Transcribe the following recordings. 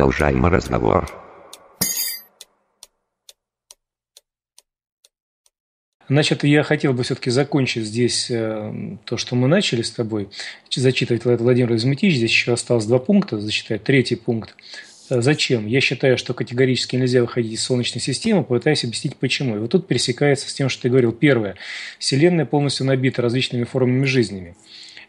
Продолжаем разговор. Значит, я хотел бы все-таки закончить здесь э, то, что мы начали с тобой. Зачитывать Владимир Измитич, здесь еще осталось два пункта, зачитать третий пункт. Э, зачем? Я считаю, что категорически нельзя выходить из Солнечной системы, пытаюсь объяснить почему. И вот тут пересекается с тем, что ты говорил. Первое. Вселенная полностью набита различными формами жизни.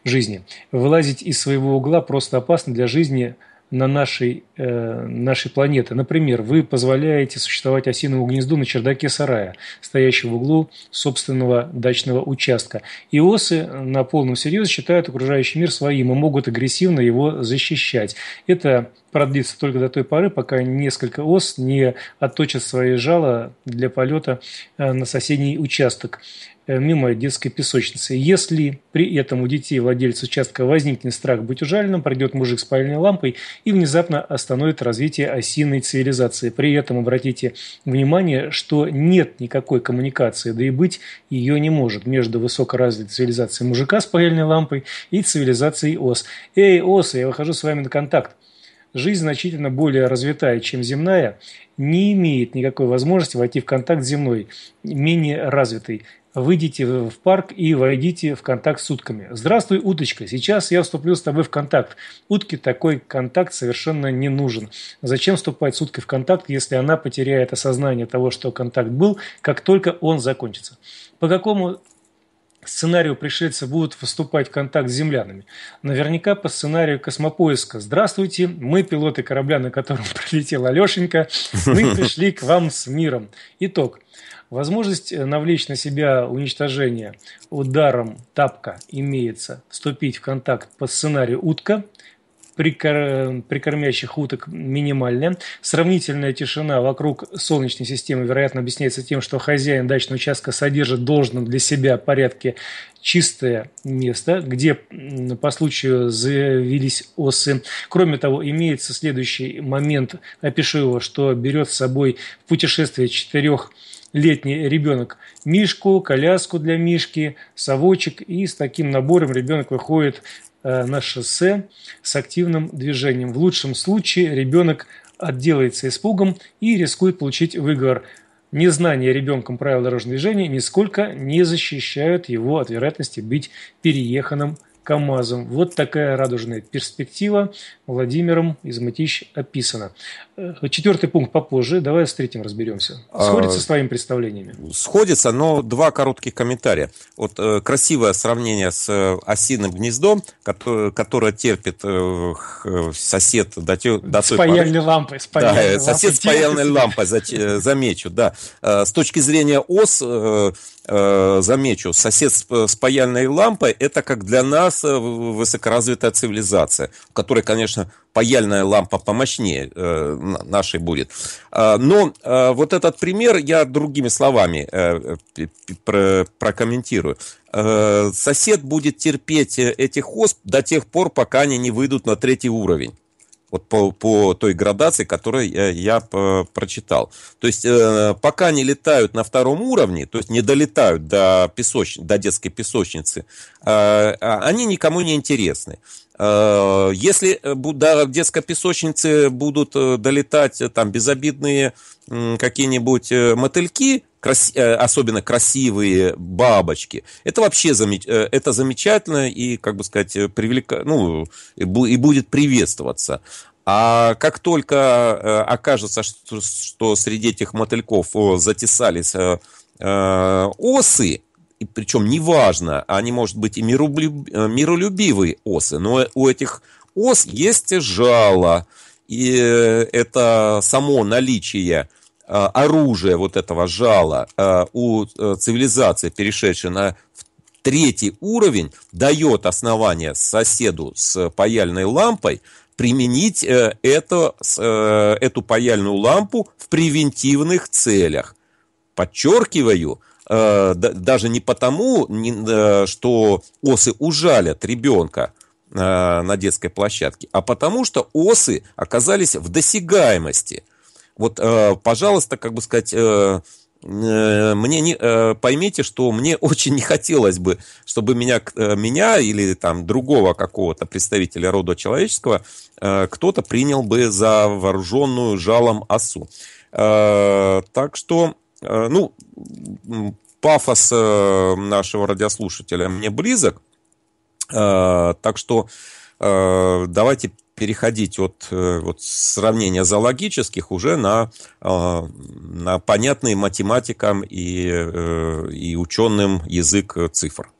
жизни. Вылазить из своего угла просто опасно для жизни – на нашей, э, нашей планеты. Например, вы позволяете существовать осиному гнезду на чердаке сарая, стоящего в углу собственного дачного участка. И осы на полном серьезе считают окружающий мир своим и могут агрессивно его защищать. Это продлится только до той поры, пока несколько ос не отточат свои жало для полета э, на соседний участок. Э, мимо детской песочницы. Если при этом у детей владельца участка возникнет страх быть ужаленным, пройдет мужик с пальной лампой и внезапно остановит развитие осиной цивилизации. При этом обратите внимание, что нет никакой коммуникации, да и быть ее не может между высокоразвитой цивилизацией мужика с паяльной лампой и цивилизацией ос. Эй, ос, я выхожу с вами на контакт жизнь значительно более развитая, чем земная, не имеет никакой возможности войти в контакт с земной, менее развитой выйдите в парк и войдите в контакт с утками. Здравствуй, уточка, сейчас я вступлю с тобой в контакт. Утке такой контакт совершенно не нужен. Зачем вступать с уткой в контакт, если она потеряет осознание того, что контакт был, как только он закончится? По какому сценарию пришельцы будут вступать в контакт с землянами. Наверняка по сценарию космопоиска. Здравствуйте, мы пилоты корабля, на котором прилетела Алешенька. Мы пришли к вам с миром. Итог – Возможность э, навлечь на себя уничтожение ударом тапка имеется вступить в контакт по сценарию утка, э, прикормящих уток минимальная. Сравнительная тишина вокруг Солнечной системы, вероятно, объясняется тем, что хозяин дачного участка содержит должным для себя порядке чистое место, где по случаю завелись осы. Кроме того, имеется следующий момент, опишу его, что берет с собой в путешествие четырех летний ребенок мишку, коляску для мишки, совочек. И с таким набором ребенок выходит э, на шоссе с активным движением. В лучшем случае ребенок отделается испугом и рискует получить выговор. Незнание ребенком правил дорожного движения нисколько не защищают его от вероятности быть перееханным КАМАЗом. Вот такая радужная перспектива Владимиром из Мытищ описана. Э, Четвертый пункт попозже. Давай с третьим разберемся. А, Сходится а, с твоими представлениями? Сходится, но два коротких комментария. Вот э, красивое сравнение с э, осиным гнездом, которое, которое терпит э, сосед до, те, до с той паяльной поры. лампой. С паяльной да, э, лампой сосед с паяльной лампой, э, замечу. Да. С точки зрения ОС, замечу, сосед с паяльной лампой – это как для нас высокоразвитая цивилизация, в которой, конечно, паяльная лампа помощнее э, нашей будет. А, но э, вот этот пример я другими словами э, э про, прокомментирую. Э, сосед будет терпеть э, этих хосп до тех пор, пока они не выйдут на третий уровень вот по, по той градации, которую я, я прочитал. То есть, э, пока не летают на втором уровне, то есть не долетают до, песоч... до детской песочницы, э, а они никому не интересны. Э, если э, до детской песочницы будут э, долетать там безобидные какие-нибудь мотыльки, крас... особенно красивые бабочки, это вообще замеч... это замечательно и, как бы сказать, привлек... ну, и будет приветствоваться. А как только окажется, что среди этих мотыльков затесались осы, и причем неважно, они, может быть, и э, миролюбивые осы, но у этих ос есть жало, и э, это само наличие э, оружия вот этого жала у цивилизации, перешедшей на третий уровень, дает основание соседу с паяльной лампой применить это, эту паяльную лампу в превентивных целях. Подчеркиваю – Э, даже не потому, э, что осы ужалят ребенка э, на детской площадке, а потому что осы оказались в досягаемости. Вот, пожалуйста, как бы сказать, мне не поймите, что мне очень не хотелось бы, чтобы меня, меня или там другого какого-то представителя рода человеческого кто-то принял бы за вооруженную жалом осу. Так что, ну, пафос э, нашего радиослушателя мне близок. Э, так что э, давайте переходить от вот, сравнения зоологических уже на, на понятный математикам и, и ученым язык цифр.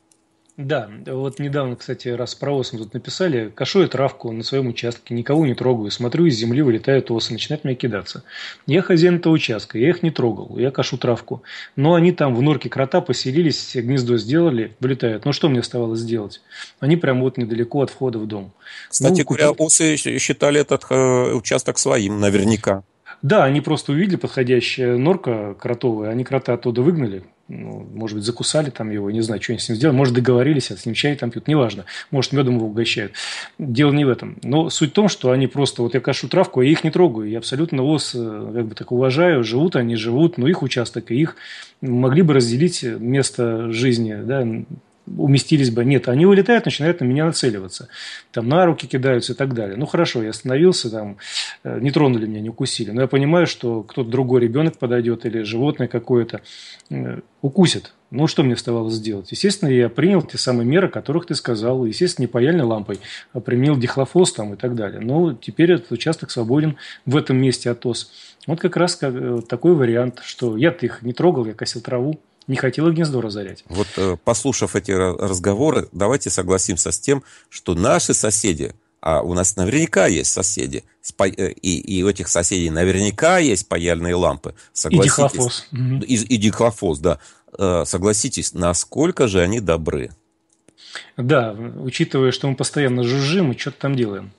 Да, вот недавно, кстати, раз про осом тут написали, кашую травку на своем участке, никого не трогаю, смотрю, из земли вылетают осы, начинают меня кидаться. Я хозяин этого участка, я их не трогал, я кашу травку. Но они там в норке крота поселились, гнездо сделали, вылетают. Ну что мне оставалось сделать? Они прям вот недалеко от входа в дом. Кстати ну, говоря, осы считали этот э, участок своим наверняка. Да, они просто увидели подходящая норка кротовая, они крота оттуда выгнали, ну, может быть, закусали там его, не знаю, что они с ним сделали, может, договорились, а с ним чай там пьют, неважно, может, медом его угощают. Дело не в этом. Но суть в том, что они просто, вот я кашу травку, а я их не трогаю, я абсолютно лос, э, как бы так уважаю, живут они, живут, но их участок и их могли бы разделить место жизни, да, уместились бы. Нет, они вылетают, начинают на меня нацеливаться. Там на руки кидаются и так далее. Ну, хорошо, я остановился, там э, не тронули меня, не укусили. Но я понимаю, что кто-то другой ребенок подойдет или животное какое-то э, укусит. Ну, что мне оставалось сделать? Естественно, я принял те самые меры, о которых ты сказал. Естественно, не паяльной лампой, а применил дихлофос там и так далее. Но теперь этот участок свободен в этом месте от ос. Вот как раз э, такой вариант, что я-то их не трогал, я косил траву. Не хотела гнездо разорять. Вот э, послушав эти разговоры, давайте согласимся с тем, что наши соседи, а у нас наверняка есть соседи, э, и, и у этих соседей наверняка есть паяльные лампы. Согласитесь. И дихлофос. И, и дихлофос, да. Э, согласитесь, насколько же они добры. Да, учитывая, что мы постоянно жужжим и что-то там делаем.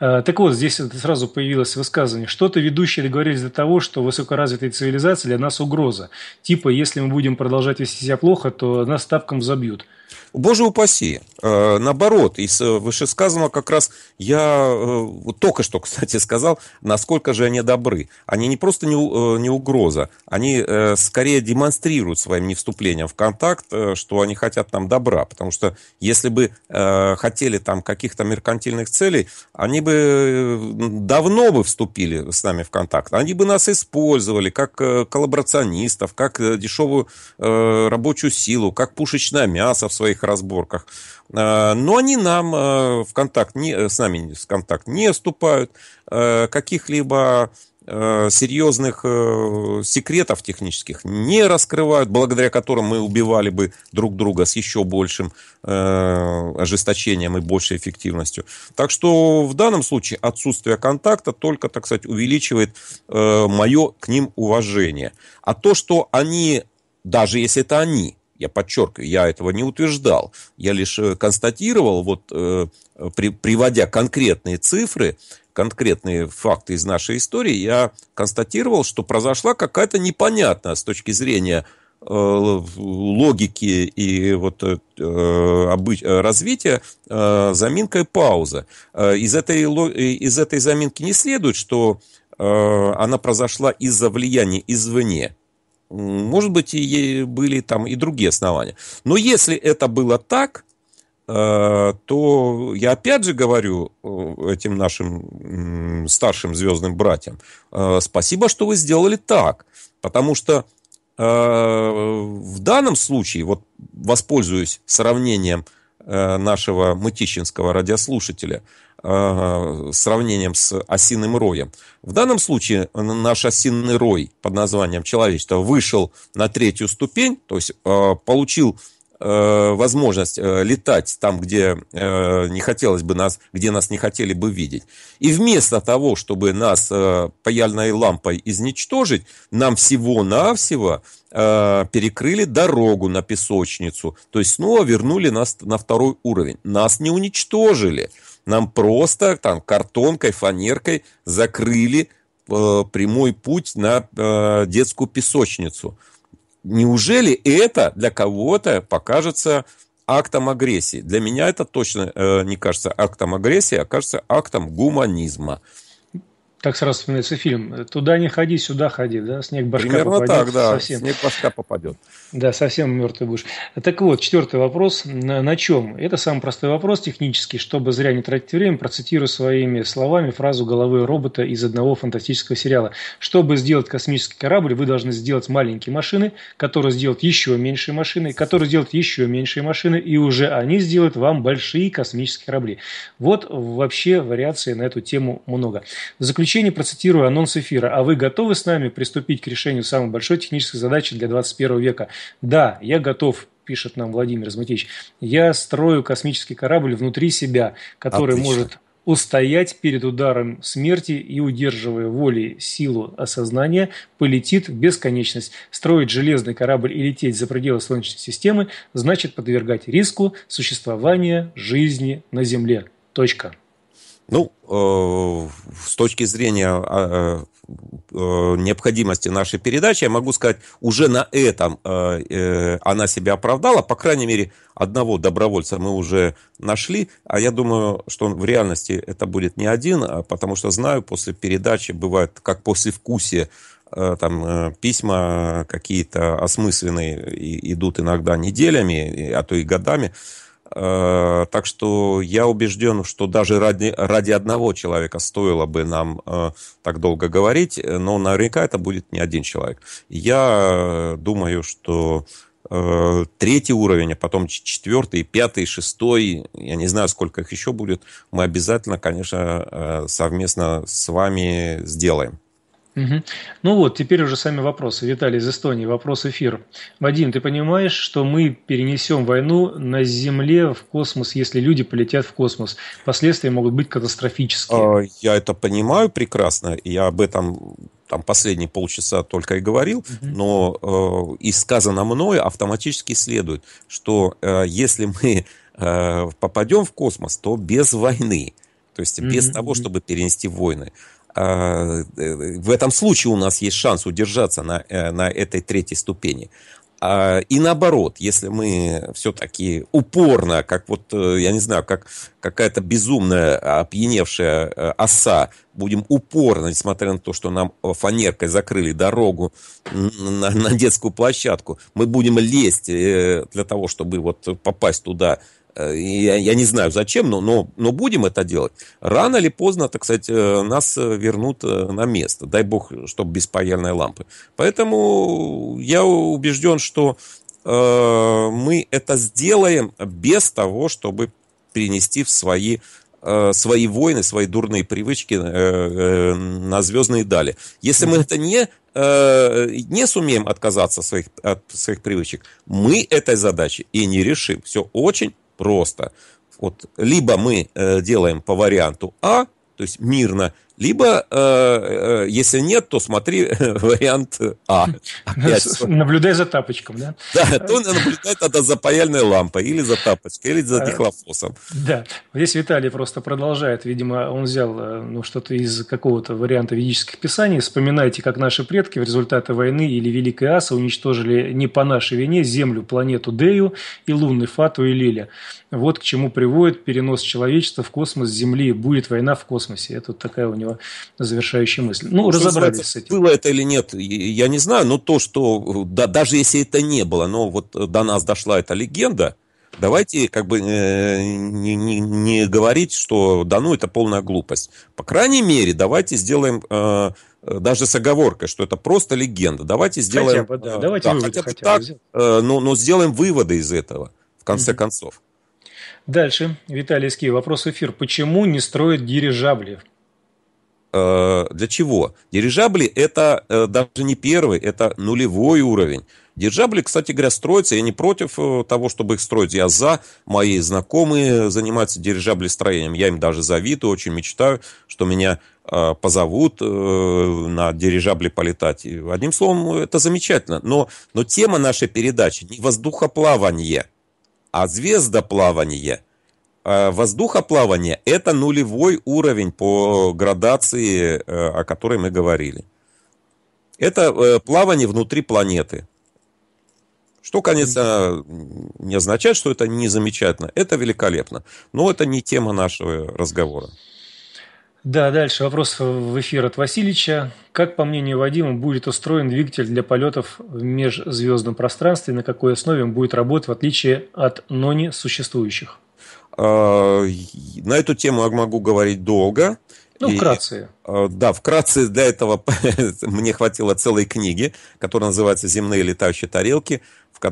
Э, так вот, здесь сразу появилось высказывание. Что-то ведущие договорились до того, что высокоразвитая цивилизация для нас угроза. Типа, если мы будем продолжать вести себя плохо, то нас тапком забьют. Боже упаси. Э, наоборот, из э, вышесказанного как раз я только что, кстати, сказал, насколько же они добры. Они не просто не, угроза, они скорее демонстрируют своим невступлением в контакт, что они хотят там добра. Потому что если бы хотели там каких-то меркантильных целей, они бы э, давно бы вступили с нами в контакт. Они бы нас использовали как э, коллаборационистов, как э, дешевую э, рабочую силу, как пушечное мясо в своих разборках. Э, но они нам э, в контакт не, с нами в контакт не вступают. Каких-либо Э, серьезных э, секретов технических не раскрывают, благодаря которым мы убивали бы друг друга с еще большим э, ожесточением и большей эффективностью. Так что в данном случае отсутствие контакта только, так сказать, увеличивает мое к ним уважение. А то, что они, даже если это они, я подчеркиваю, я этого не утверждал, я лишь констатировал, вот при, приводя конкретные цифры, конкретные факты из нашей истории, я констатировал, что произошла какая-то непонятная с точки зрения э, логики и вот э, обыч, э, развития э, заминка и пауза. Э, из этой, из этой заминки не следует, что она произошла из-за влияния извне. Может быть, и были там и другие основания. Но если это было так, Э, то я опять же говорю э, этим нашим старшим звездным братьям, э, спасибо, что вы сделали так, потому что в данном случае, вот воспользуюсь сравнением нашего мытищинского радиослушателя, сравнением с осиным роем. В данном случае наш осиный рой под названием человечество вышел на третью ступень, то есть получил Э, возможность э, летать там, где э, не хотелось бы нас, где нас не хотели бы видеть. И вместо того, чтобы нас паяльной лампой изничтожить, нам всего-навсего перекрыли дорогу на песочницу. То есть снова вернули нас на второй уровень. Нас не уничтожили. Нам просто там картонкой, фанеркой закрыли прямой путь на детскую песочницу неужели это для кого-то покажется актом агрессии? Для меня это точно э, не кажется актом агрессии, а кажется актом гуманизма так сразу вспоминается фильм. Туда не ходи, сюда ходи, да, снег башка Примерно попадет. так, да, совсем. снег башка попадет. Да, совсем мертвый будешь. Так вот, четвертый вопрос. На, на чем? Это самый простой вопрос технический, чтобы зря не тратить время, процитирую своими словами фразу головы робота из одного фантастического сериала. Чтобы сделать космический корабль, вы должны сделать маленькие машины, которые сделают еще меньшие машины, которые сделают еще меньшие машины, и уже они сделают вам большие космические корабли. Вот вообще вариации на эту тему много. В заключение заключение процитирую анонс эфира. А вы готовы с нами приступить к решению самой большой технической задачи для 21 века? Да, я готов пишет нам Владимир Зматич, я строю космический корабль внутри себя, который Отлично. может устоять перед ударом смерти и, удерживая воли силу осознания, полетит в бесконечность. Строить железный корабль и лететь за пределы Солнечной системы значит подвергать риску существования жизни на Земле. Точка. Ну, э, с точки зрения а, э, э, необходимости нашей передачи, я могу сказать, уже на этом она себя оправдала. По крайней мере, одного добровольца мы уже нашли, а я думаю, что в реальности это будет не один, а потому что знаю, после передачи бывает как после вкусия там письма какие-то осмысленные идут иногда неделями, а то и годами. Э, так что я убежден, что даже ради, ради одного человека стоило бы нам э, так долго говорить, но наверняка это будет не один человек. Я думаю, что э, третий уровень, а потом четвертый, пятый, шестой, я не знаю, сколько их еще будет, мы обязательно, конечно, совместно с вами сделаем. Угу. Ну вот, теперь уже сами вопросы. Виталий из Эстонии, вопрос эфир. Вадим, ты понимаешь, что мы перенесем войну на Земле в космос, если люди полетят в космос? Последствия могут быть катастрофические. А, я это понимаю прекрасно. Я об этом там последние полчаса только и говорил, угу. но э, и сказано мною автоматически следует, что э, если мы э, попадем в космос, то без войны, то есть без того, чтобы перенести войны. Э, в этом случае у нас есть шанс удержаться на, э, на этой третьей ступени. А, и наоборот, если мы все-таки упорно, как вот, э, я не знаю, как какая-то безумная опьяневшая оса, будем упорно, несмотря на то, что нам фанеркой закрыли дорогу на, на детскую площадку, мы будем лезть для того, чтобы вот попасть туда Э, я, я не знаю зачем, но, но, но будем это делать. Рано или поздно, так сказать, э, нас э, вернут на место. Дай бог, чтобы без паяльной лампы. Поэтому я убежден, что э, мы это сделаем без того, чтобы перенести в свои свои войны, свои дурные привычки на звездные дали. Если мы это не, не сумеем отказаться своих, от своих привычек, мы этой задачи и не решим. Все очень просто. Вот либо мы э, делаем по варианту А, то есть мирно либо, э, э, если нет, то смотри вариант А. Наблюдай за тапочком, да? Да, то наблюдай тогда за паяльной лампой, или за тапочкой, или за э, дихлофосом. Да, здесь Виталий просто продолжает, видимо, он взял ну, что-то из какого-то варианта ведических писаний. Вспоминайте, как наши предки в результате войны или Великой Аса уничтожили не по нашей вине Землю, планету Дею и Лунный Фату и Лиля. Вот к чему приводит перенос человечества в космос с Земли. Будет война в космосе. Это вот такая у него него завершающей мысли. Ну, ну, что разобрались с этим. Было это или нет, я не знаю, но то, что да, даже если это не было, но вот э, до нас дошла эта легенда, давайте как бы э, не, не, не говорить, что да ну это полная глупость. По крайней мере, давайте сделаем э, э даже с оговоркой, что это просто легенда. Давайте сделаем... Хотя бы, да, э, давайте да, выводы хотя бы хотя так, но, но сделаем выводы из этого, в конце mm концов. Дальше, Виталий Ски, вопрос в эфир. Почему не строят дирижабли? Э, для чего? Дирижабли это э, даже не первый, это нулевой уровень. Дирижабли, кстати говоря, строятся. Я не против э, того, чтобы их строить. Я за. Мои знакомые занимаются дирижаблестроением. Я им даже завидую, очень мечтаю, что меня позовут на дирижабле полетать. Одним словом, это замечательно. Но, но тема нашей передачи не воздухоплавание, а звездоплавание – а воздухоплавание – это нулевой уровень по градации, э, о которой мы говорили. Это э, плавание внутри планеты. Что, конечно, не означает, что это не замечательно. Это великолепно. Но это не тема нашего разговора. Да, дальше вопрос в эфир от Васильевича. Как, по мнению Вадима, будет устроен двигатель для полетов в межзвездном пространстве? На какой основе он будет работать, в отличие от нони существующих? А, на эту тему я могу говорить долго. Ну, вкратце. Э, да, вкратце для этого мне хватило целой книги, которая называется «Земные летающие тарелки»,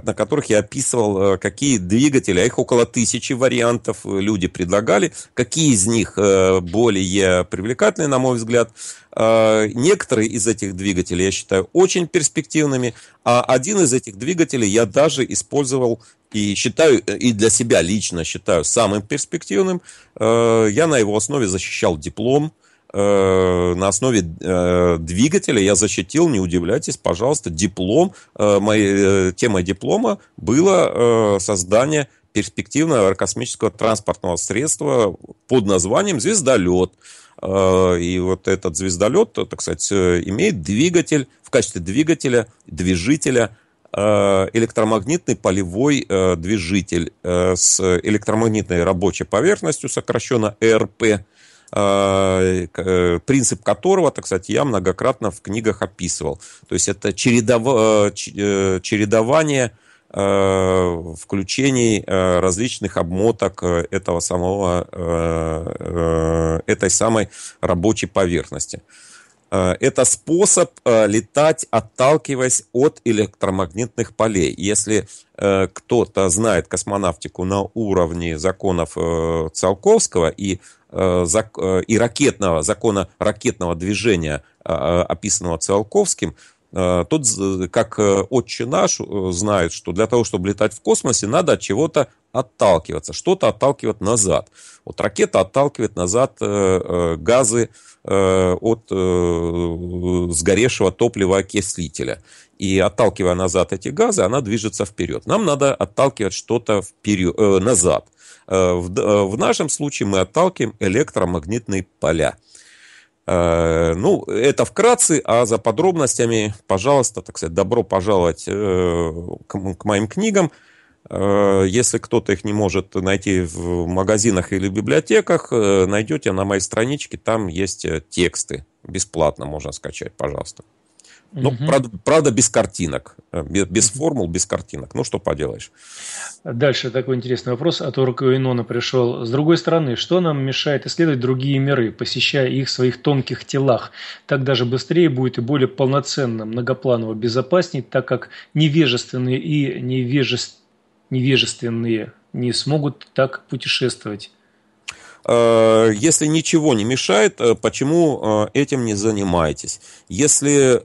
на которых я описывал, э, какие двигатели, а их около тысячи вариантов э, люди предлагали, какие из них более привлекательные, на мой взгляд. Некоторые из этих двигателей я считаю очень перспективными, а один из этих двигателей я даже использовал и считаю, и для себя лично считаю самым перспективным. Я на его основе защищал диплом – э, на основе э, двигателя я защитил, не удивляйтесь, пожалуйста, диплом. Э, моей, э, темой диплома было э, создание перспективного аэрокосмического транспортного средства под названием «Звездолет». Э, и вот этот звездолет, так сказать, э, имеет двигатель, в качестве двигателя, движителя, э, электромагнитный полевой движитель с электромагнитной рабочей поверхностью, сокращенно РП, Э, э, принцип которого, так сказать, я многократно в книгах описывал. То есть это чередов... Э, чередование включений различных обмоток этого самого, этой самой рабочей поверхности. Э, это способ э, летать, отталкиваясь от электромагнитных полей. Если э, кто-то знает космонавтику на уровне законов Циолковского и, и ракетного, закона ракетного движения, описанного Циолковским, тот, как отче наш, знает, что для того, чтобы летать в космосе, надо от чего-то отталкиваться, что-то отталкивать назад. Вот ракета отталкивает назад газы, Э, от э, сгоревшего топлива окислителя. И отталкивая назад эти газы, она движется вперед. Нам надо отталкивать что-то вперед, э, назад. В, нашем случае мы отталкиваем электромагнитные поля. Ну, это вкратце, а за подробностями, пожалуйста, так сказать, добро пожаловать к моим книгам. Э, если кто-то их не может найти в магазинах или библиотеках, э, найдете на моей страничке, там есть э, тексты. Бесплатно можно скачать, пожалуйста. Ну, угу. правда, правда, без картинок. Без, без формул, без картинок. Ну, что поделаешь. Дальше такой интересный вопрос от Орка Инона пришел. С другой стороны, что нам мешает исследовать другие миры, посещая их в своих тонких телах? Так даже быстрее будет и более полноценно, многопланово, безопаснее так как невежественные и невежественные невежественные не смогут так путешествовать? Э, если ничего не мешает, э, почему э, этим не занимаетесь? Если,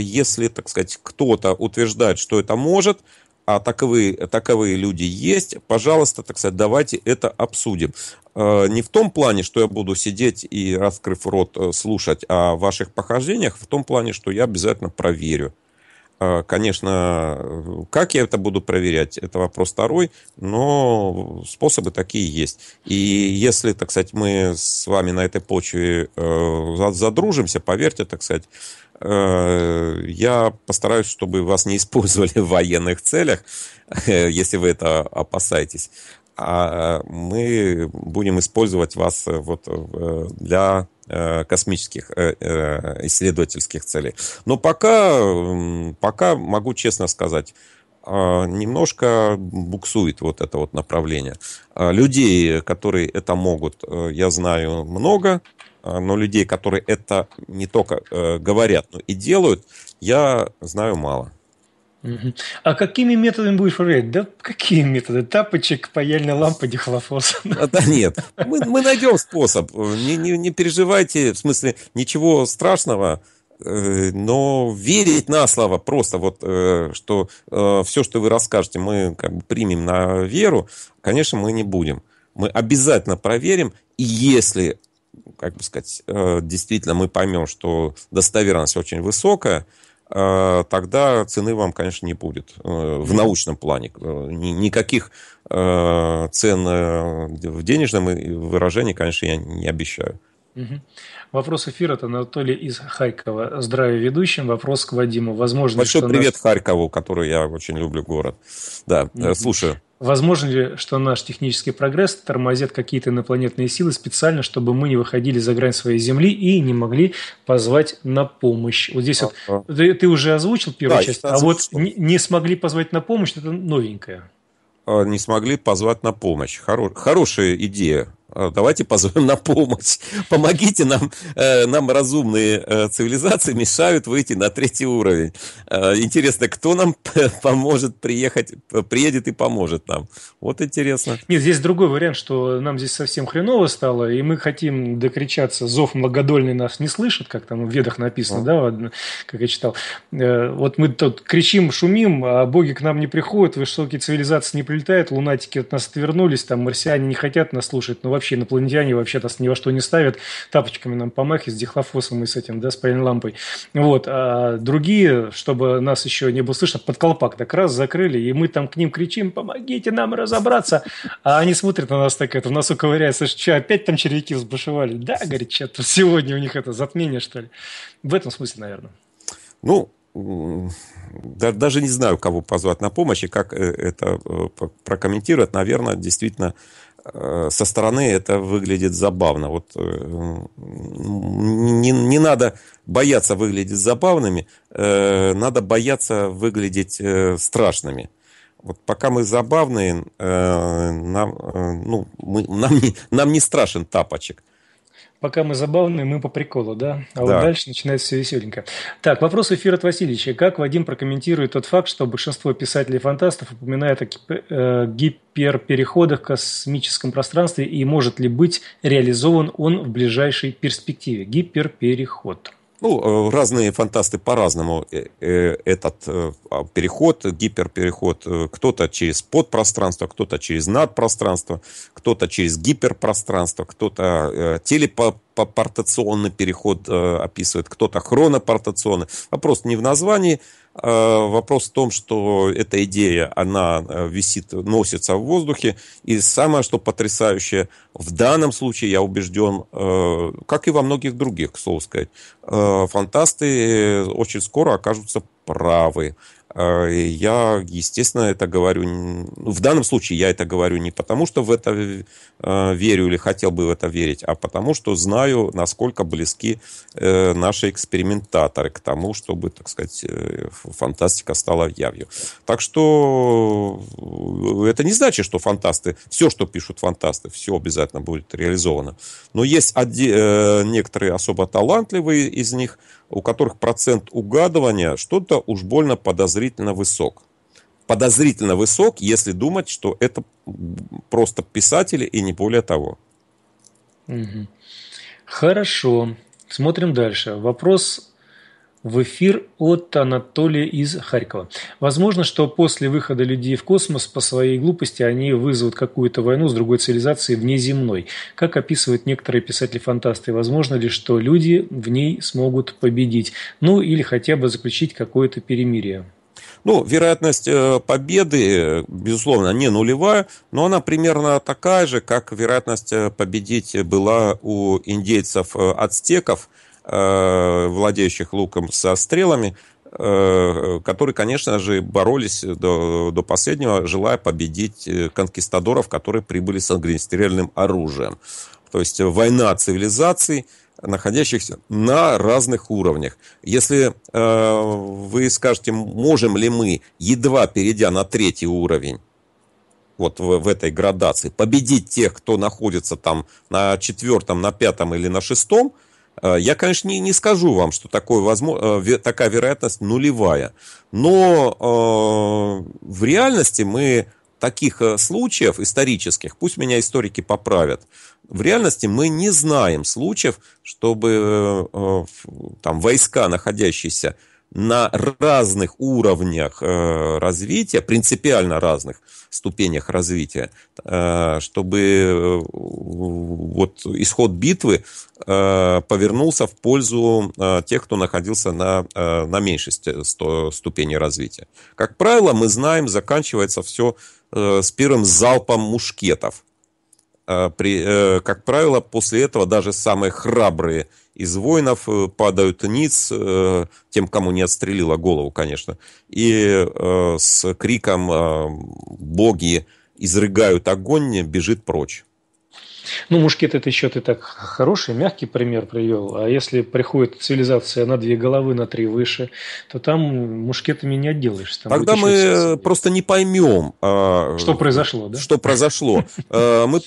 если так сказать, кто-то утверждает, что это может, а таковые, таковые люди есть, пожалуйста, так сказать, давайте это обсудим. Не в том плане, что я буду сидеть и, раскрыв рот, слушать о ваших похождениях, в том плане, что я обязательно проверю. А, конечно, как я это буду проверять, это вопрос второй, но способы такие есть. И если, так сказать, мы с вами на этой почве э, задружимся, поверьте, так сказать, э, я постараюсь, чтобы вас не использовали в военных целях, если вы это опасаетесь. А мы будем использовать вас э, вот для Э, космических э, э, исследовательских целей. Но пока, пока могу честно сказать, немножко буксует вот это вот направление. Людей, которые это могут, я знаю много, но людей, которые это не только говорят, но и делают, я знаю мало. А какими методами будешь проверять? Да какие методы? Тапочек, паяльная лампа, дихлофос. А, да нет, мы, мы найдем способ. Не, не, не переживайте, в смысле, ничего страшного, э, но верить на слово просто вот, э, что э, все, что вы расскажете, мы как бы примем на веру, конечно, мы не будем. Мы обязательно проверим, и если как бы сказать, действительно мы поймем, что достоверность очень высокая, Э, тогда цены вам, конечно, не будет э, в научном плане. Э, никаких цен в денежном выражении, конечно, я не обещаю. Угу. Вопрос эфира от Анатолия из Харькова. Здравия ведущим. Вопрос к Вадиму. Возможно, Большой привет наш... Харькову, который я очень люблю город. Да, угу. слушаю. Возможно ли, что наш технический прогресс тормозит какие-то инопланетные силы специально, чтобы мы не выходили за грань своей Земли и не могли позвать на помощь? Вот здесь А-а-а. вот а, а. ты, уже озвучил первую да, часть, а вот не, не смогли позвать на помощь, это новенькое. А, не смогли позвать на помощь. Хоро... Хорошая идея. А, давайте позовем на помощь. Помогите нам, э, нам разумные э, цивилизации мешают выйти на третий уровень. А, интересно, кто нам поможет приехать, приедет и поможет нам? Вот интересно. Нет, здесь другой вариант, что нам здесь совсем хреново стало, и мы хотим докричаться, зов многодольный нас не слышит, как там в ведах написано, а. да, как я читал. Э, вот мы тут кричим, шумим, а боги к нам не приходят, высокие цивилизации не прилетают, лунатики от нас отвернулись, там марсиане не хотят нас слушать, но ну, вообще вообще инопланетяне вообще нас ни во что не ставят, тапочками нам помахи с дихлофосом и с этим, да, с лампой. Вот. А другие, чтобы нас еще не было слышно, под колпак так раз закрыли, и мы там к ним кричим, помогите нам разобраться. А они смотрят на нас так, это в носу ковыряют, слышь, что, опять там червяки взбушевали? Да, говорит, что сегодня у них это затмение, что ли. В этом смысле, наверное. Ну, даже не знаю, кого позвать на помощь и как э, это э, прокомментировать. Наверное, действительно, Э, со стороны это выглядит забавно. Вот э, не, не надо бояться выглядеть забавными, э, надо бояться выглядеть страшными. Вот пока мы забавные, нам, ну, мы, нам, не, нам не страшен тапочек. Пока мы забавные, мы по приколу, да? А да. вот дальше начинается все веселенько. Так, вопрос эфира от Васильевича. Как Вадим прокомментирует тот факт, что большинство писателей-фантастов упоминает о э, гиперпереходах в космическом пространстве и может ли быть реализован он в ближайшей перспективе? Гиперпереход. Ну, э, разные фантасты по-разному э, э, этот а, переход, гиперпереход, кто-то через подпространство, кто-то через надпространство, кто-то через гиперпространство, кто-то телепортационный переход описывает, кто-то хронопортационный. Вопрос не в названии, а, вопрос в том, что эта идея, она э, висит, носится в воздухе. И самое, что потрясающее, в данном случае я убежден, э, как и во многих других, к слову сказать, э, фантасты очень скоро окажутся правы. Э, я, естественно, это говорю... Ну, в данном случае я это говорю не потому, что в это э, верю или хотел бы в это верить, а потому, что знаю, насколько близки э, наши экспериментаторы к тому, чтобы, так сказать, фантастика стала явью. Так что это не значит, что фантасты... Все, что пишут фантасты, все обязательно будет реализовано. Но есть некоторые особо талантливые из них, у которых процент угадывания что-то уж больно подозрительно высок. Подозрительно высок, если думать, что это просто писатели и не более того. Хорошо. Смотрим дальше. Вопрос в эфир от Анатолия из Харькова. Возможно, что после выхода людей в космос по своей глупости они вызовут какую-то войну с другой цивилизацией внеземной. Как описывают некоторые писатели-фантасты, возможно ли, что люди в ней смогут победить? Ну или хотя бы заключить какое-то перемирие? Ну, вероятность э, победы, безусловно, не нулевая, но она примерно такая же, как вероятность э, победить была у индейцев-ацтеков э, – Э, владеющих луком со стрелами, э, которые, конечно же, боролись до, до последнего, желая победить э, конкистадоров, которые прибыли с огнестрельным оружием. То есть война цивилизаций, находящихся на разных уровнях. Если э, вы скажете, можем ли мы, едва перейдя на третий уровень, вот в, в этой градации, победить тех, кто находится там на четвертом, на пятом или на шестом, Э, я, конечно, не, не скажу вам, что такое возможно, э, такая вероятность нулевая, но э, в реальности мы таких э, случаев исторических, пусть меня историки поправят, в реальности мы не знаем случаев, чтобы э, там войска, находящиеся на разных уровнях э, развития, принципиально разных ступенях развития, э, чтобы э, вот исход битвы э, повернулся в пользу э, тех, кто находился на, э, на меньшей сто, ступени развития. Как правило, мы знаем, заканчивается все э, с первым залпом мушкетов Э, при, э, как правило, после этого даже самые храбрые из воинов э, падают ниц, тем, кому не отстрелила голову, конечно. И с криком «Боги!» изрыгают огонь, бежит прочь. Ну, мушкет это еще ты так хороший, мягкий пример привел. А если приходит цивилизация на две головы, на три выше, то там мушкетами не отделаешься. Там Тогда мы просто не поймем, а, что произошло, да? Что произошло? Э, мы,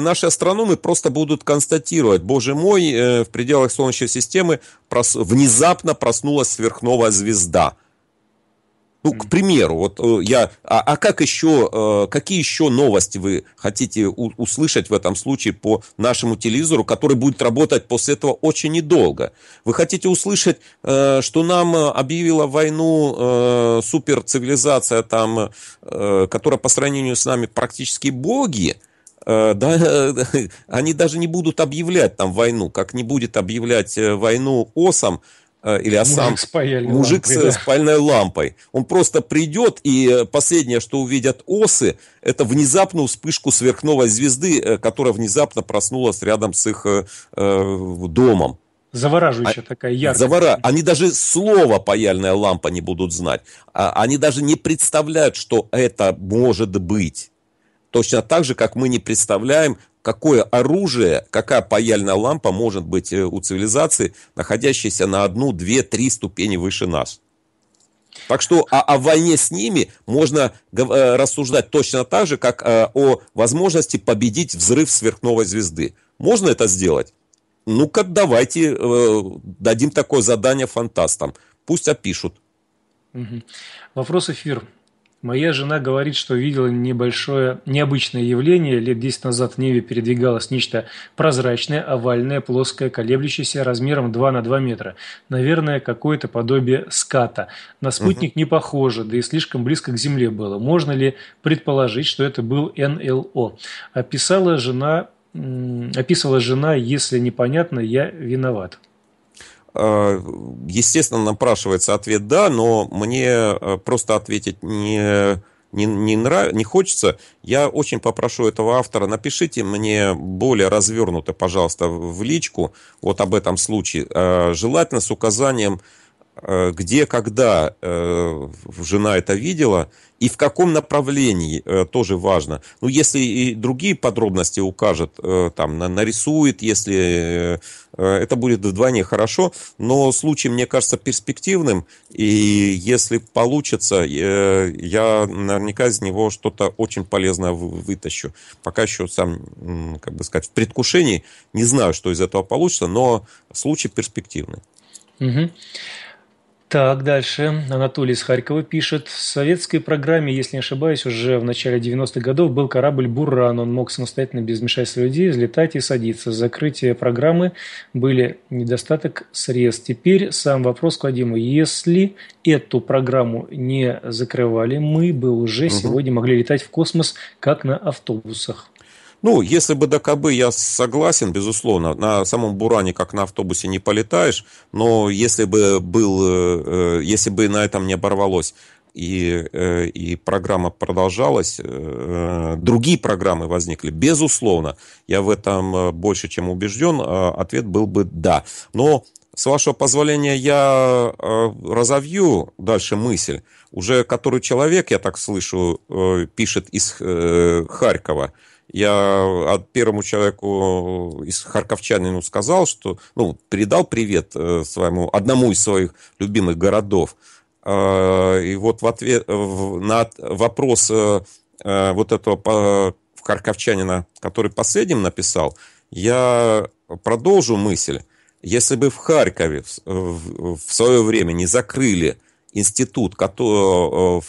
наши астрономы просто будут констатировать, боже мой, э, в пределах Солнечной системы внезапно проснулась сверхновая звезда. Ну, к примеру, вот э, я... А, а как еще... Э, какие еще новости вы хотите у, услышать в этом случае по нашему телевизору, который будет работать после этого очень недолго? Вы хотите услышать, э, что нам объявила войну суперцивилизация, там, которая по сравнению с нами практически боги? да, они даже не будут объявлять там войну, как не будет объявлять войну ОСам а, или Асан, мужик, с, паяльной мужик лампой, с, да. лампой. Он просто придет, и э, последнее, что увидят осы, это внезапную вспышку сверхновой звезды, э, которая внезапно проснулась рядом с их э, э, домом. Завораживающая а, такая яркая. Завора... Они даже слова «паяльная лампа» не будут знать. А, они даже не представляют, что это может быть. Точно так же, как мы не представляем, какое оружие, какая паяльная лампа может быть э, у цивилизации, находящейся на одну, две, три ступени выше нас. Так что о, о войне с ними можно э, рассуждать точно так же, как э, о возможности победить взрыв сверхновой звезды. Можно это сделать? Ну-ка, давайте дадим такое задание фантастам. Пусть опишут. Угу. Вопрос эфир. Моя жена говорит, что видела небольшое, необычное явление. Лет 10 назад в небе передвигалось нечто прозрачное, овальное, плоское, колеблющееся размером 2 на 2 метра. Наверное, какое-то подобие ската. На спутник угу. не похоже, да и слишком близко к Земле было. Можно ли предположить, что это был НЛО? Описала жена, описывала жена, если непонятно, я виноват. Э, естественно, напрашивается ответ «да», но мне э, просто ответить не, не, не, нрав... не хочется. Я очень попрошу этого автора, напишите мне более развернуто, пожалуйста, в личку вот об этом случае, э, желательно с указанием, где, когда жена это видела и в каком направлении тоже важно. Ну, если и другие подробности укажет, там, нарисует, если Э, это будет вдвойне хорошо, но случай, мне кажется, перспективным, и если получится, э, я наверняка из него что-то очень полезное вытащу. Пока еще сам, как бы сказать, в предвкушении, не знаю, что из этого получится, но случай перспективный. Угу. Так, дальше. Анатолий из Харькова пишет. В советской программе, если не ошибаюсь, уже в начале 90-х годов был корабль «Буран». Он мог самостоятельно, без вмешательства людей, взлетать и садиться. Закрытие программы были недостаток средств. Теперь сам вопрос к Вадиму. Если эту программу не закрывали, мы бы уже угу. сегодня могли летать в космос, как на автобусах. Ну, если бы до Кобы я согласен, безусловно, на самом Буране, как на автобусе, не полетаешь, но если бы был, э, э, если бы на этом не оборвалось и, э, и программа продолжалась, другие программы возникли. Безусловно, я в этом больше чем убежден, а ответ был бы «да». Но, с вашего позволения, я разовью дальше мысль. Уже который человек, я так слышу, пишет из Харькова – я от первому человеку из харьковчанину сказал, что, ну, передал привет э, своему, одному из своих любимых городов. А, и вот в ответ на вопрос э, э, вот этого харьковчанина, который последним написал, я продолжу мысль. Если бы в Харькове в свое время не закрыли институт, в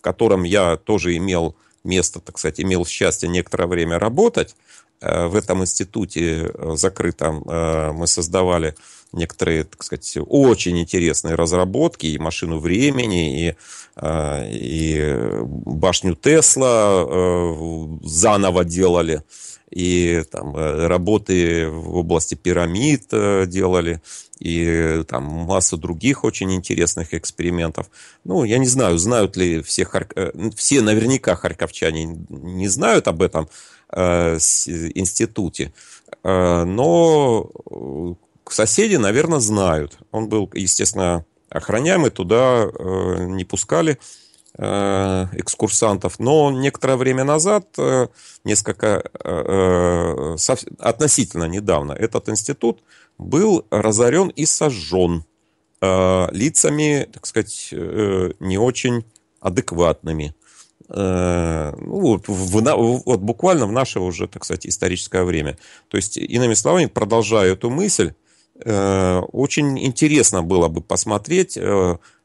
котором я тоже имел место, так сказать, имел счастье некоторое время работать. Э, в этом институте э, закрытом э, мы создавали некоторые, так сказать, очень интересные разработки, и машину времени, и, и башню Тесла заново делали и там э, работы в области пирамид э, делали, и э, там масса других очень интересных экспериментов. Ну, я не знаю, знают ли все, хар... все наверняка харьковчане не знают об этом э, институте, э, но соседи, наверное, знают. Он был, естественно, охраняемый, туда э, не пускали. Э, экскурсантов. Но некоторое время назад, э, несколько э, относительно недавно, этот институт был разорен и сожжен лицами, так сказать, не очень адекватными. Ну, вот, в, вот буквально в наше уже, так сказать, историческое время. То есть, иными словами, продолжая эту мысль, очень интересно было бы посмотреть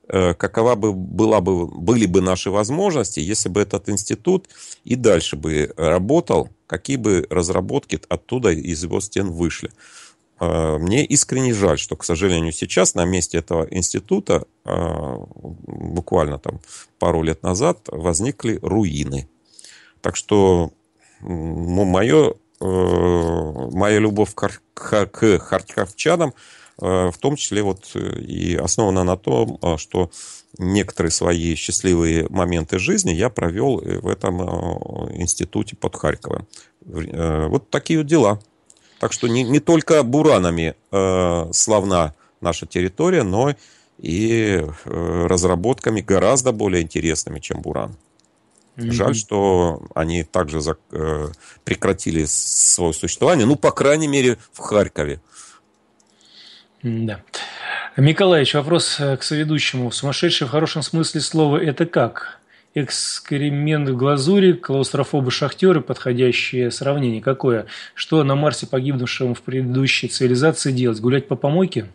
Э, какова бы была бы, были бы наши возможности, если бы этот институт и дальше бы работал, какие бы разработки оттуда из его стен вышли. Э, мне искренне жаль, что, к сожалению, сейчас на месте этого института, э, буквально там пару лет назад, возникли руины. Так что мое, моя любовь к харьковчанам, Э, в том числе вот э, и основана на том, а, что некоторые свои счастливые моменты жизни я провел э, в этом а, институте под Харьковом. Вот такие вот дела. Так что не, не только буранами э, славна наша территория, но и э, разработками гораздо более интересными, чем буран. Mm-hmm. Жаль, что они также зак- э, прекратили свое существование, ну, по крайней мере, в Харькове. Э, да. Миколаевич, вопрос э, к соведущему. Сумасшедший в хорошем смысле слова – это как? Эксперимент в глазури, клаустрофобы-шахтеры, подходящее сравнение какое? Что на Марсе погибнувшему в предыдущей цивилизации делать? Гулять по помойке?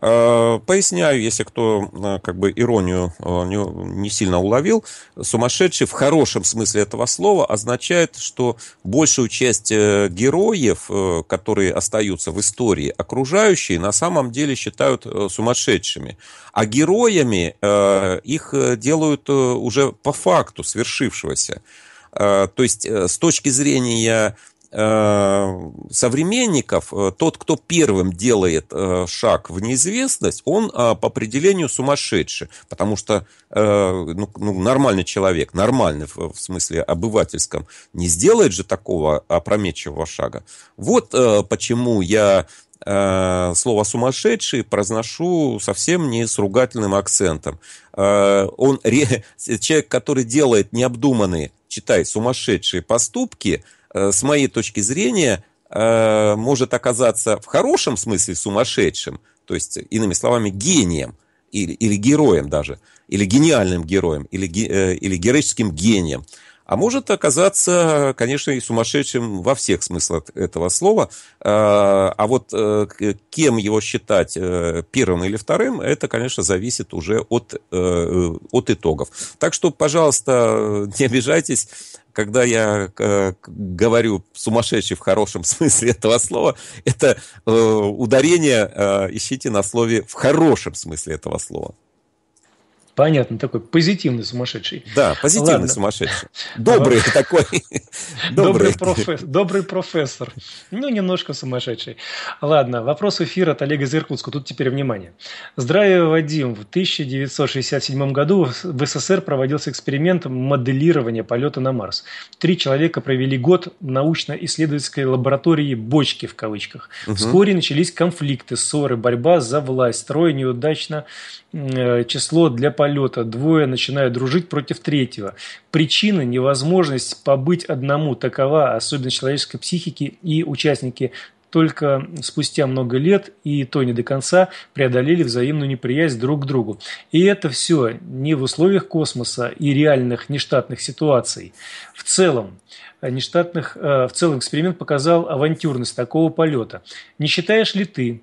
Э, поясняю, если кто э, как бы иронию э, не сильно уловил, сумасшедший в хорошем смысле этого слова означает, что большую часть героев, которые остаются в истории, окружающие на самом деле считают сумасшедшими. А героями их делают уже по факту свершившегося. То есть с точки зрения Э, современников э, тот, кто первым делает э, шаг в неизвестность, он а, по определению сумасшедший, потому что ну, ну, нормальный человек, нормальный в смысле обывательском, не сделает же такого опрометчивого шага. Вот почему я слово «сумасшедший» произношу совсем не с ругательным акцентом. Он, человек, который делает необдуманные, читай, сумасшедшие поступки – Э, с моей точки зрения, э, может оказаться в хорошем смысле сумасшедшим, то есть, иными словами, гением или, или героем даже, или гениальным героем, или, э, или героическим гением а может оказаться, конечно, и сумасшедшим во всех смыслах этого слова. А, а вот э, кем его считать э, первым или вторым, это, конечно, зависит уже от, э, от итогов. Так что, пожалуйста, не обижайтесь, когда я э, говорю сумасшедший в хорошем смысле этого слова, это э, ударение э, ищите на слове в хорошем смысле этого слова. Понятно, такой позитивный сумасшедший. Да, позитивный Ладно. сумасшедший. Добрый такой. Добрый. Добрый профессор. Ну, немножко сумасшедший. Ладно, вопрос эфира от Олега из Иркутска. Тут теперь внимание. Здравия, Вадим. В 1967 году в СССР проводился эксперимент моделирования полета на Марс. Три человека провели год в научно-исследовательской лаборатории «бочки» в кавычках. Вскоре начались конфликты, ссоры, борьба за власть. Трое неудачно э, число для полета полета, двое начинают дружить против третьего. Причина – невозможность побыть одному, такова особенность человеческой психики, и участники только спустя много лет, и то не до конца, преодолели взаимную неприязнь друг к другу. И это все не в условиях космоса и реальных нештатных ситуаций. В целом, э, нештатных, э, в целом эксперимент показал авантюрность такого полета. Не считаешь ли ты,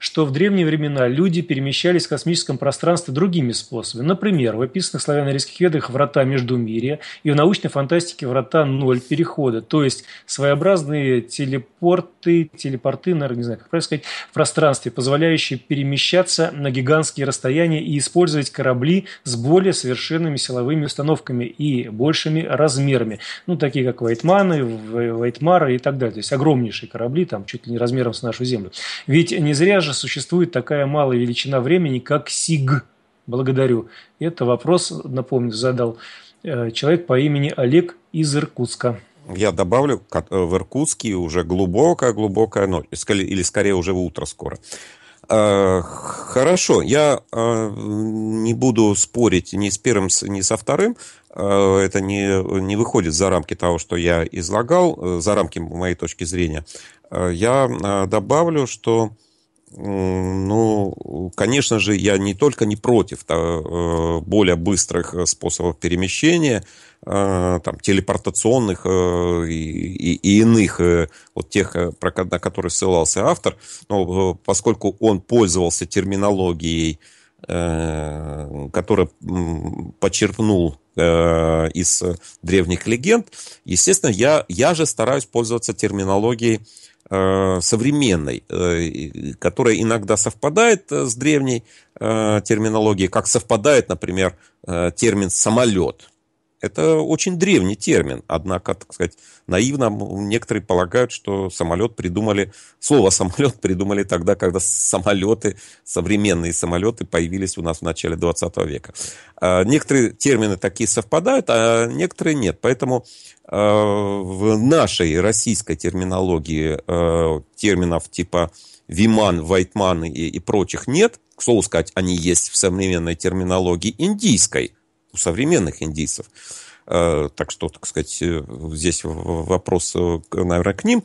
что в древние времена люди перемещались в космическом пространстве другими способами. Например, в описанных славяно-арийских ведах врата между Междумирия и в научной фантастике врата ноль перехода. То есть своеобразные телепорты, телепорты, наверное, не знаю, как правильно сказать, в пространстве, позволяющие перемещаться на гигантские расстояния и использовать корабли с более совершенными силовыми установками и большими размерами. Ну, такие как Вайтманы, Вайтмары и так далее. То есть огромнейшие корабли, там чуть ли не размером с нашу Землю. Ведь не зря же даже существует такая малая величина времени, как СИГ. Благодарю. Это вопрос, напомню, задал э, человек по имени Олег из Иркутска. Я добавлю, э, в Иркутске уже глубокая-глубокая ночь, или скорее уже утро скоро. Э, хорошо, я не буду спорить ни с первым, ни со вторым. Это не, не выходит за рамки того, что я излагал, за рамки моей точки зрения. Я добавлю, что ну, конечно же, я не только не против то, э, более быстрых э, способов перемещения, э, там, телепортационных и, и, и иных, вот тех, про, на которые ссылался автор, но поскольку он пользовался терминологией, который почерпнул из древних легенд, естественно, я, я же стараюсь пользоваться терминологией Э, современной, э, которая иногда совпадает э, с древней терминологией, как совпадает, например, термин «самолет». Это очень древний термин, однако, так сказать, наивно некоторые полагают, что самолет придумали, слово самолет придумали тогда, когда самолеты, современные самолеты появились у нас в начале 20 века. Некоторые термины такие совпадают, а некоторые нет. Поэтому Э, в нашей российской терминологии э, терминов типа Виман, Вайтман и, и прочих нет. К слову сказать, они есть в современной терминологии индийской, у современных индийцев. Э, так что, так сказать, здесь вопрос, наверное, к ним.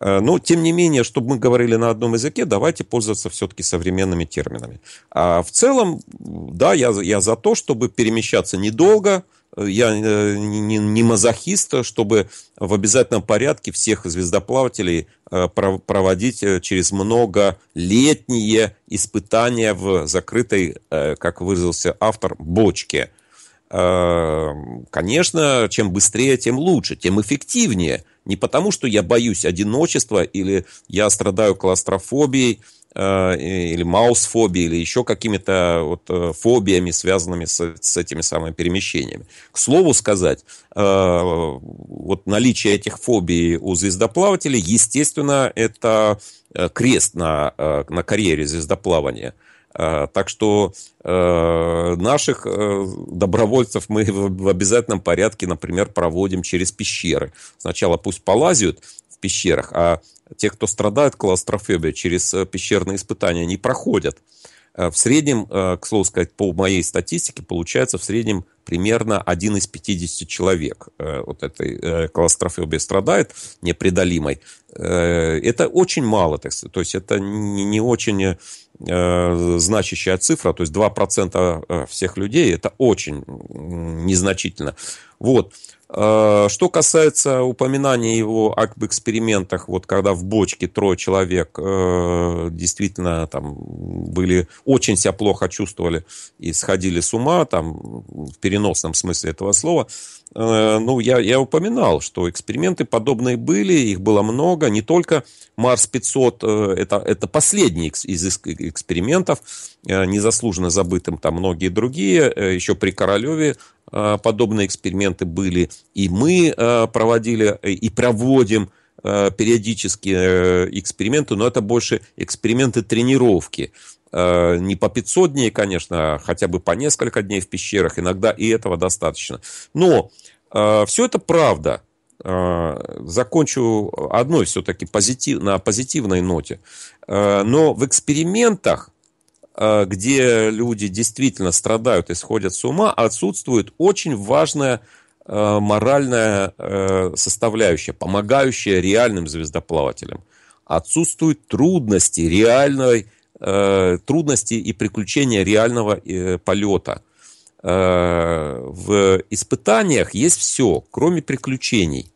Но, тем не менее, чтобы мы говорили на одном языке, давайте пользоваться все-таки современными терминами. А в целом, да, я, я за то, чтобы перемещаться недолго, я э, не, не мазохист, чтобы в обязательном порядке всех звездоплавателей э, проводить э, через многолетние испытания в закрытой, как выразился автор, бочке. Конечно, чем быстрее, тем лучше, тем эффективнее. Не потому, что я боюсь одиночества или я страдаю клаустрофобией, Э, или маусфобией, или еще какими-то вот э, фобиями, связанными с, с этими самыми перемещениями. К слову сказать, э, вот наличие этих фобий у звездоплавателей, естественно, это крест на, на карьере звездоплавания. Так что наших добровольцев мы в обязательном порядке, например, проводим через пещеры. Сначала пусть полазят в пещерах, а те, кто страдает клаустрофобией, через э, пещерные испытания не проходят. Э, в среднем, э, к слову сказать, по моей статистике, получается в среднем примерно один из 50 человек вот этой клаустрофобией страдает, непреодолимой. Это очень мало, так сказать. То есть это не очень значащая цифра, то есть 2% всех людей, это очень незначительно. Вот. Э, что касается упоминания его об экспериментах, вот когда в бочке трое человек э, действительно там были, очень себя плохо чувствовали и сходили с ума, там в переносном смысле этого слова, э, ну, я, я упоминал, что эксперименты подобные были, их было много, не только Марс 500, э, это, это последний из экспериментов, э, незаслуженно забытым там многие другие, э, еще при Королеве а, подобные эксперименты были, и мы а, проводили э, и проводим а, периодически э, эксперименты, но это больше эксперименты тренировки. Не по 500 дней, конечно, а хотя бы по несколько дней в пещерах, иногда и этого достаточно. Но все это правда. Закончу одной все-таки позитив, на позитивной ноте. Но в экспериментах Э, где люди действительно страдают и сходят с ума, отсутствует очень важная э, моральная э, составляющая, помогающая реальным звездоплавателям. Отсутствуют трудности реальной, трудности и приключения реального полета. В испытаниях есть все, кроме приключений.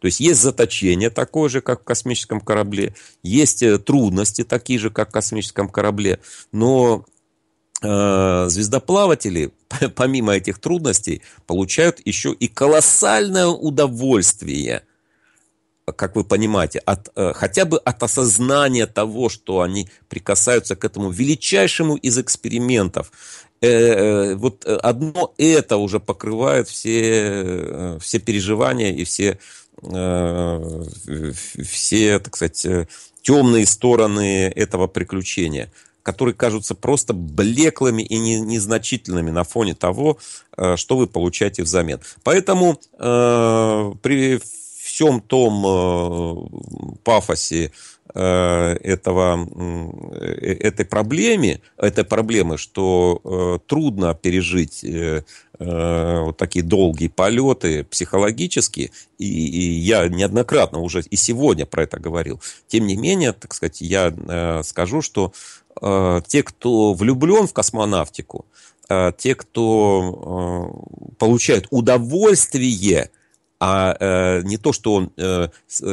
То есть есть заточение такое же, как в космическом корабле, есть э, трудности такие же, как в космическом корабле, но э, звездоплаватели, помимо этих трудностей, получают еще и колоссальное удовольствие, как вы понимаете, от, э, хотя бы от осознания того, что они прикасаются к этому величайшему из экспериментов. Э, э, вот э, одно это уже покрывает все, э, все переживания и все Э, все, так сказать, э, темные стороны этого приключения, которые кажутся просто блеклыми и не, незначительными на фоне того, э, что вы получаете взамен. Поэтому при всем том пафосе Э, этого, э, этой проблеме, этой проблемы, что э, трудно пережить вот такие долгие полеты психологически, и, и я неоднократно уже и сегодня про это говорил. Тем не менее, так сказать, я скажу, что те, кто влюблен в космонавтику, те, кто получает удовольствие а э, не то, что он э,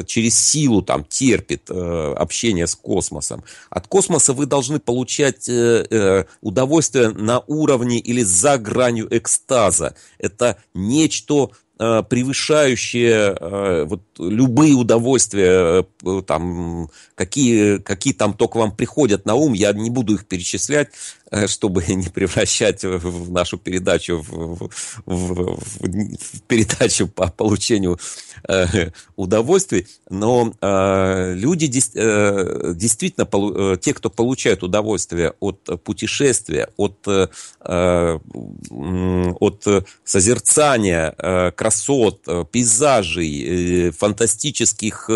через силу там терпит э, общение с космосом. От космоса вы должны получать э, э удовольствие на уровне или за гранью экстаза. Это нечто э, превышающее э, вот, любые удовольствия, э, там, какие, какие там только вам приходят на ум, я не буду их перечислять, Э, чтобы не превращать э, в нашу передачу в, в, в, в передачу по получению э, удовольствий, но э, люди э, действительно, полу, э, те, кто получают удовольствие от путешествия, от, от созерцания красот, пейзажей, фантастических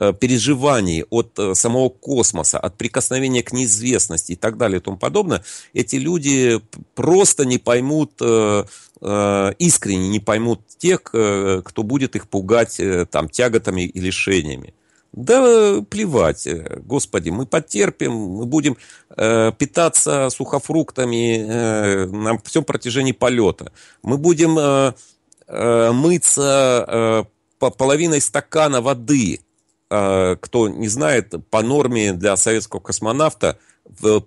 Э, переживаний от э, самого космоса, от прикосновения к неизвестности и так далее и тому подобное, эти люди просто не поймут э, искренне не поймут тех, кто будет их пугать там тяготами и лишениями. Да плевать, господи, мы потерпим, мы будем э, питаться сухофруктами э, на всем протяжении полета. Мы будем э, э, мыться э, половиной стакана воды Э, кто не знает, по норме для советского космонавта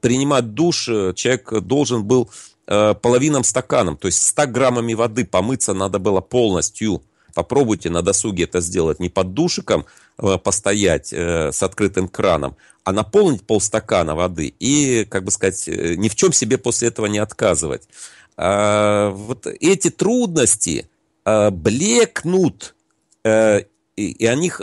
принимать душ э, человек должен был э, половинам стаканом, то есть 100 граммами воды помыться надо было полностью. Попробуйте на досуге это сделать не под душиком постоять с открытым краном, а наполнить полстакана воды и, как бы сказать, ни в чем себе после этого не отказывать. А, вот эти трудности блекнут и о них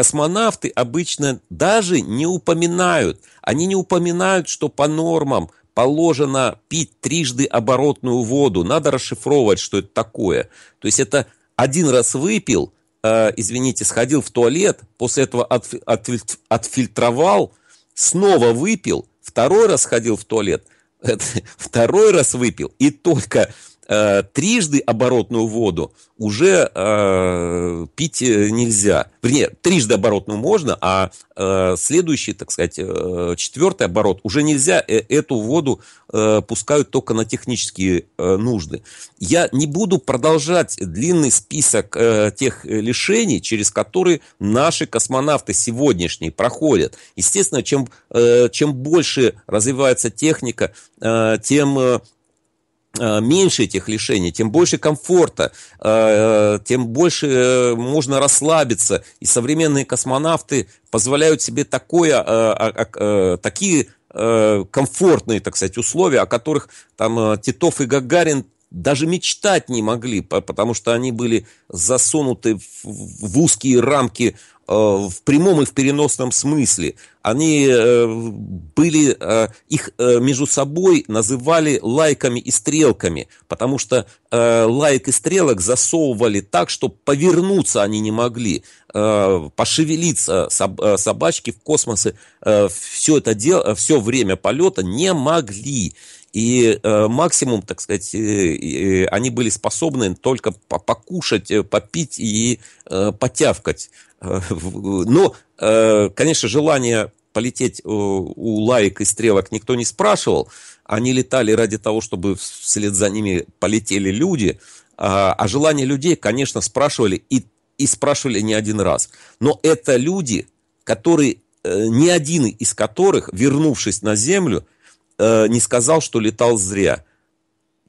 Космонавты обычно даже не упоминают. Они не упоминают, что по нормам положено пить трижды оборотную воду. Надо расшифровывать, что это такое. То есть это один раз выпил, э, извините, сходил в туалет, после этого отфи отфиль отфильтровал, снова выпил, второй раз ходил в туалет, второй раз выпил, и только Э, трижды оборотную воду уже э, пить э, нельзя. Вернее, трижды оборотную можно, а э, следующий, так сказать, э, четвертый оборот уже нельзя. Э, эту воду э, пускают только на технические э, нужды. Я не буду продолжать длинный список э, тех лишений, через которые наши космонавты сегодняшние проходят. Естественно, чем, э, чем больше развивается техника, э, тем э, Э, меньше этих лишений, тем больше комфорта, э, э, тем больше можно расслабиться. И современные космонавты позволяют себе такое, а, а, такие комфортные, так сказать, условия, о которых там Титов и Гагарин даже мечтать не могли, потому что они были засунуты в узкие рамки Э, в прямом и в переносном смысле. Они э, были, э, их между собой называли лайками и стрелками, потому что лайк и стрелок засовывали так, что повернуться они не могли, пошевелиться собачки в космосе все это дело, все время полета не могли. И э, максимум, так сказать, э, э, они были способны только покушать, попить и э, потявкать. Но, ну, э, конечно, желание полететь э, у лаек и стрелок никто не спрашивал. Они летали ради того, чтобы вслед за ними полетели люди. А, а желание людей, конечно, спрашивали и, и спрашивали не один раз. Но это люди, которые, э, ни один из которых, вернувшись на Землю, не сказал, что летал зря –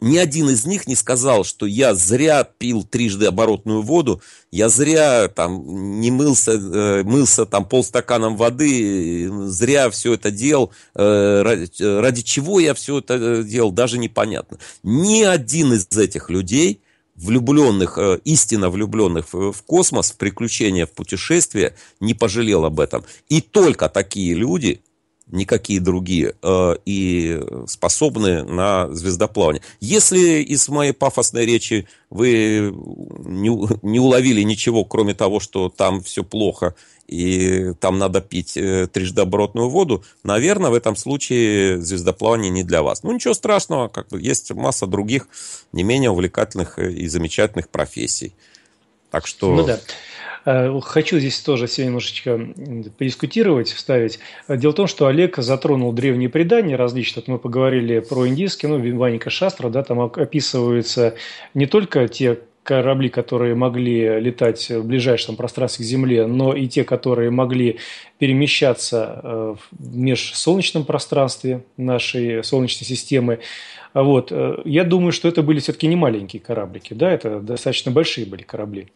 ни один из них не сказал, что я зря пил трижды оборотную воду, я зря там не мылся, э, мылся там полстаканом воды, зря все это делал, э, ради, ради чего я все это э, делал, даже непонятно. Ни один из этих людей, влюбленных, э, истинно влюбленных в, в космос, в приключения, в путешествия, не пожалел об этом. И только такие люди никакие другие, э, и способны на звездоплавание. Если из моей пафосной речи вы не, не уловили ничего, кроме того, что там все плохо, и там надо пить э, триждоборотную воду, наверное, в этом случае звездоплавание не для вас. Ну, ничего страшного, как бы есть масса других не менее увлекательных и замечательных профессий. Так что... Ну да. Э, хочу здесь тоже сегодня немножечко подискутировать, вставить. Э, дело в том, что Олег затронул древние предания различные. Вот мы поговорили про индийские, ну, Ваника Шастра, да, там описываются не только те корабли, которые могли летать в ближайшем пространстве к Земле, но и те, которые могли перемещаться э, в межсолнечном пространстве нашей Солнечной системы. А вот. Э, я думаю, что это были все-таки не маленькие кораблики, да, это достаточно большие были корабли.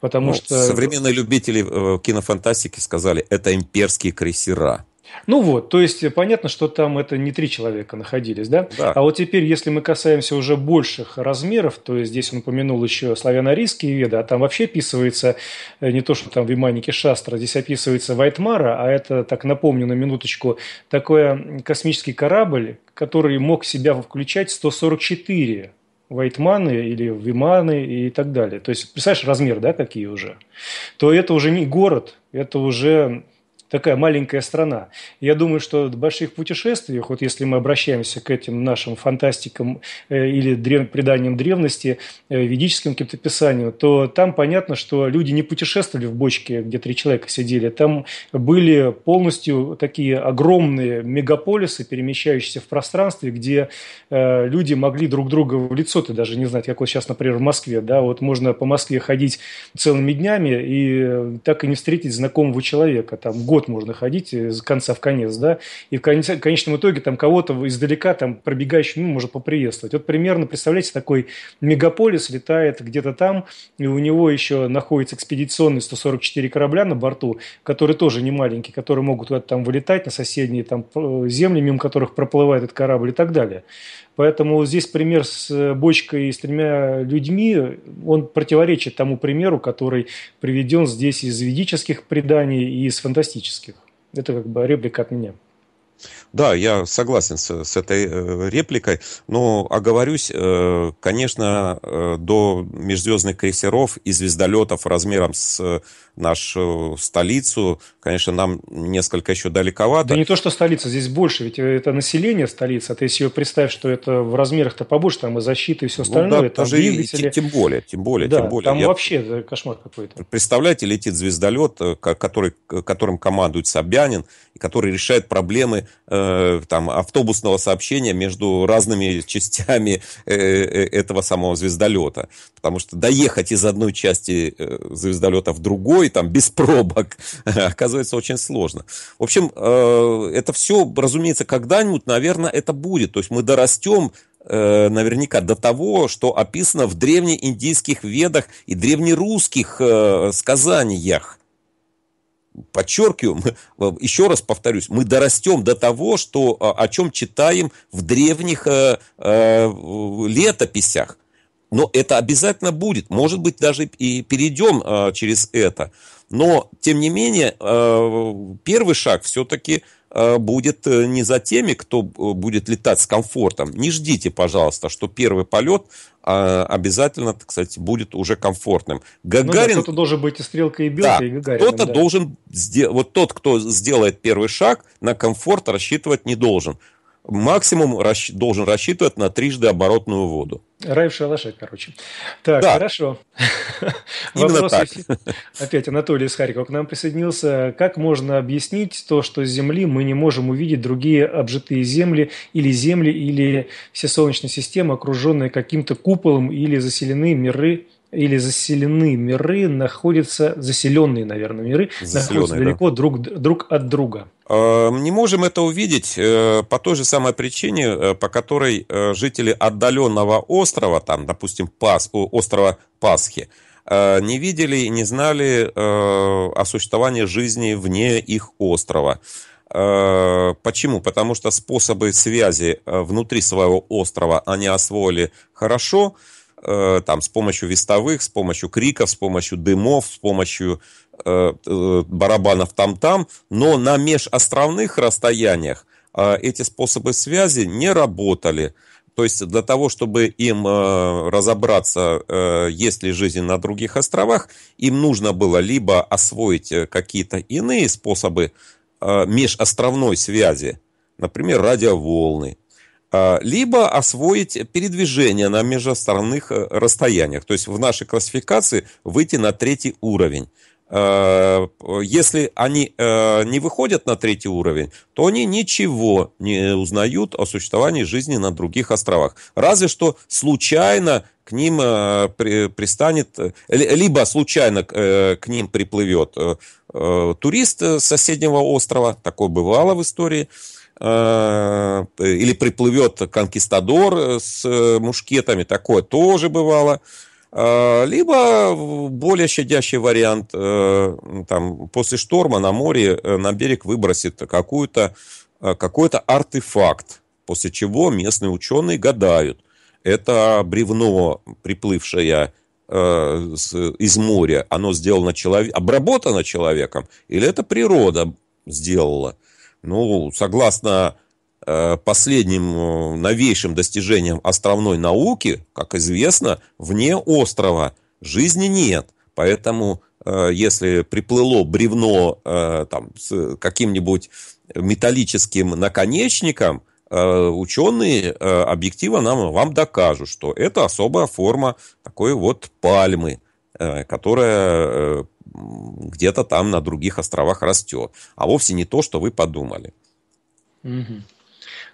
Потому ну, что... Современные любители э, кинофантастики сказали, это имперские крейсера. Ну вот, то есть э, понятно, что там это не три человека находились, да? да. А вот теперь, если мы касаемся уже больших размеров, то есть здесь он упомянул еще славяно-арийские веды, а там вообще описывается э, не то, что там Виманики Шастра, здесь описывается Вайтмара, а это, так напомню на минуточку, такой космический корабль, который мог себя включать 144 Вайтманы или Виманы и так далее. То есть, представляешь, размер, да, какие уже? То это уже не город, это уже такая маленькая страна. Я думаю, что в больших путешествиях, вот если мы обращаемся к этим нашим фантастикам э, или древ... преданиям древности, э, ведическим каким-то писаниям, то там понятно, что люди не путешествовали в бочке, где три человека сидели. Там были полностью такие огромные мегаполисы, перемещающиеся в пространстве, где э, люди могли друг друга в лицо, ты даже не знать, как вот сейчас, например, в Москве, да, вот можно по Москве ходить целыми днями и так и не встретить знакомого человека, там, год можно ходить из конца в конец, да, и в конечном итоге там кого-то издалека, там, пробегающий мимо может поприветствовать. Вот примерно, представляете, такой мегаполис летает где-то там, и у него еще находится экспедиционный 144 корабля на борту, которые тоже не маленькие, которые могут там вылетать на соседние там э, земли, мимо которых проплывает этот корабль и так далее. Поэтому здесь пример с э, бочкой и с тремя людьми, он противоречит тому примеру, который приведен здесь из ведических преданий и из фантастических. Это как бы реплика от меня. Да, я согласен с, с этой э, репликой, но оговорюсь, э, конечно, до межзвездных крейсеров и звездолетов размером с нашу столицу. Конечно, нам несколько еще далековато. Да не то, что столица, здесь больше, ведь это население столицы. А ты себе представь, что это в размерах-то побольше, там и защита, и все ну остальное. Ну, да, там даже двигатели... и, тем более, тем более, да, тем более. там Я... вообще кошмар какой-то. Представляете, летит звездолет, э, который, которым командует Собянин, и который решает проблемы э, там, автобусного сообщения между разными частями э, э этого самого звездолета потому что доехать из одной части э, звездолета в другой, там, без пробок, оказывается очень сложно. В общем, э, это все, разумеется, когда-нибудь, наверное, это будет. То есть мы дорастем э, наверняка до того, что описано в древнеиндийских ведах и древнерусских сказаниях подчеркиваю, мы, еще раз повторюсь, мы дорастем до того, что, а, о чем читаем в древних э, э, летописях. Но это обязательно будет. Может быть, даже и перейдем э, через это. Но, тем не менее, э, первый шаг все-таки а, будет э, не за теми, кто э, будет летать с комфортом. Не ждите, пожалуйста, что первый полет обязательно, кстати, будет уже комфортным. Гагарин... Ну, да, кто-то должен быть и стрелкой, и белкой, да, и Гагарином. Кто-то да. должен... Вот тот, кто сделает первый шаг, на комфорт рассчитывать не должен. Максимум расщ... должен рассчитывать на трижды оборотную воду. Рай в шалаше, короче. Так, да. хорошо. Вопрос так. Опять Анатолий из Харькова к нам присоединился. Как можно объяснить то, что с Земли мы не можем увидеть другие обжитые земли или земли, или все Солнечная система, окруженные каким-то куполом, или заселены миры или заселены миры находятся, заселенные, наверное, миры заселенные, находятся далеко да. друг, друг от друга. А, не можем это увидеть э, по той же самой причине, э, по которой э, жители отдаленного острова, там, допустим, Пас, острова Пасхи, не видели и не знали о существовании жизни вне их острова. Почему? Потому что способы связи внутри своего острова они освоили хорошо – э, там, с помощью вестовых, с помощью криков, с помощью дымов, с помощью э, э, барабанов там-там, но на межостровных расстояниях э, эти способы связи не работали. То есть для того, чтобы им э, разобраться, э, есть ли жизнь на других островах, им нужно было либо освоить э, какие-то иные способы э, межостровной связи, например, радиоволны, а, либо освоить передвижение на межостранных э, расстояниях, то есть в нашей классификации выйти на третий уровень. А, если они э, не выходят на третий уровень, то они ничего не узнают о существовании жизни на других островах. Разве что случайно к ним э, пристанет, либо случайно к ним приплывет турист с соседнего острова, такое бывало в истории, Э, или приплывет конкистадор э, с э, мушкетами, такое тоже бывало. Либо более щадящий вариант, там, после шторма на море на берег выбросит какую-то, какой-то артефакт, после чего местные ученые гадают. Это бревно, приплывшее из моря, оно сделано человек, обработано человеком, или это природа сделала. Ну, согласно э, последним э, новейшим достижениям островной науки, как известно, вне острова жизни нет. Поэтому э, если приплыло бревно там, с каким-нибудь металлическим наконечником, ученые объективно нам, вам докажут, что это особая форма такой вот пальмы, которая где-то там на других островах растет, а вовсе не то, что вы подумали.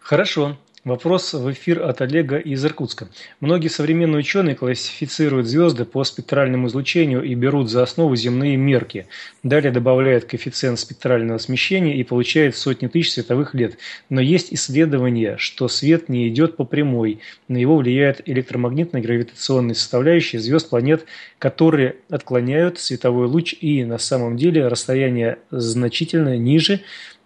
Хорошо. Вопрос в эфир от Олега из Иркутска. Многие современные ученые классифицируют звезды по спектральному излучению и берут за основу земные мерки. Далее добавляют коэффициент спектрального смещения и получают сотни тысяч световых лет. Но есть исследование, что свет не идет по прямой. На него влияет электромагнитная гравитационная составляющая звезд планет, которые отклоняют световой луч и на самом деле расстояние значительно ниже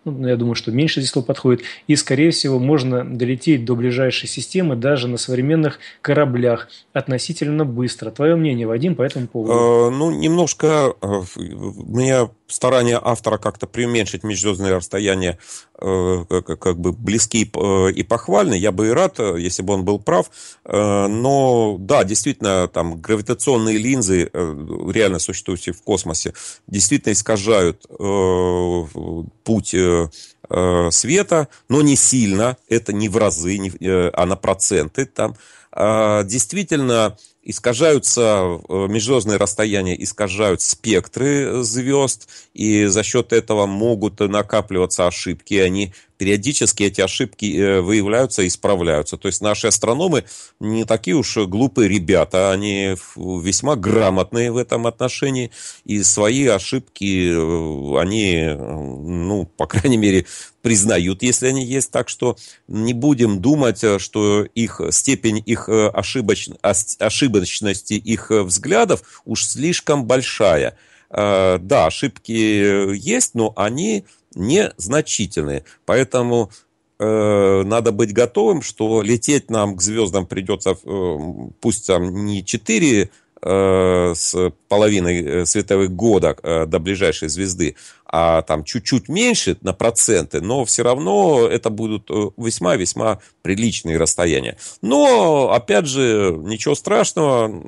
ну, ну, я думаю, что меньше здесь подходит, и, скорее всего, можно долететь до ближайшей системы даже на современных кораблях относительно быстро. Твое мнение, Вадим, по этому поводу? Э, ну, немножко э, у меня старание автора как-то преуменьшить межзвездные расстояния Э, как бы близки э, и похвальны. Я бы и рад, э, если бы он был прав. Но да, действительно, там гравитационные линзы, реально существующие в космосе, действительно искажают путь света, но не сильно, это не в разы, а на проценты там. А, действительно, искажаются э, межзвездные расстояния, искажают спектры звезд, и за счет этого могут накапливаться ошибки, и они периодически эти ошибки э, выявляются и исправляются. То есть наши астрономы не такие уж глупые ребята, они весьма грамотные в этом отношении, и свои ошибки э, они, э, ну, по крайней мере, признают, если они есть. Так что не будем думать, что их степень их ошибоч... ошибочности их взглядов уж слишком большая. Да, ошибки есть, но они незначительные. Поэтому э, надо быть готовым, что лететь нам к звездам придется, э, пусть там не 4 э, с половиной э, световых года э, до ближайшей звезды, а там чуть-чуть меньше на проценты, но все равно это будут э, весьма-весьма приличные расстояния. Но, опять же, ничего страшного,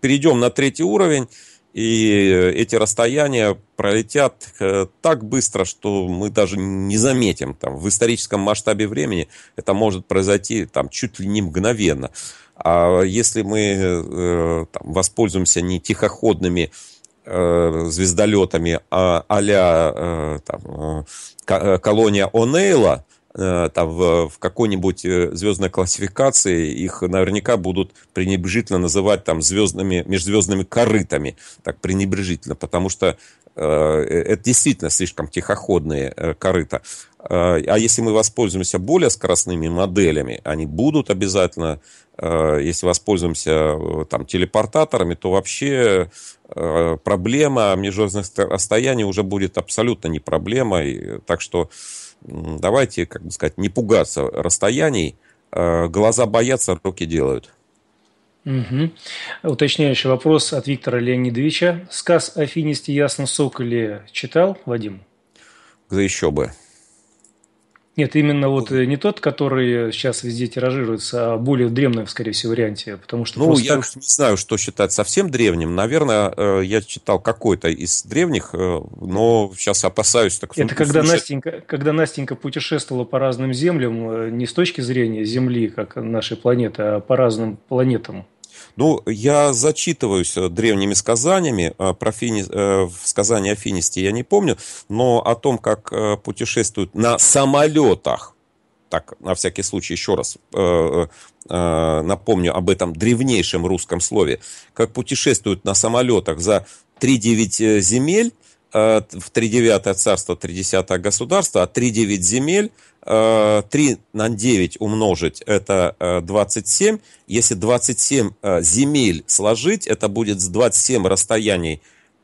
перейдем на третий уровень, и э, эти расстояния пролетят э, так быстро, что мы даже не заметим. Там, в историческом масштабе времени это может произойти там, чуть ли не мгновенно. А если мы э, там, воспользуемся не тихоходными звездолетами а, а-ля там, колония О'Нейла, Э, там в, в какой-нибудь э, звездной классификации их наверняка будут пренебрежительно называть там звездными, межзвездными корытами, так пренебрежительно, потому что э, э, это действительно слишком тихоходные э, корыта. Э, а если мы воспользуемся более скоростными моделями, они будут обязательно, э, если воспользуемся э, там телепортаторами, то вообще э, проблема межзвездных расстояний уже будет абсолютно не проблемой, так что давайте, как бы сказать, не пугаться расстояний. Э, глаза боятся, руки делают. Угу. Уточняющий вопрос от Виктора Леонидовича. Сказ о финисте сок или читал, Вадим? Да еще бы. Нет, именно вот э, не тот, который э, сейчас везде тиражируется, а более древний, скорее всего, варианте. Потому что ну, просто... я не знаю, что считать совсем древним. Наверное, э, я читал какой-то из древних, но сейчас опасаюсь. Так, Это когда Настенька, когда Настенька путешествовала по разным землям, не с точки зрения Земли, как нашей планеты, а по разным планетам. Ну, я зачитываюсь э, древними сказаниями, э, про Фини... Э, сказания о Финисте я не помню, но о том, как путешествуют на самолетах, так, на всякий случай еще раз напомню об этом древнейшем русском слове, как путешествуют на самолетах за 3-9 земель, Э, в 39 царство, 30 государство, а 39 земель, 3 э, на 9 умножить, это 27. Э, Если 27 земель сложить, это будет 27 расстояний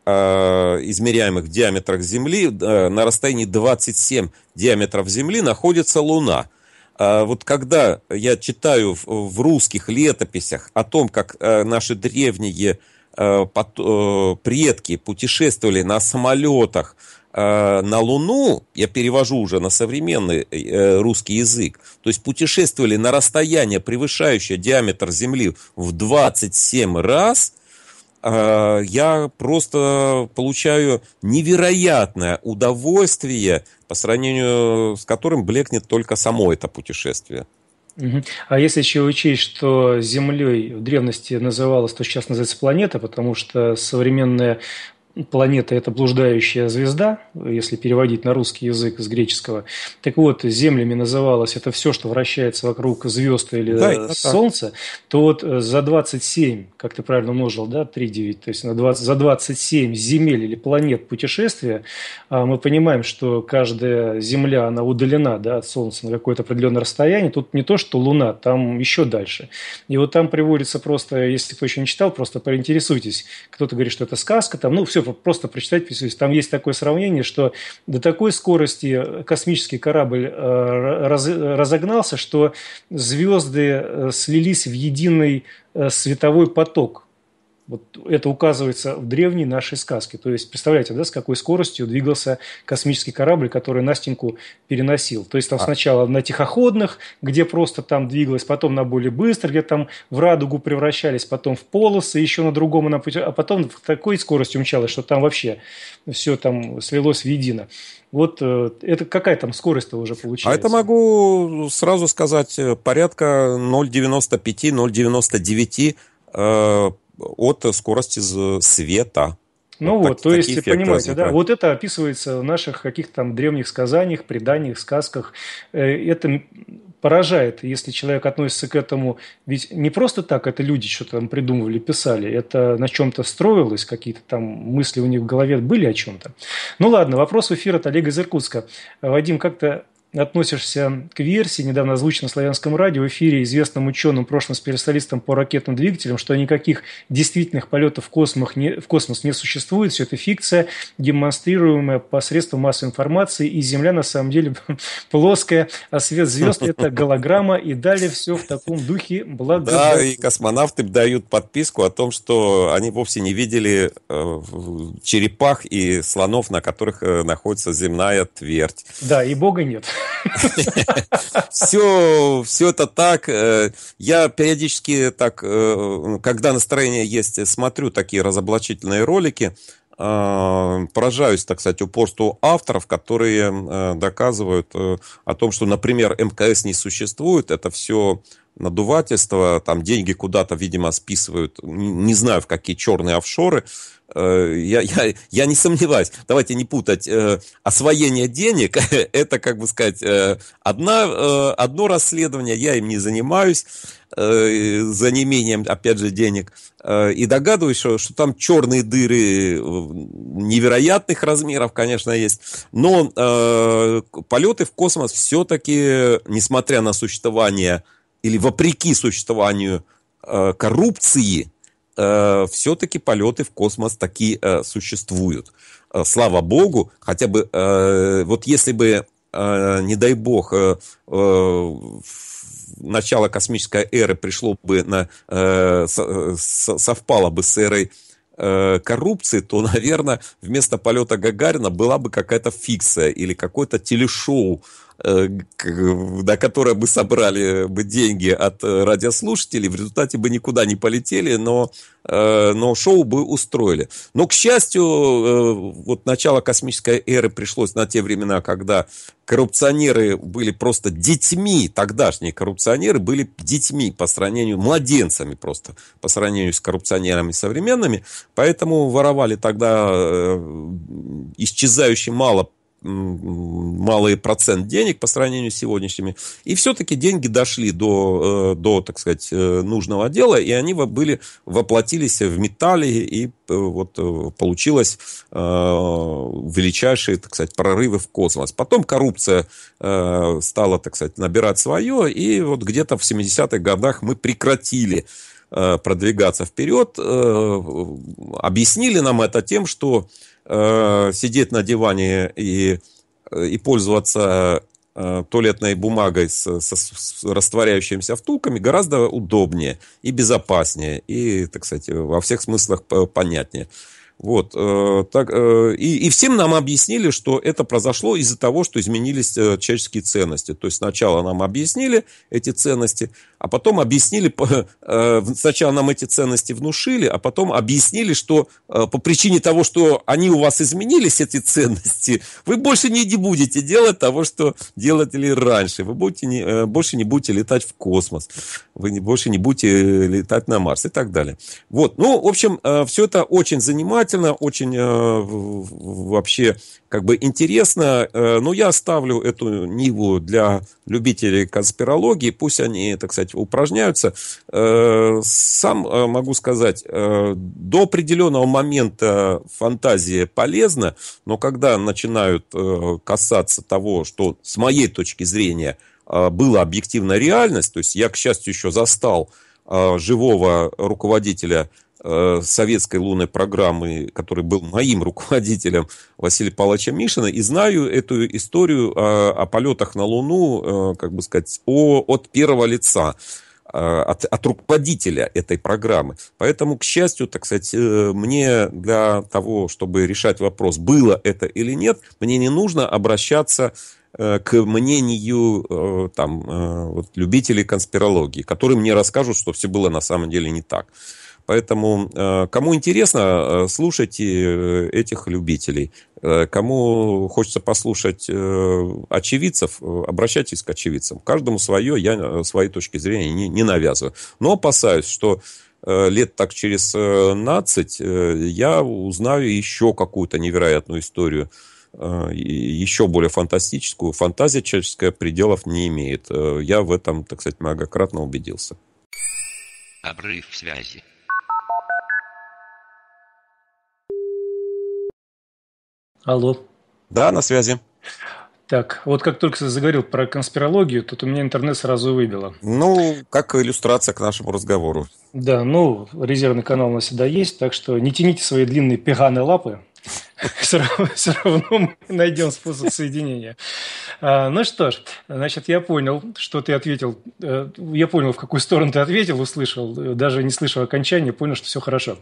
измеряемых в диаметрах Земли, на расстоянии 27 диаметров Земли находится Луна. Вот когда я читаю в русских летописях о том, как наши древние Э, э, предки путешествовали на самолетах э, на Луну, я перевожу уже на современный русский язык, то есть путешествовали на расстояние, превышающее диаметр Земли в 27 раз, я просто получаю невероятное удовольствие, по сравнению с которым блекнет только само это путешествие. А если еще учесть, что Землей в древности называлась, то сейчас называется планета, потому что современная планета – это блуждающая звезда, если переводить на русский язык из греческого. Так вот, землями называлось это все, что вращается вокруг звезд или да, Солнца, то вот э, за 27, как ты правильно умножил, да, 3,9, то есть на 20, за 27 земель или планет путешествия а, мы понимаем, что каждая Земля, она удалена да, от Солнца на какое-то определенное расстояние. Тут не то, что Луна, там еще дальше. И вот там приводится просто, если кто еще не читал, просто поинтересуйтесь. Кто-то говорит, что это сказка, там, ну, все цифр просто прочитать присутствует. Там есть такое сравнение, что до такой скорости космический корабль э, раз, разогнался, что звезды э, слились в единый э, световой поток – вот это указывается в древней нашей сказке. То есть, представляете, да, с какой скоростью двигался космический корабль, который Настеньку переносил. То есть, там а. сначала на тихоходных, где просто там двигалось, потом на более быстро, где там в радугу превращались, потом в полосы, еще на другом, на пути, а потом в такой скорости умчалось, что там вообще все там слилось воедино. Вот э, это какая там скорость-то уже получается? А это могу сразу сказать, э, порядка 0,95, 0,99 от скорости света. Ну вот, так, то есть, понимаете, возникают. да, вот это описывается в наших каких-то там древних сказаниях, преданиях, сказках. Э, это поражает, если человек относится к этому. Ведь не просто так это люди что-то там придумывали, писали. Это на чем-то строилось, какие-то там мысли у них в голове были о чем-то. Ну ладно, вопрос в эфир от Олега из Иркутска. Вадим, как-то относишься к версии, недавно озвучено на славянском радио, в эфире известным ученым, прошлым специалистом по ракетным двигателям, что никаких действительных полетов в космос не, в космос не существует, все это фикция, демонстрируемая посредством массовой информации, и Земля на самом деле плоская, а свет звезд – это голограмма, и далее все в таком духе благо. Да, и космонавты дают подписку о том, что они вовсе не видели э, черепах и слонов, на которых э, находится земная твердь. Да, и Бога нет. Все, все это так. Э, я периодически так, э, когда настроение есть, смотрю такие разоблачительные ролики. Э, поражаюсь, так сказать, упорству авторов, которые доказывают о том, что, например, МКС не существует. Это все надувательство, там деньги куда-то, видимо, списывают, не знаю, в какие черные офшоры. Э, я, я, я не сомневаюсь, давайте не путать, э, освоение денег, это, как бы сказать, э, одна, одно расследование, я им не занимаюсь, за неимением, опять же, денег, и догадываюсь, что, что там черные дыры невероятных размеров, конечно, есть, но полеты в космос все-таки, несмотря на существование или вопреки существованию э, коррупции, э, все-таки полеты в космос такие э, существуют. Э, слава богу, хотя бы э, вот если бы, э, не дай бог, э, э, начало космической эры пришло бы на, э, со, совпало бы с эрой э, коррупции, то, наверное, вместо полета Гагарина была бы какая-то фикция или какое-то телешоу Э, на которые бы собрали бы деньги от э, радиослушателей, в результате бы никуда не полетели, но, э, но шоу бы устроили. Но, к счастью, вот начало космической эры пришлось на те времена, когда коррупционеры были просто детьми, тогдашние коррупционеры были детьми по сравнению, младенцами просто, по сравнению с коррупционерами современными, поэтому воровали тогда исчезающе мало малый процент денег по сравнению с сегодняшними. И все-таки деньги дошли до, э, до, так сказать, э, нужного дела, и они были, воплотились в металле, и э, вот получилось величайшие, так сказать, прорывы в космос. Потом коррупция стала, так сказать, набирать свое, и вот где-то в 70-х годах мы прекратили продвигаться вперед. Объяснили нам это тем, что Э, сидеть на диване и, э, и пользоваться э, туалетной бумагой с, со, с растворяющимися втулками гораздо удобнее и безопаснее, и, так сказать, во всех смыслах понятнее. Вот, э, так, э, и, и всем нам объяснили, что это произошло из-за того, что изменились э, человеческие ценности. То есть сначала нам объяснили эти ценности, а потом объяснили, э, сначала нам эти ценности внушили, а потом объяснили, что э, по причине того, что они у вас изменились, эти ценности, вы больше не будете делать того, что делали раньше. Вы будете не, э, больше не будете летать в космос, вы не, больше не будете летать на Марс и так далее. Вот, ну, в общем, э, все это очень занимательно увлекательно, очень э, вообще как бы интересно. Э, но я оставлю эту ниву для любителей конспирологии, пусть они, так сказать, упражняются. Э, сам могу сказать, до определенного момента фантазия полезна, но когда начинают касаться того, что с моей точки зрения была объективная реальность, то есть я, к счастью, еще застал живого руководителя Э, советской лунной программы, который был моим руководителем Василия Павловича Мишина, и знаю эту историю о, о полетах на Луну, э, как бы сказать, о, от первого лица, э, от, от руководителя этой программы. Поэтому, к счастью, так сказать, мне для того, чтобы решать вопрос, было это или нет, мне не нужно обращаться к мнению там, вот, любителей конспирологии, которые мне расскажут, что все было на самом деле не так. Поэтому, э, кому интересно, э, слушайте э, этих любителей. Кому хочется послушать очевидцев, обращайтесь к очевидцам. Каждому свое, я свои точки зрения не, не навязываю. Но опасаюсь, что лет так через 15 я узнаю еще какую-то невероятную историю еще более фантастическую. Фантазия человеческая пределов не имеет. Я в этом, так сказать, многократно убедился. Обрыв связи. Алло. Да, на связи. Так, вот как только заговорил про конспирологию, тут у меня интернет сразу выбило. Ну, как иллюстрация к нашему разговору. Да, ну, резервный канал у нас всегда есть, так что не тяните свои длинные пеганы лапы. Все равно мы найдем способ соединения. А, ну что ж, значит, я понял, что ты ответил. Э, я понял, в какую сторону ты ответил, услышал, даже не слышал окончания, понял, что все хорошо.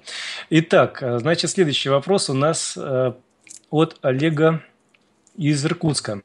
Итак, э, значит, следующий вопрос у нас э, от Олега из Иркутска.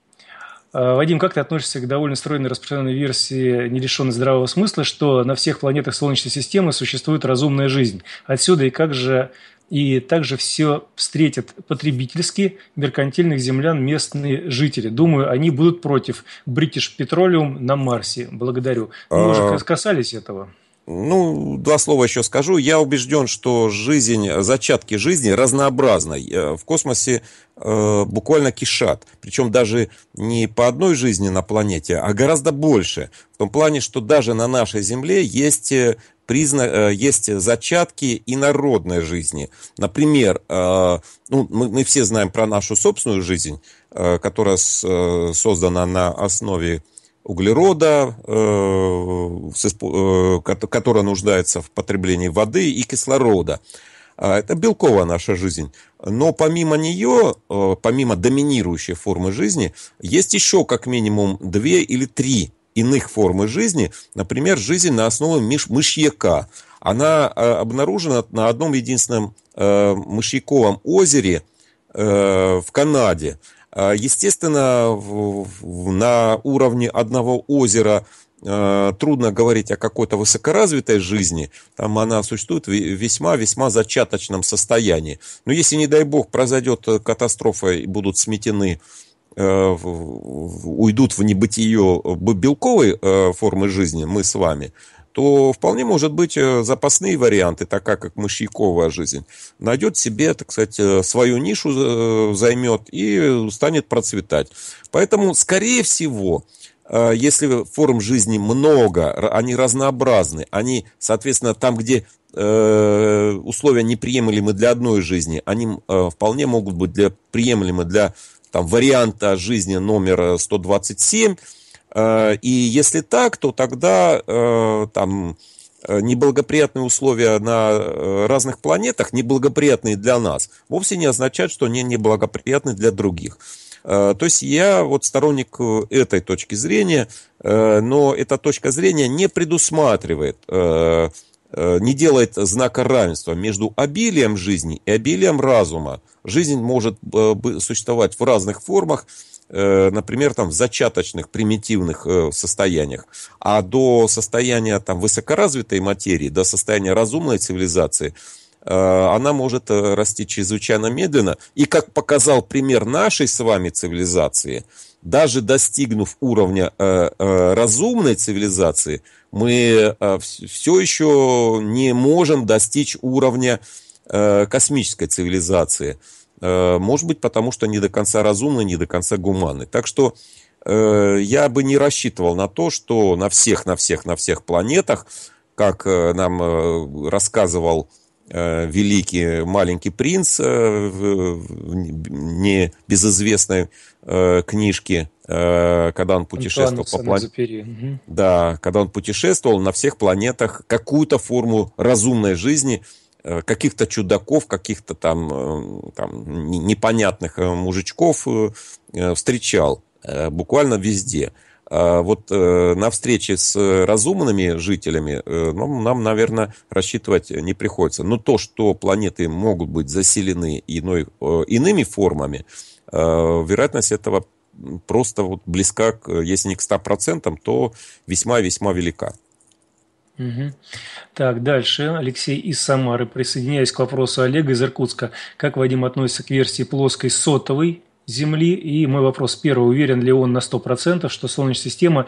Э, Вадим, как ты относишься к довольно стройной распространенной версии нерешенной здравого смысла, что на всех планетах Солнечной системы существует разумная жизнь? Отсюда и как же и также все встретят потребительски меркантильных землян местные жители. Думаю, они будут против British Petroleum на Марсе. Благодарю. Мы а... уже касались этого. Ну, два слова еще скажу. Я убежден, что жизнь, зачатки жизни разнообразны. Э, в космосе э, буквально кишат. Причем даже не по одной жизни на планете, а гораздо больше. В том плане, что даже на нашей Земле есть, э, призна... Э, есть зачатки инородной жизни. Например, э, ну, мы, мы все знаем про нашу собственную жизнь, э, которая с, э, создана на основе углерода, э, э, которая нуждается в потреблении воды и кислорода. А, это белковая наша жизнь. Но помимо нее, э, помимо доминирующей формы жизни, есть еще как минимум две или три иных формы жизни. Например, жизнь на основе мышьяка. Она обнаружена на одном единственном мышьяковом озере в Канаде – а, естественно, на уровне одного озера а, трудно говорить о какой-то высокоразвитой жизни, там она существует в весьма-весьма зачаточном состоянии. Но если, не дай бог, произойдет э, катастрофа и будут сметены э, уйдут в небытие белковой э, формы жизни, мы с вами, то вполне может быть э, запасные варианты, такая как мышьяковая жизнь, найдет себе, так сказать, э, свою нишу э, займет и станет процветать. Поэтому, скорее всего, если форм жизни много, они разнообразны, они, соответственно, там, где условия неприемлемы для одной жизни, они вполне могут быть для, приемлемы для там, варианта жизни номер 127, Э, и если так, то тогда э, там э, неблагоприятные условия на разных планетах, неблагоприятные для нас, вовсе не означают, что они неблагоприятны для других. То есть я вот сторонник этой точки зрения, но эта точка зрения не предусматривает, не делает знака равенства между обилием жизни и обилием разума. Жизнь может существовать в разных формах, Э, например, там, в зачаточных, примитивных э, состояниях, а до состояния там, высокоразвитой материи, до состояния разумной цивилизации, э, она может расти чрезвычайно медленно. И как показал пример нашей с вами цивилизации, даже достигнув уровня разумной цивилизации, мы все еще не можем достичь уровня космической цивилизации. Э, может быть, потому что не до конца разумны, не до конца гуманны. Так что э, я бы не рассчитывал на то, что на всех, на всех, на всех планетах, как э, нам рассказывал великий маленький принц в небезызвестной книжке, когда он путешествовал Антуан, по планете. Да, когда он путешествовал, на всех планетах какую-то форму разумной жизни – Э, каких-то чудаков, каких-то там, э, там непонятных э, мужичков встречал буквально везде. А вот на встрече с разумными жителями ну, нам, наверное, рассчитывать не приходится. Но то, что планеты могут быть заселены иной, иными формами, вероятность этого просто вот близка, к, если не к 100%, то весьма-весьма велика. Угу. Так, дальше. Алексей из Самары. Присоединяясь к вопросу Олега из Иркутска. Как Вадим относится к версии плоской сотовой Земли? И мой вопрос первый. Уверен ли он на 100%, что Солнечная система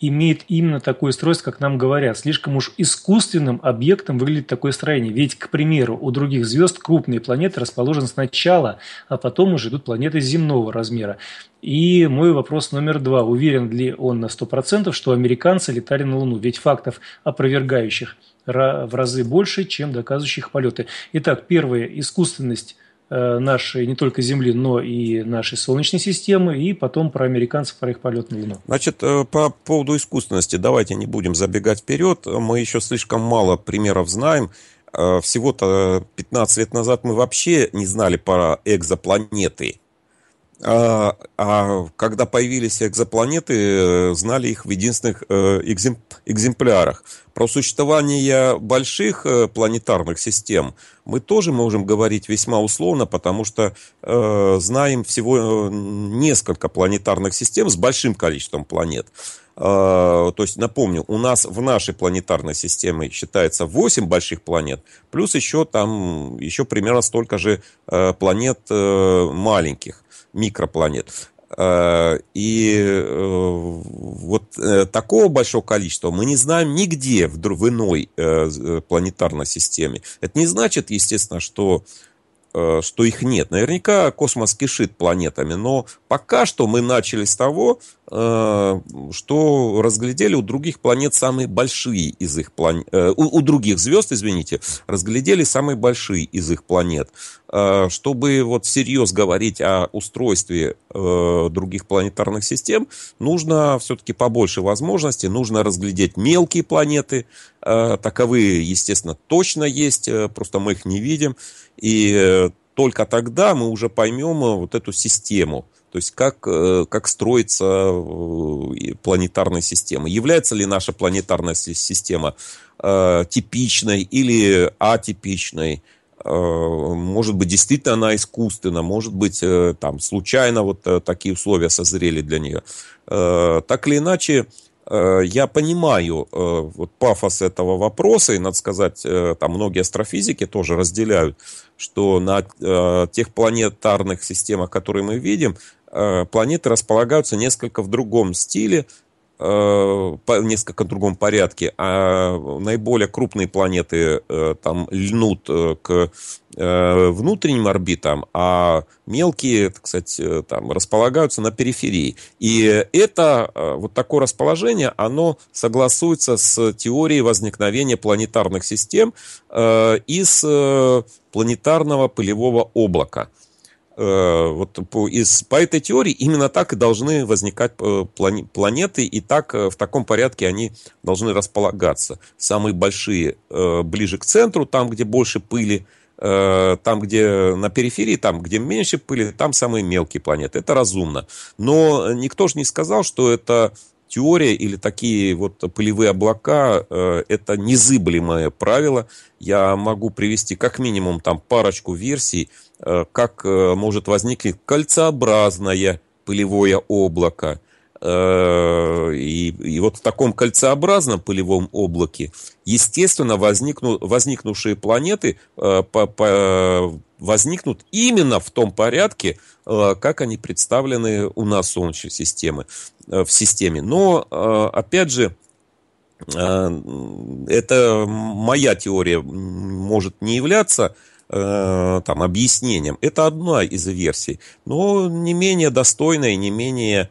имеет именно такое устройство, как нам говорят. Слишком уж искусственным объектом выглядит такое строение. Ведь, к примеру, у других звезд крупные планеты расположены сначала, а потом уже идут планеты земного размера. И мой вопрос номер два. Уверен ли он на 100%, что американцы летали на Луну? Ведь фактов опровергающих в разы больше, чем доказывающих полеты. Итак, первое – искусственность Э, нашей не только Земли, но и нашей Солнечной системы, и потом про американцев, про их полет на Луну. Значит, э, по поводу искусственности давайте не будем забегать вперед. Мы еще слишком мало примеров знаем. Э, всего-то 15 лет назад мы вообще не знали про экзопланеты – а, а когда появились экзопланеты, э, знали их в единственных э, экземплярах. Про существование больших э, планетарных систем мы тоже можем говорить весьма условно, потому что э, знаем всего несколько планетарных систем с большим количеством планет. А, то есть, напомню, у нас в нашей планетарной системе считается 8 больших планет, плюс еще там еще примерно столько же планет маленьких микропланет. Э, и э, вот э, такого большого количества мы не знаем нигде в иной планетарной системе. Это не значит, естественно, что Э, что их нет. Наверняка космос кишит планетами, но пока что мы начали с того, э, что разглядели у других планет самые большие из их планет, э, у, других звезд, извините, разглядели самые большие из их планет. Чтобы вот всерьез говорить о устройстве других планетарных систем, нужно все-таки побольше возможностей, нужно разглядеть мелкие планеты, таковые, естественно, точно есть, просто мы их не видим. И э, только тогда мы уже поймем э, вот эту систему. То есть как, э, как строится планетарная система. Является ли наша планетарная система э, типичной или атипичной? Э, может быть, действительно она искусственна, может быть, э, там случайно вот такие условия созрели для нее. Так или иначе, Э, я понимаю э, вот, пафос этого вопроса, и, надо сказать, э, там многие астрофизики тоже разделяют, что на тех планетарных системах, которые мы видим, планеты располагаются несколько в другом стиле, Э, по несколько другом порядке, а наиболее крупные планеты э, там льнут э, к внутренним орбитам, а мелкие, кстати, там располагаются на периферии. И это вот такое расположение, оно согласуется с теорией возникновения планетарных систем из планетарного пылевого облака – Э, вот по, из, по этой теории именно так и должны возникать э, планеты, и так э, в таком порядке они должны располагаться. Самые большие ближе к центру, там, где больше пыли, там, где на периферии, там, где меньше пыли, там самые мелкие планеты. Это разумно. Но никто же не сказал, что это теория или такие вот пылевые облака – это незыблемое правило. Я могу привести как минимум там парочку версий – Э, как э, может возникнуть кольцеобразное пылевое облако. Э, и, и вот в таком кольцеобразном пылевом облаке, естественно, возникну, возникнувшие планеты по, по, возникнут именно в том порядке, как они представлены у нас в Солнечной системе. В системе. Но, опять же, это моя теория может не являться э, там, объяснением. Это одна из версий, но не менее достойная, не менее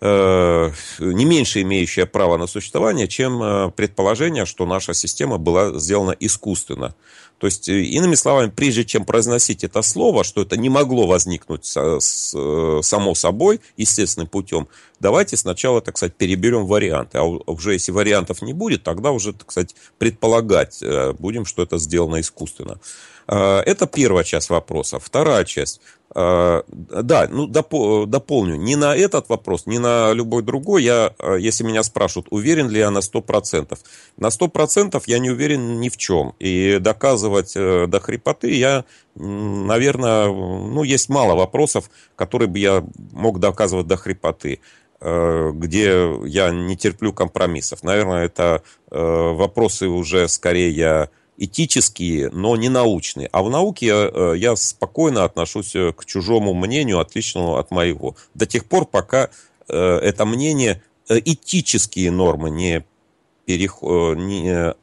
э, не меньше имеющая право на существование, чем э, предположение, что наша система была сделана искусственно. То есть, э, иными словами, прежде чем произносить это слово, что это не могло возникнуть само собой, естественным путем, давайте сначала, так сказать, переберем варианты. А уже если вариантов не будет, тогда уже, так сказать, предполагать будем, что это сделано искусственно. А, это первая часть вопроса. Вторая часть. А, да, ну дополню. Не на этот вопрос, не на любой другой. Я, а, если меня спрашивают, уверен ли я на 100%. На 100% я не уверен ни в чем. И доказывать э, до хрипоты я, наверное, ну, есть мало вопросов, которые бы я мог доказывать до хрипоты э, где я не терплю компромиссов. Наверное, это э, вопросы уже скорее я этические, но не научные. А в науке я, э, я спокойно отношусь э, к чужому мнению, отличному от моего. До тех пор, пока э, это мнение, этические нормы не, перех... не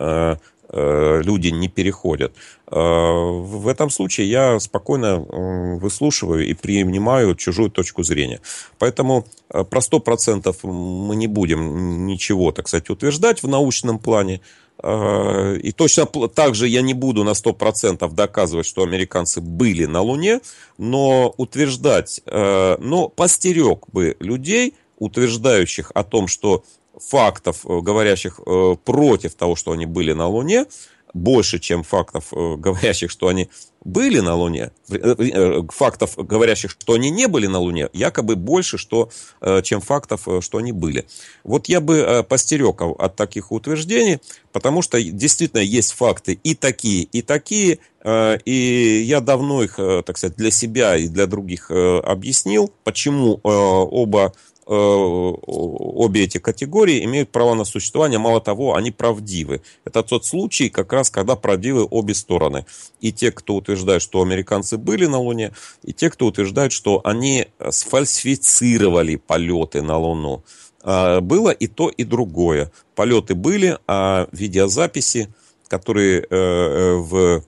люди не переходят. В этом случае я спокойно выслушиваю и принимаю чужую точку зрения. Поэтому про 100% мы не будем ничего, так сказать, утверждать в научном плане. Э, и точно так же я не буду на 100% доказывать, что американцы были на Луне, но утверждать, э, но постерег бы людей, утверждающих о том, что фактов, э, говорящих против того, что они были на Луне, больше, чем фактов, говорящих, что они были на Луне, э, э, фактов, говорящих, что они не были на Луне, якобы больше, что, э, чем фактов, что они были. Вот я бы постерег от таких утверждений, потому что действительно есть факты и такие, и такие, и я давно их, так сказать, для себя и для других объяснил, почему оба Э, обе эти категории имеют право на существование, мало того, они правдивы. Это тот случай, как раз, когда правдивы обе стороны. И те, кто утверждает, что американцы были на Луне, и те, кто утверждает, что они сфальсифицировали полеты на Луну. А, было и то, и другое. Полеты были, а видеозаписи, которые э, э, в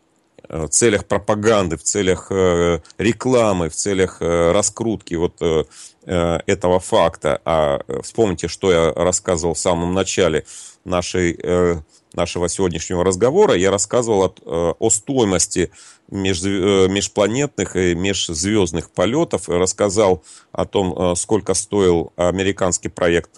целях пропаганды, в целях рекламы, в целях раскрутки вот Э, этого факта, а э, вспомните, что я рассказывал в самом начале нашей, э, нашего сегодняшнего разговора, я рассказывал о, о стоимости меж, межпланетных и межзвездных полетов, рассказал о том, сколько стоил американский проект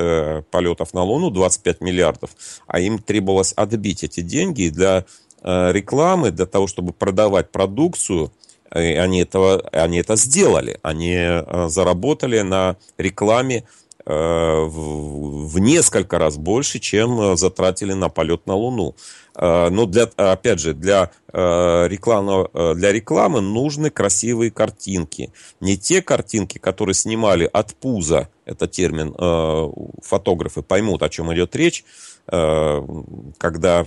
полетов на Луну, 25 миллиардов, а им требовалось отбить эти деньги для рекламы, для того, чтобы продавать продукцию – Э, они, этого, они это сделали. Они э, заработали на рекламе э, в несколько раз больше, чем затратили на полет на Луну. Но для, опять же, для рекламы, для рекламы нужны красивые картинки. Не те картинки, которые снимали от пуза, это термин, фотографы поймут, о чем идет речь, когда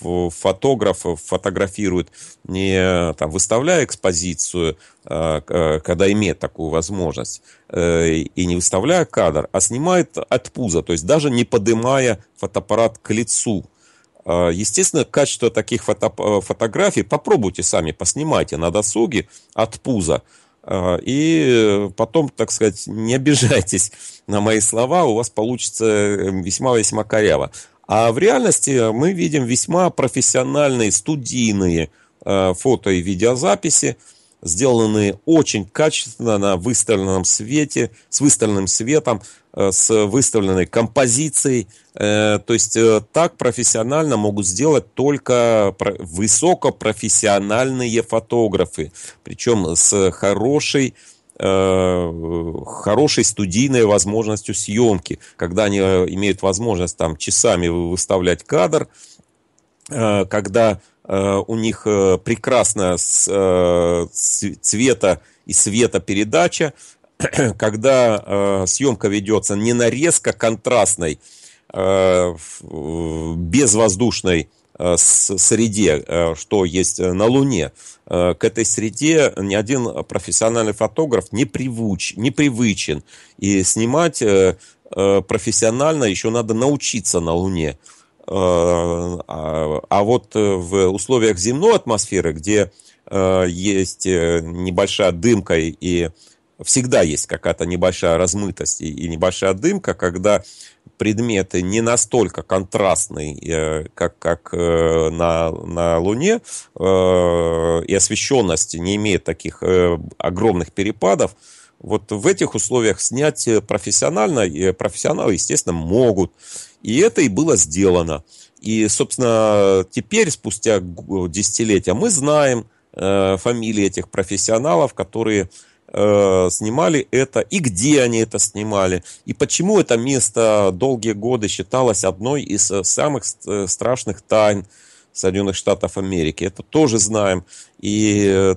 фотографов фотографирует, не там, выставляя экспозицию, э, э, когда имеет такую возможность, э, и не выставляя кадр, а снимает от пуза, то есть даже не поднимая фотоаппарат к лицу. Естественно, качество таких фото фотографий попробуйте сами, поснимайте на досуге от пуза. И потом, так сказать, не обижайтесь на мои слова, у вас получится весьма-весьма коряво. А в реальности мы видим весьма профессиональные студийные э, фото и видеозаписи, сделанные очень качественно на выставленном свете, с выставленным светом, э, с выставленной композицией. Э, то есть так профессионально могут сделать только высокопрофессиональные фотографы, причем с хорошей Э, хорошей студийной возможностью съемки, когда они э, имеют возможность там часами выставлять кадр, э, когда у них прекрасная цвета и света передача, когда съемка ведется не на резко контрастной, безвоздушной Э, среде, э, что есть э, на Луне, к этой среде ни один профессиональный фотограф не, привуч, не привычен. И снимать профессионально еще надо научиться на Луне. А, а вот в условиях земной атмосферы, где есть небольшая дымка и всегда есть какая-то небольшая размытость и небольшая дымка, когда предметы не настолько контрастный, э, как, как э, на, на Луне, э, и освещенность не имеет таких огромных перепадов, вот в этих условиях снять профессионально, профессионалы, естественно, могут. И это и было сделано. И, собственно, теперь, спустя десятилетия, мы знаем фамилии этих профессионалов, которые э, снимали это, и где они это снимали, и почему это место долгие годы считалось одной из э, самых э, страшных тайн Соединенных Штатов Америки. Это тоже знаем. И, э,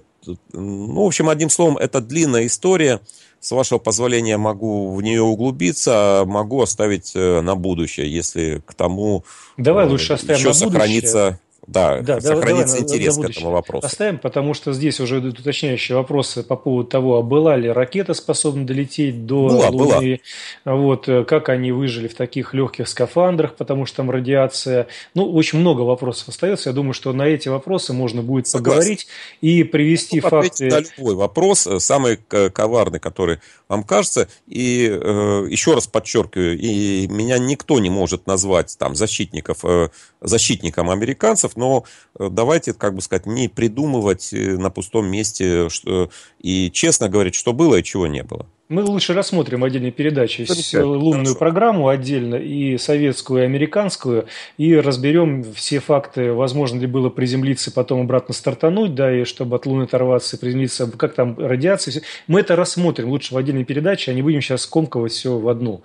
ну, в общем, одним словом, это длинная история. С вашего позволения могу в нее углубиться, могу оставить на будущее, если к тому Давай лучше оставим еще на сохранится будущее да, да сохранится давай, интерес к этому вопросу. Оставим, потому что здесь уже идут уточняющие вопросы по поводу того, а была ли ракета способна долететь до была, Луны, была. вот, э, как они выжили в таких легких скафандрах, потому что там радиация. Ну, очень много вопросов остается. Я думаю, что на эти вопросы можно будет Согласен. поговорить и привести ну, факты. На любой вопрос, э, самый э, коварный, который вам кажется, и э, еще раз подчеркиваю, и меня никто не может назвать там защитников, э, защитником американцев, の давайте, как бы сказать, не придумывать э, на пустом месте что, и честно говорить, что было и чего не было. Мы лучше рассмотрим отдельные передачи э, лунную Хорошо. программу отдельно, и советскую, и американскую, и разберем все факты, возможно ли было приземлиться, потом обратно стартануть, да, и чтобы от Луны оторваться, приземлиться, как там радиация. Мы это рассмотрим лучше в отдельной передаче, а не будем сейчас скомковать все в одну.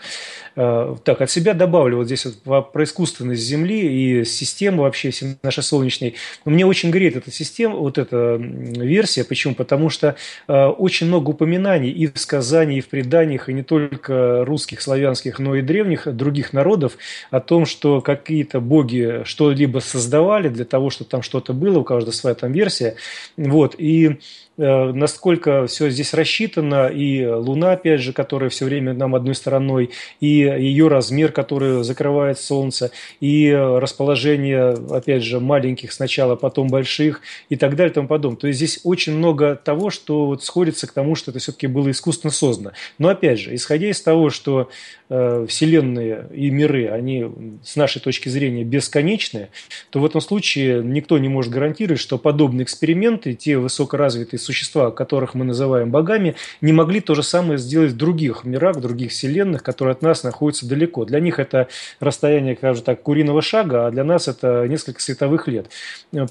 Э, так, от себя добавлю вот здесь вот про искусственность Земли и систему вообще нашей солнечной. Но мне очень греет эта система, вот эта версия. Почему? Потому что э, очень много упоминаний и в сказаниях, и в преданиях, и не только русских, славянских, но и древних других народов о том, что какие-то боги что-либо создавали для того, чтобы там что-то было, у каждого своя там версия. Вот. И Э, насколько все здесь рассчитано, и Луна, опять же, которая все время нам одной стороной, и ее размер, который закрывает Солнце, и расположение, опять же, маленьких сначала, потом больших, и так далее, и тому подобное. То есть здесь очень много того, что вот сходится к тому, что это все-таки было искусственно создано. Но опять же, исходя из того, что Э, вселенные и миры, они с нашей точки зрения бесконечны, то в этом случае никто не может гарантировать, что подобные эксперименты, те высокоразвитые существа, которых мы называем богами, не могли то же самое сделать в других мирах, в других вселенных, которые от нас находятся далеко. Для них это расстояние, скажем так, куриного шага, а для нас это несколько световых лет.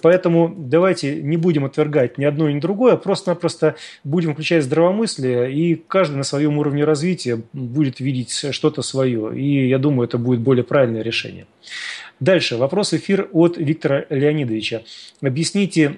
Поэтому давайте не будем отвергать ни одно, ни другое, а просто-напросто будем включать здравомыслие, и каждый на своем уровне развития будет видеть что-то что-то свое. И я думаю, это будет более правильное решение. Дальше. Вопрос эфир от Виктора Леонидовича. Объясните,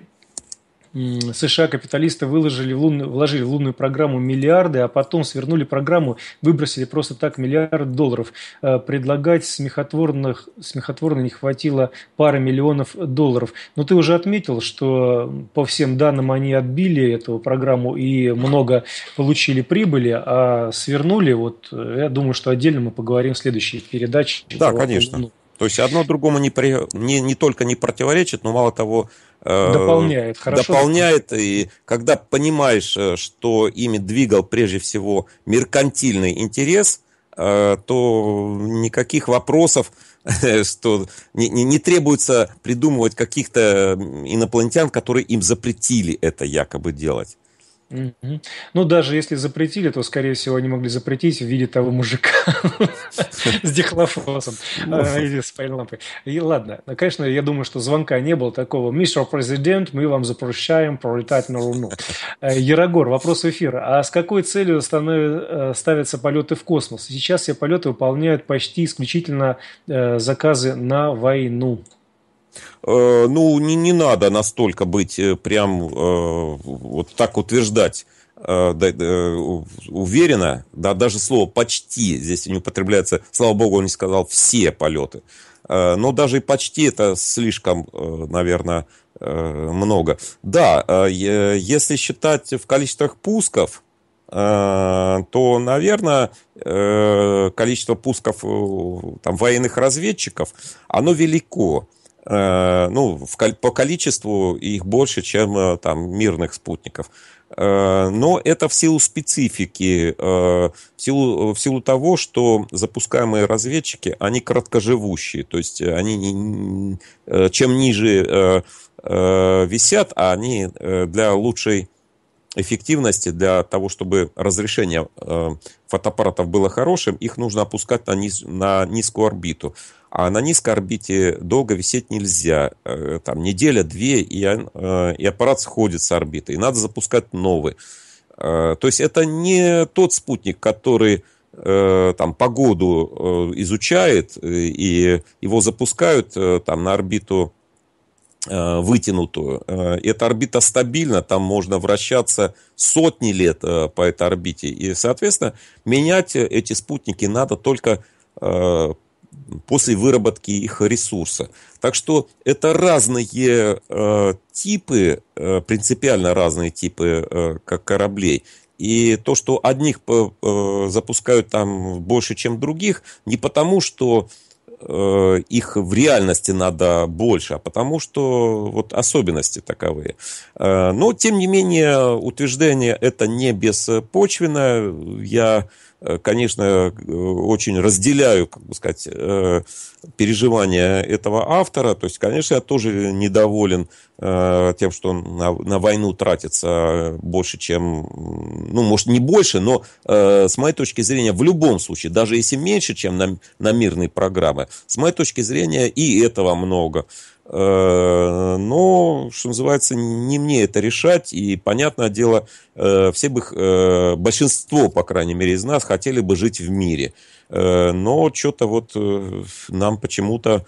США капиталисты выложили в лунную, вложили в лунную программу миллиарды, а потом свернули программу, выбросили просто так миллиард долларов. Э, предлагать смехотворных, смехотворно не хватило пары миллионов долларов. Но ты уже отметил, что по всем данным они отбили эту программу и много получили прибыли, а свернули, вот э, я думаю, что отдельно мы поговорим в следующей передаче. Да, конечно. То есть одно другому не, при... не, не только не противоречит, но мало того... Э, дополняет, хорошо. Дополняет, и когда понимаешь, э, что ими двигал прежде всего меркантильный интерес, э, то никаких вопросов, что не, не, не требуется придумывать каких-то инопланетян, которые им запретили это якобы делать. Угу. Ну, даже если запретили, то, скорее всего, они могли запретить в виде того мужика с дихлофосом ну, э, или с лампой. И ладно, ну, конечно, я думаю, что звонка не было такого. Мистер Президент, мы вам запрещаем пролетать на Луну. Э, Ярогор, вопрос эфира. А с какой целью э, ставятся полеты в космос? Сейчас все полеты выполняют почти исключительно заказы на войну. Э, ну, не, не надо настолько быть э, прям э, вот так утверждать уверенно, да, даже слово «почти» здесь не употребляется, слава богу, он не сказал «все полеты», но даже и «почти» это слишком, наверное, много. Да, если считать в количествах пусков, то, наверное, количество пусков там, военных разведчиков, оно велико. Э, ну, в, по количеству их больше, чем э, там мирных спутников. Э, но это в силу специфики, в силу, в силу того, что запускаемые разведчики, они краткоживущие, то есть они чем ниже висят, а они для лучшей эффективности, для того, чтобы разрешение фотоаппаратов было хорошим, их нужно опускать на, низ, на низкую орбиту. А на низкой орбите долго висеть нельзя. Э, там неделя-две, и, э, и аппарат сходит с орбиты. И надо запускать новый. Э, то есть это не тот спутник, который там погоду изучает и его запускают там на орбиту вытянутую. Эта орбита стабильна, там можно вращаться сотни лет по этой орбите. И, соответственно, менять эти спутники надо только после выработки их ресурса. Так что это разные э, типы, э, принципиально разные типы э, как кораблей. И то, что одних э, запускают там больше, чем других, не потому, что э, их в реальности надо больше, а потому что вот особенности таковые. Э, но, тем не менее, утверждение это не беспочвенно. Я Э, конечно, э, очень разделяю, как бы сказать, э, переживания этого автора. То есть, конечно, я тоже недоволен тем, что на, на войну тратится больше, чем, ну, может, не больше, но с моей точки зрения, в любом случае, даже если меньше, чем на, на мирные программы, с моей точки зрения и этого много. Э, но, что называется, не мне это решать, и, понятное дело, э, все бы, э, большинство, по крайней мере, из нас хотели бы жить в мире. Но что-то вот нам почему-то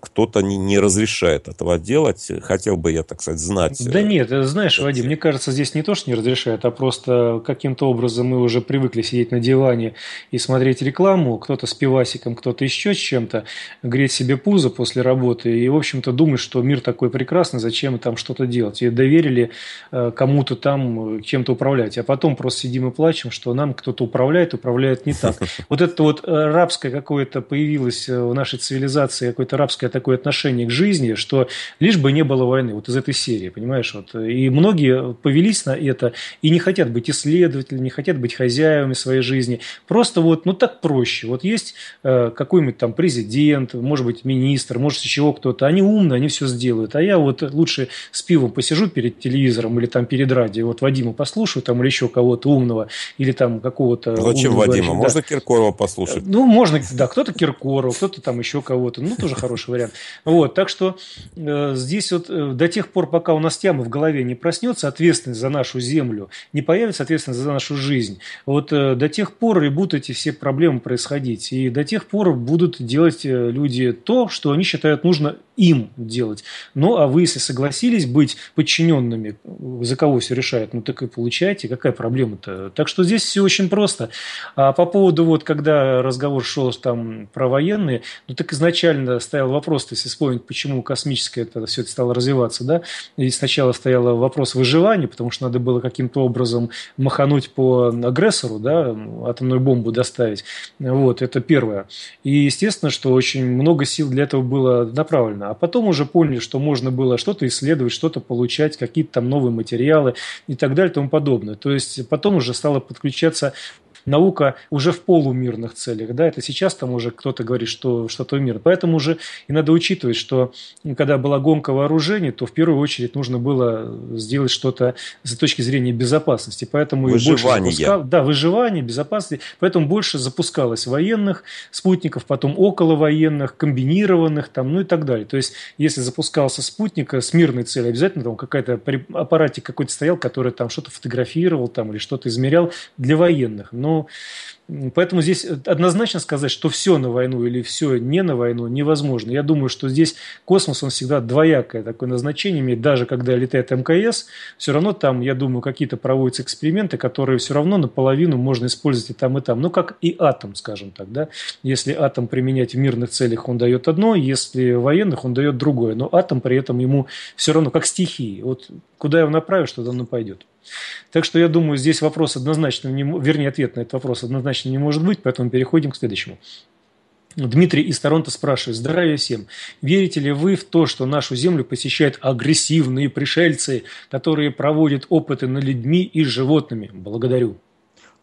кто-то не, не разрешает этого делать. Хотел бы я, так сказать, знать. Да э, нет, э, знаешь, Вадим, мне кажется, здесь не то, что не разрешает, а просто каким-то образом мы уже привыкли сидеть на диване и смотреть рекламу. Кто-то с пивасиком, кто-то еще с чем-то. Греть себе пузо после работы и, в общем-то, думать, что мир такой прекрасный, зачем там что-то делать. И доверили э, кому-то там чем-то управлять. А потом просто сидим и плачем, что нам кто-то управляет, управляет не так. Вот это вот рабское какое-то появилось в нашей цивилизации, какой-то арабское такое отношение к жизни, что лишь бы не было войны, вот из этой серии, понимаешь? Вот. И многие повелись на это и не хотят быть исследователями, не хотят быть хозяевами своей жизни. Просто вот, ну так проще. Вот есть э, какой-нибудь там президент, может быть, министр, может, еще кто-то. Они умные, они все сделают. А я вот лучше с пивом посижу перед телевизором или там перед радио, вот Вадима послушаю там или еще кого-то умного, или там какого-то... Зачем Вадима? Да. Можно Киркорова послушать? Ну, можно, да, кто-то Киркорова, кто-то там еще кого-то. Ну, тоже хороший вариант. Вот, так что э, здесь вот э, до тех пор, пока у нас тема в голове не проснется, ответственность за нашу землю, не появится ответственность за нашу жизнь, вот э, до тех пор и будут эти все проблемы происходить. И до тех пор будут делать э, люди то, что они считают нужно им делать. Ну, а вы, если согласились быть подчиненными, за кого все решает, ну так и получайте, какая проблема-то. Так что здесь все очень просто. А по поводу вот, когда разговор шел там про военные, ну так изначально стоял вопрос, то есть вспомнить, почему космическое это, все это стало развиваться, да, и сначала стоял вопрос выживания, потому что надо было каким-то образом махануть по агрессору, да, атомную бомбу доставить, вот, это первое. И естественно, что очень много сил для этого было направлено, а потом уже поняли, что можно было что-то исследовать, что-то получать, какие-то там новые материалы и так далее и тому подобное. То есть потом уже стало подключаться наука уже в полумирных целях, да, это сейчас там уже кто-то говорит, что что-то мир. Поэтому уже и надо учитывать, что когда была гонка вооружений, то в первую очередь нужно было сделать что-то с точки зрения безопасности. Поэтому выживание. больше запускал, да, выживание, безопасности. Поэтому больше запускалось военных спутников, потом около военных комбинированных там, ну и так далее. То есть, если запускался спутник э, с мирной целью, обязательно там какой то аппаратик какой-то стоял, который там что-то фотографировал там или что-то измерял для военных. Но Поэтому, здесь однозначно сказать, что все на войну или все не на войну невозможно. Я думаю, что здесь космос, он всегда двоякое такое назначение имеет. Даже когда летает МКС, все равно там, я думаю, какие-то проводятся эксперименты, которые все равно наполовину можно использовать и там, и там. Ну, как и атом, скажем так. Да? Если атом применять в мирных целях, он дает одно, если в военных, он дает другое. Но атом при этом ему все равно, как стихии. Вот куда его направишь, туда он пойдет. Так что я думаю, здесь вопрос однозначно, не, вернее, ответ на этот вопрос однозначно не может быть, поэтому переходим к следующему. Дмитрий из Торонто спрашивает, здравия всем. Верите ли вы в то, что нашу Землю посещают агрессивные пришельцы, которые проводят опыты над людьми и животными? Благодарю.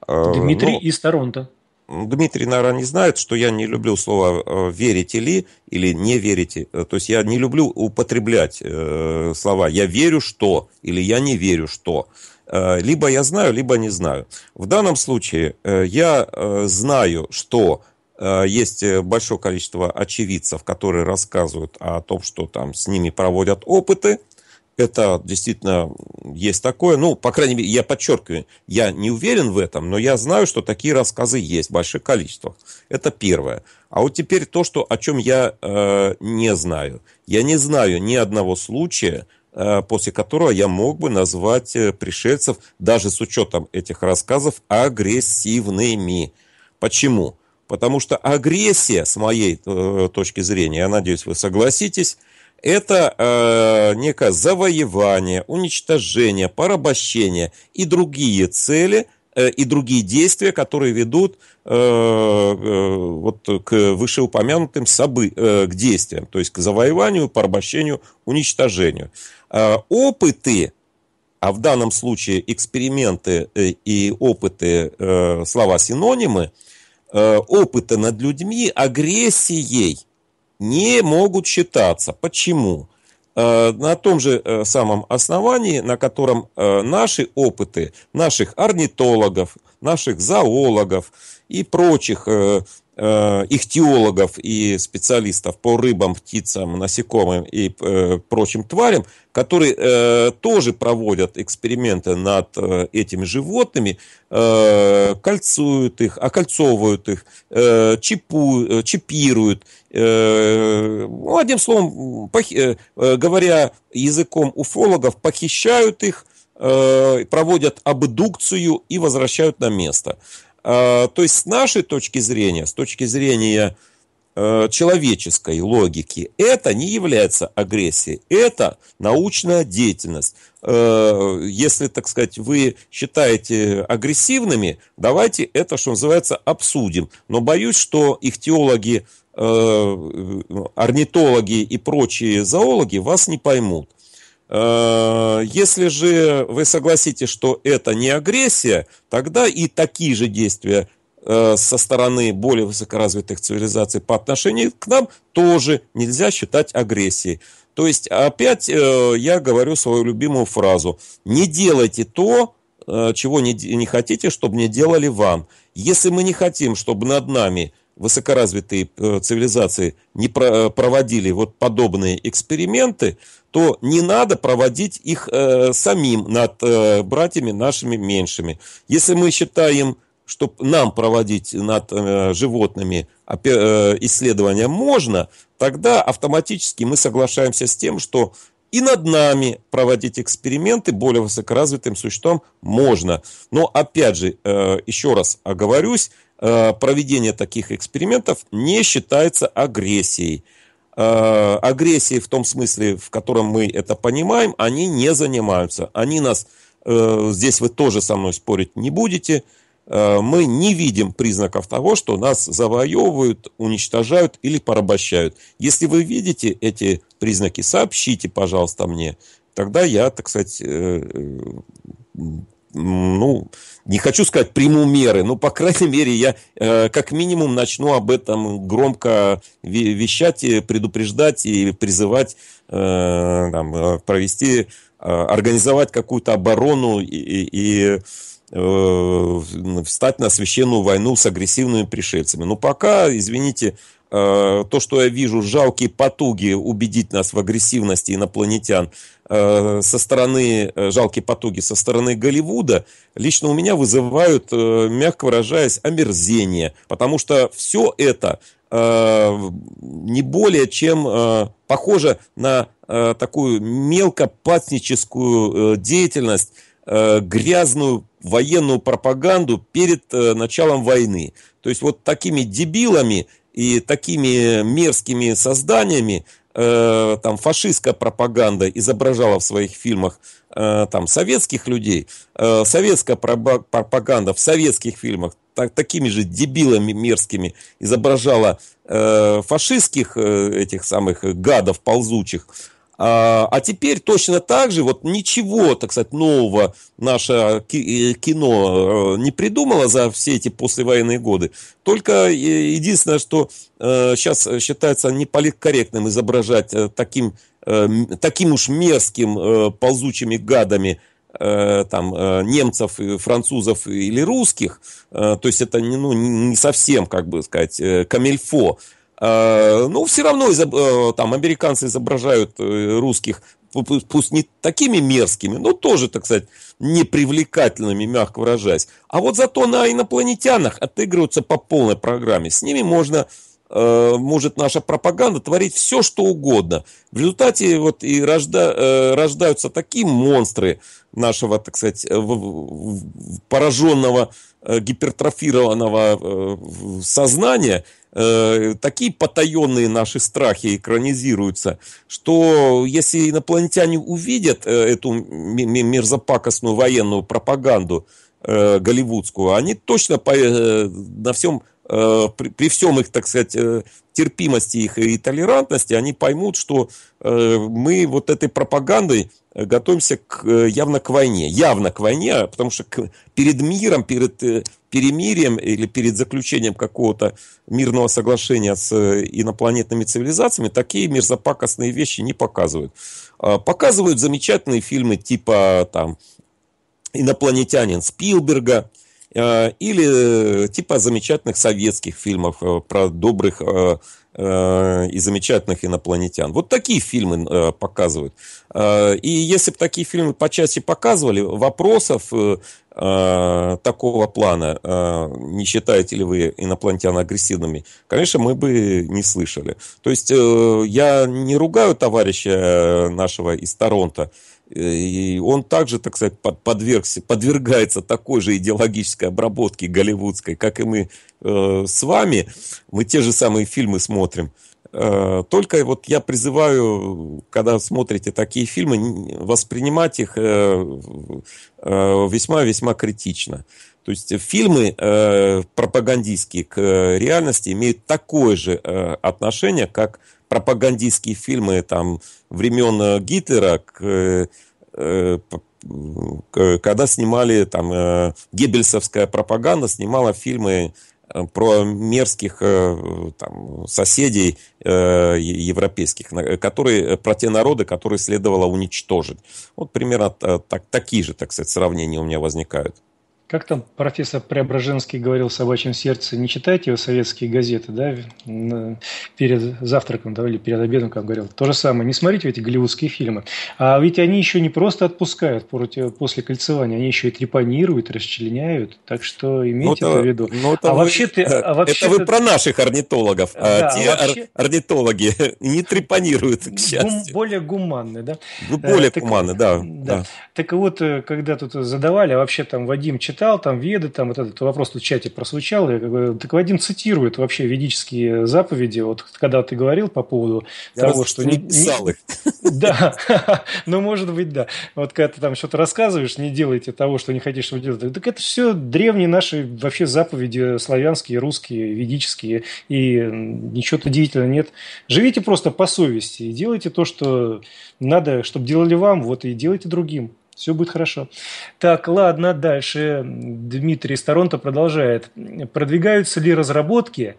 Э, Дмитрий ну, из Торонто. Дмитрий, наверное, не знает, что я не люблю слово э, «верите ли» или «не верите». Э, то есть я не люблю употреблять слова «я верю что» или «я не верю что». Э, либо я знаю, либо не знаю. В данном случае э, я э, знаю, что есть большое количество очевидцев, которые рассказывают о том, что там с ними проводят опыты. Это действительно есть такое. Ну, по крайней мере, я подчеркиваю, я не уверен в этом, но я знаю, что такие рассказы есть в больших количествах. Это первое. А вот теперь то, что, о чем я э, не знаю. Я не знаю ни одного случая, Э, после которого я мог бы назвать э, пришельцев, даже с учетом этих рассказов, агрессивными. Почему? Потому что агрессия, с моей э, точки зрения, я надеюсь, вы согласитесь, это э, некое завоевание, уничтожение, порабощение и другие цели э, и другие действия, которые ведут э, э, вот к вышеупомянутым собы, э, к действиям, то есть к завоеванию, порабощению, уничтожению. Э, опыты, а в данном случае эксперименты э, и опыты, э, слова-синонимы, опыта над людьми агрессией не могут считаться. Почему? На том же самом основании, на котором наши опыты наших орнитологов, наших зоологов и прочих Э, ихтиологов и специалистов по рыбам, птицам, насекомым и э, прочим тварям, которые э, тоже проводят эксперименты над э, этими животными, э, кольцуют их, окольцовывают их, э, чипу, э, чипируют. Э, ну, одним словом, пох... Э, э, говоря языком уфологов, похищают их, э, проводят абдукцию и возвращают на место. А, то есть с нашей точки зрения, с точки зрения э, человеческой логики, это не является агрессией, это научная деятельность. Э, если, так сказать, вы считаете агрессивными, давайте это, что называется, обсудим. Но боюсь, что их теологи, э, орнитологи и прочие зоологи вас не поймут. Э, если же вы согласитесь, что это не агрессия, тогда и такие же действия э, со стороны более высокоразвитых цивилизаций по отношению к нам тоже нельзя считать агрессией. То есть опять э, я говорю свою любимую фразу. Не делайте то, чего не, не хотите, чтобы не делали вам. Если мы не хотим, чтобы над нами высокоразвитые цивилизации не проводили вот подобные эксперименты, то не надо проводить их э, самим над э, братьями нашими меньшими. Если мы считаем, что нам проводить над э, животными э, исследования можно, тогда автоматически мы соглашаемся с тем, что и над нами проводить эксперименты более высокоразвитым существом можно. Но опять же, э, еще раз оговорюсь, э, проведение таких экспериментов не считается агрессией э, агрессией в том смысле, в котором мы это понимаем, они не занимаются. Они нас, э, здесь вы тоже со мной спорить не будете, э, мы не видим признаков того, что нас завоевывают, уничтожают или порабощают. Если вы видите эти признаки, сообщите, пожалуйста, мне. Тогда я, так сказать, э, ну, не хочу сказать, приму меры, но, по крайней мере, я э, как минимум начну об этом громко вещать, и предупреждать и призывать э, там, э, провести, э, организовать какую-то оборону и, и, и э, встать на священную войну с агрессивными пришельцами. Но пока, извините, Э, то, что я вижу, жалкие потуги убедить нас в агрессивности инопланетян э, со стороны, э, жалкие потуги со стороны Голливуда, лично у меня вызывают, мягко выражаясь, омерзение. Потому что все это не более чем похоже на такую мелкопатническую деятельность, грязную военную пропаганду перед началом войны. То есть вот такими дебилами и такими мерзкими созданиями, э, там фашистская пропаганда изображала в своих фильмах э, там советских людей, э, советская пропаганда в советских фильмах так, такими же дебилами мерзкими изображала э, фашистских э, этих самых гадов ползучих. А, а, теперь точно так же, вот ничего, так сказать, нового наше э, кино э, не придумало за все эти послевоенные годы. Только э, единственное, что сейчас считается неполиткорректным изображать таким, таким уж мерзким ползучими гадами там, немцев, французов или русских, то есть это ну, не совсем, как бы сказать, камельфо, Э, ну, все равно э, там американцы изображают э, русских, пусть не такими мерзкими, но тоже, так сказать, непривлекательными, мягко выражаясь. А вот зато на инопланетянах отыгрываются по полной программе. С ними можно может наша пропаганда творить все, что угодно. В результате вот и рожда, рождаются такие монстры нашего, так сказать, пораженного, гипертрофированного сознания, Э, такие потаенные наши страхи экранизируются, что если инопланетяне увидят э, эту мерзопакостную военную пропаганду э, голливудскую, они точно на всем Э, при, при всем их, так сказать, э, терпимости их и толерантности, они поймут, что э, мы вот этой пропагандой готовимся к, явно к войне. Явно к войне, а потому что к, перед миром, перед перемирием или перед заключением какого-то мирного соглашения с инопланетными цивилизациями такие мерзопакостные вещи не показывают. А, показывают замечательные фильмы типа там «Инопланетянин» Спилберга – Э, или э, типа замечательных советских фильмов э, про добрых и замечательных инопланетян. Вот такие фильмы показывают. и если бы такие фильмы почаще показывали, вопросов такого плана, не считаете ли вы инопланетян агрессивными, конечно, мы бы не слышали. То есть я не ругаю товарища нашего из Торонто, и он также, так сказать, подвергся, подвергается такой же идеологической обработке голливудской, как и мы э, с вами. Мы те же самые фильмы смотрим. Э, только вот я призываю, когда смотрите такие фильмы, воспринимать их весьма-весьма э, э критично. То есть фильмы э, пропагандистские к реальности имеют такое же э, отношение, как пропагандистские фильмы там, времен э, Гитлера к э, Э, когда снимали там э, геббельсовская пропаганда, снимала фильмы э, про мерзких там, соседей э, европейских, которые, про те народы, которые следовало уничтожить. Вот примерно так, такие же, так сказать, сравнения у меня возникают. Как там профессор Преображенский говорил в «Собачьем сердце», не читайте его советские газеты, да, перед завтраком, да, или перед обедом, как говорил. То же самое, не смотрите эти голливудские фильмы. А ведь они еще не просто отпускают после кольцевания, они еще и трепанируют, расчленяют, так что имейте ну, это в виду. Ну, это а вы, вообще ты, а вообще это вы про наших орнитологов, а да, а те вообще... орнитологи не трепанируют, к счастью. Гум, более гуманны, да? Более а, гуманны, да, да. да. Так вот, э, когда тут задавали, а вообще там Вадим читал, читал, там, Веды, там, вот этот вопрос в чате прозвучал, я бы так Вадим цитирует вообще ведические заповеди, вот когда ты говорил по поводу я того, что... Не, не... их. Да, ну, может быть, да. Вот когда ты там что-то рассказываешь, не делайте того, что не хотите, чтобы делать. Так это все древние наши вообще заповеди славянские, русские, ведические, и ничего то удивительного нет. Живите просто по совести и делайте то, что надо, чтобы делали вам, вот и делайте другим. Все будет хорошо. Так, ладно, дальше. Дмитрий Сторонто продолжает. Продвигаются ли разработки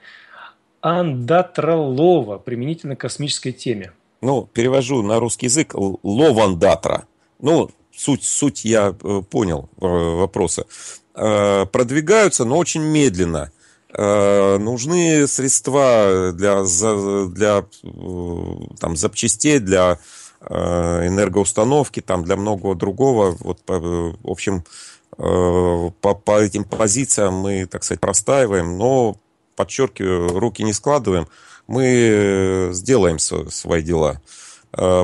андатролова применительно к космической теме? Ну, перевожу на русский язык ловандатра. Ну, суть, суть я э, понял э, вопроса. Э, продвигаются, но очень медленно. Нужны средства для, для там, запчастей, для Э, энергоустановки, там для многого другого. Вот, э, в общем, э, по, по этим позициям мы, так сказать, простаиваем, но, подчеркиваю, руки не складываем. Мы сделаем свои дела.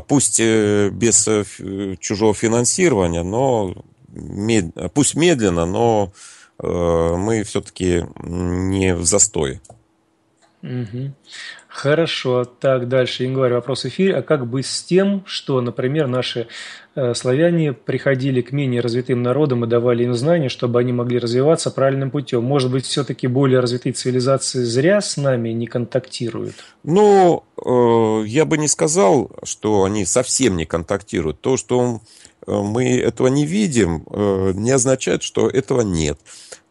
Пусть без чужого финансирования, но мед... пусть медленно, но мы все-таки не в застое. Угу. Хорошо, так, дальше, Ингварь, вопрос в А как бы с тем, что, например, наши э, славяне приходили к менее развитым народам и давали им знания, чтобы они могли развиваться правильным путем? Может быть, все-таки более развитые цивилизации зря с нами не контактируют? Ну, э, я бы не сказал, что они совсем не контактируют. То, что Э, мы этого не видим, э, не означает, что этого нет.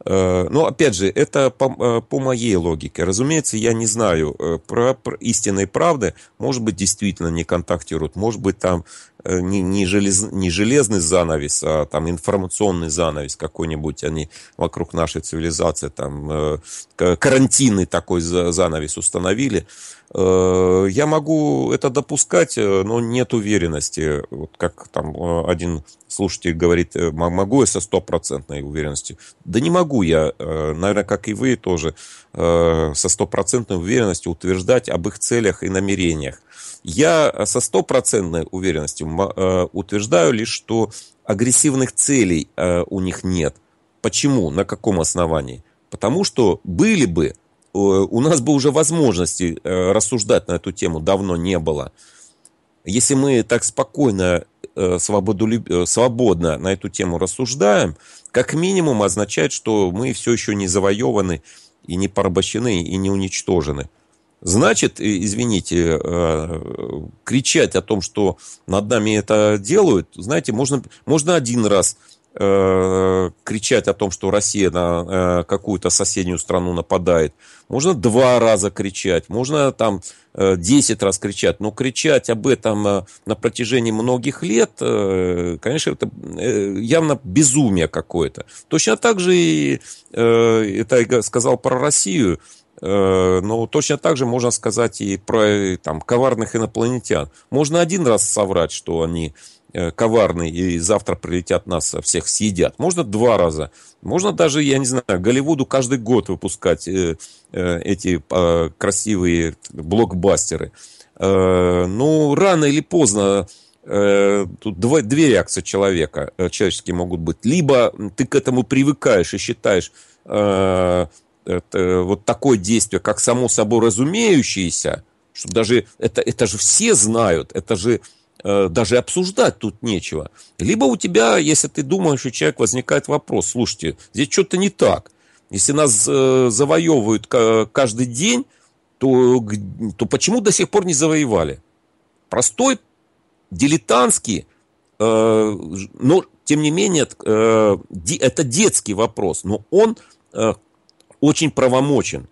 Э, Но ну, опять же, это по, по моей логике. Разумеется, я не знаю про, про истинной правды. Может быть, действительно не контактируют, может быть, там Э, не, не, желез, не железный занавес, а там информационный занавес какой-нибудь, они а вокруг нашей цивилизации там э, карантинный такой занавес установили. Э, я могу это допускать, но нет уверенности. Вот как там один слушатель говорит, могу я со стопроцентной уверенностью? Да не могу я, наверное, как и вы тоже, со стопроцентной уверенностью утверждать об их целях и намерениях. Я со стопроцентной уверенностью э, утверждаю лишь, что агрессивных целей э, у них нет. Почему? На каком основании? Потому что были бы, э, у нас бы уже возможности рассуждать на эту тему давно не было. Если мы так спокойно, свободно на эту тему рассуждаем, как минимум означает, что мы все еще не завоеваны и не порабощены и не уничтожены. Значит, э, извините, э, кричать о том, что над нами это делают, знаете, можно, можно один раз э, кричать о том, что Россия на какую-то соседнюю страну нападает. Можно два раза кричать, можно там десять раз кричать, но кричать об этом на протяжении многих лет, конечно, это явно безумие какое-то. Точно так же и это я сказал про Россию – Э, но точно так же можно сказать и про э, там, коварных инопланетян. Можно один раз соврать, что они э, коварные и завтра прилетят нас всех съедят. Можно два раза. Можно даже, я не знаю, Голливуду каждый год выпускать эти а, красивые блокбастеры. Ну, рано или поздно тут два, две реакции человека, человеческие могут быть. Либо ты к этому привыкаешь и считаешь, это, э, вот такое действие, как само собой разумеющееся, что даже это, это же все знают, это же э, даже обсуждать тут нечего. Либо у тебя, если ты думаешь, у человека возникает вопрос, слушайте, здесь что-то не так. Если нас э, завоевывают каждый день, то, то почему до сих пор не завоевали? Простой, дилетантский, но тем не менее, это детский вопрос, но он очень правомочен.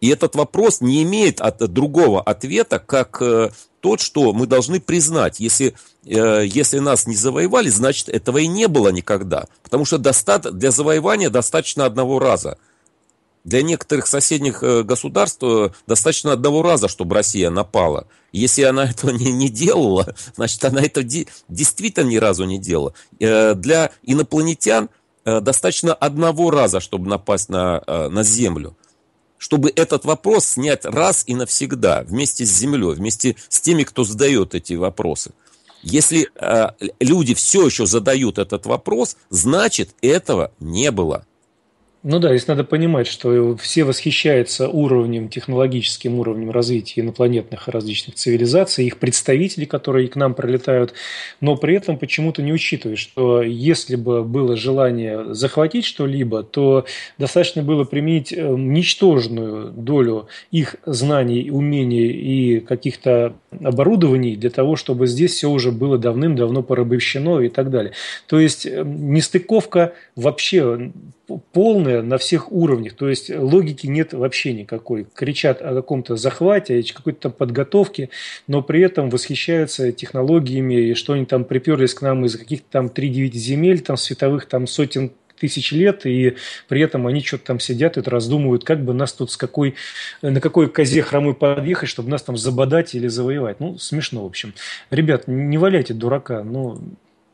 И этот вопрос не имеет от, другого ответа, как э, тот, что мы должны признать, если, э, если нас не завоевали, значит этого и не было никогда. Потому что достат, для завоевания достаточно одного раза. Для некоторых соседних э, государств э, достаточно одного раза, чтобы Россия напала. Если она этого не, не делала, значит она это де, действительно ни разу не делала. Э, для инопланетян Э, достаточно одного раза, чтобы напасть на, э, на Землю. Чтобы этот вопрос снять раз и навсегда вместе с Землей, вместе с теми, кто задает эти вопросы. Если э, люди все еще задают этот вопрос, значит этого не было. Ну да, здесь надо понимать, что все восхищаются уровнем, технологическим уровнем развития инопланетных и различных цивилизаций, их представители, которые к нам пролетают, но при этом почему-то не учитывают, что если бы было желание захватить что-либо, то достаточно было применить э, ничтожную долю их знаний, умений и каких-то оборудований для того, чтобы здесь все уже было давным-давно порабощено и так далее. То есть э, нестыковка вообще полная на всех уровнях, то есть логики нет вообще никакой. Кричат о каком-то захвате, о какой-то там подготовке, но при этом восхищаются технологиями, и что они там приперлись к нам из каких-то там 3-9 земель, там световых там сотен тысяч лет, и при этом они что-то там сидят и раздумывают, как бы нас тут с какой, на какой козе хромой подъехать, чтобы нас там забодать или завоевать. Ну, смешно, в общем. Ребят, не валяйте дурака, ну, но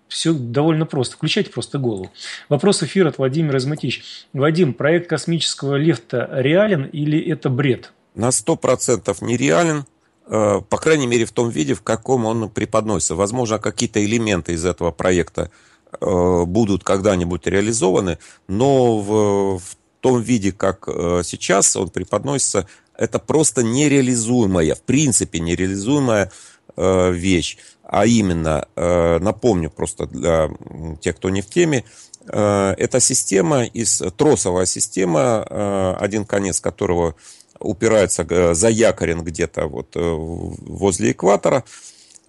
все довольно просто. Включайте просто голову. Вопрос эфира от Владимира Изматич. Вадим, проект космического лифта реален или это бред? На 100% нереален э, по крайней мере, в том виде, в каком он преподносится. Возможно, какие-то элементы из этого проекта э, будут когда-нибудь реализованы, но в, в том виде, как э, сейчас он преподносится, это просто нереализуемая в принципе, нереализуемая э, вещь, а именно, э, напомню просто для тех, кто не в теме, э, это система из тросовая система, э, один конец которого упирается, э, заякорен где-то вот э, возле экватора.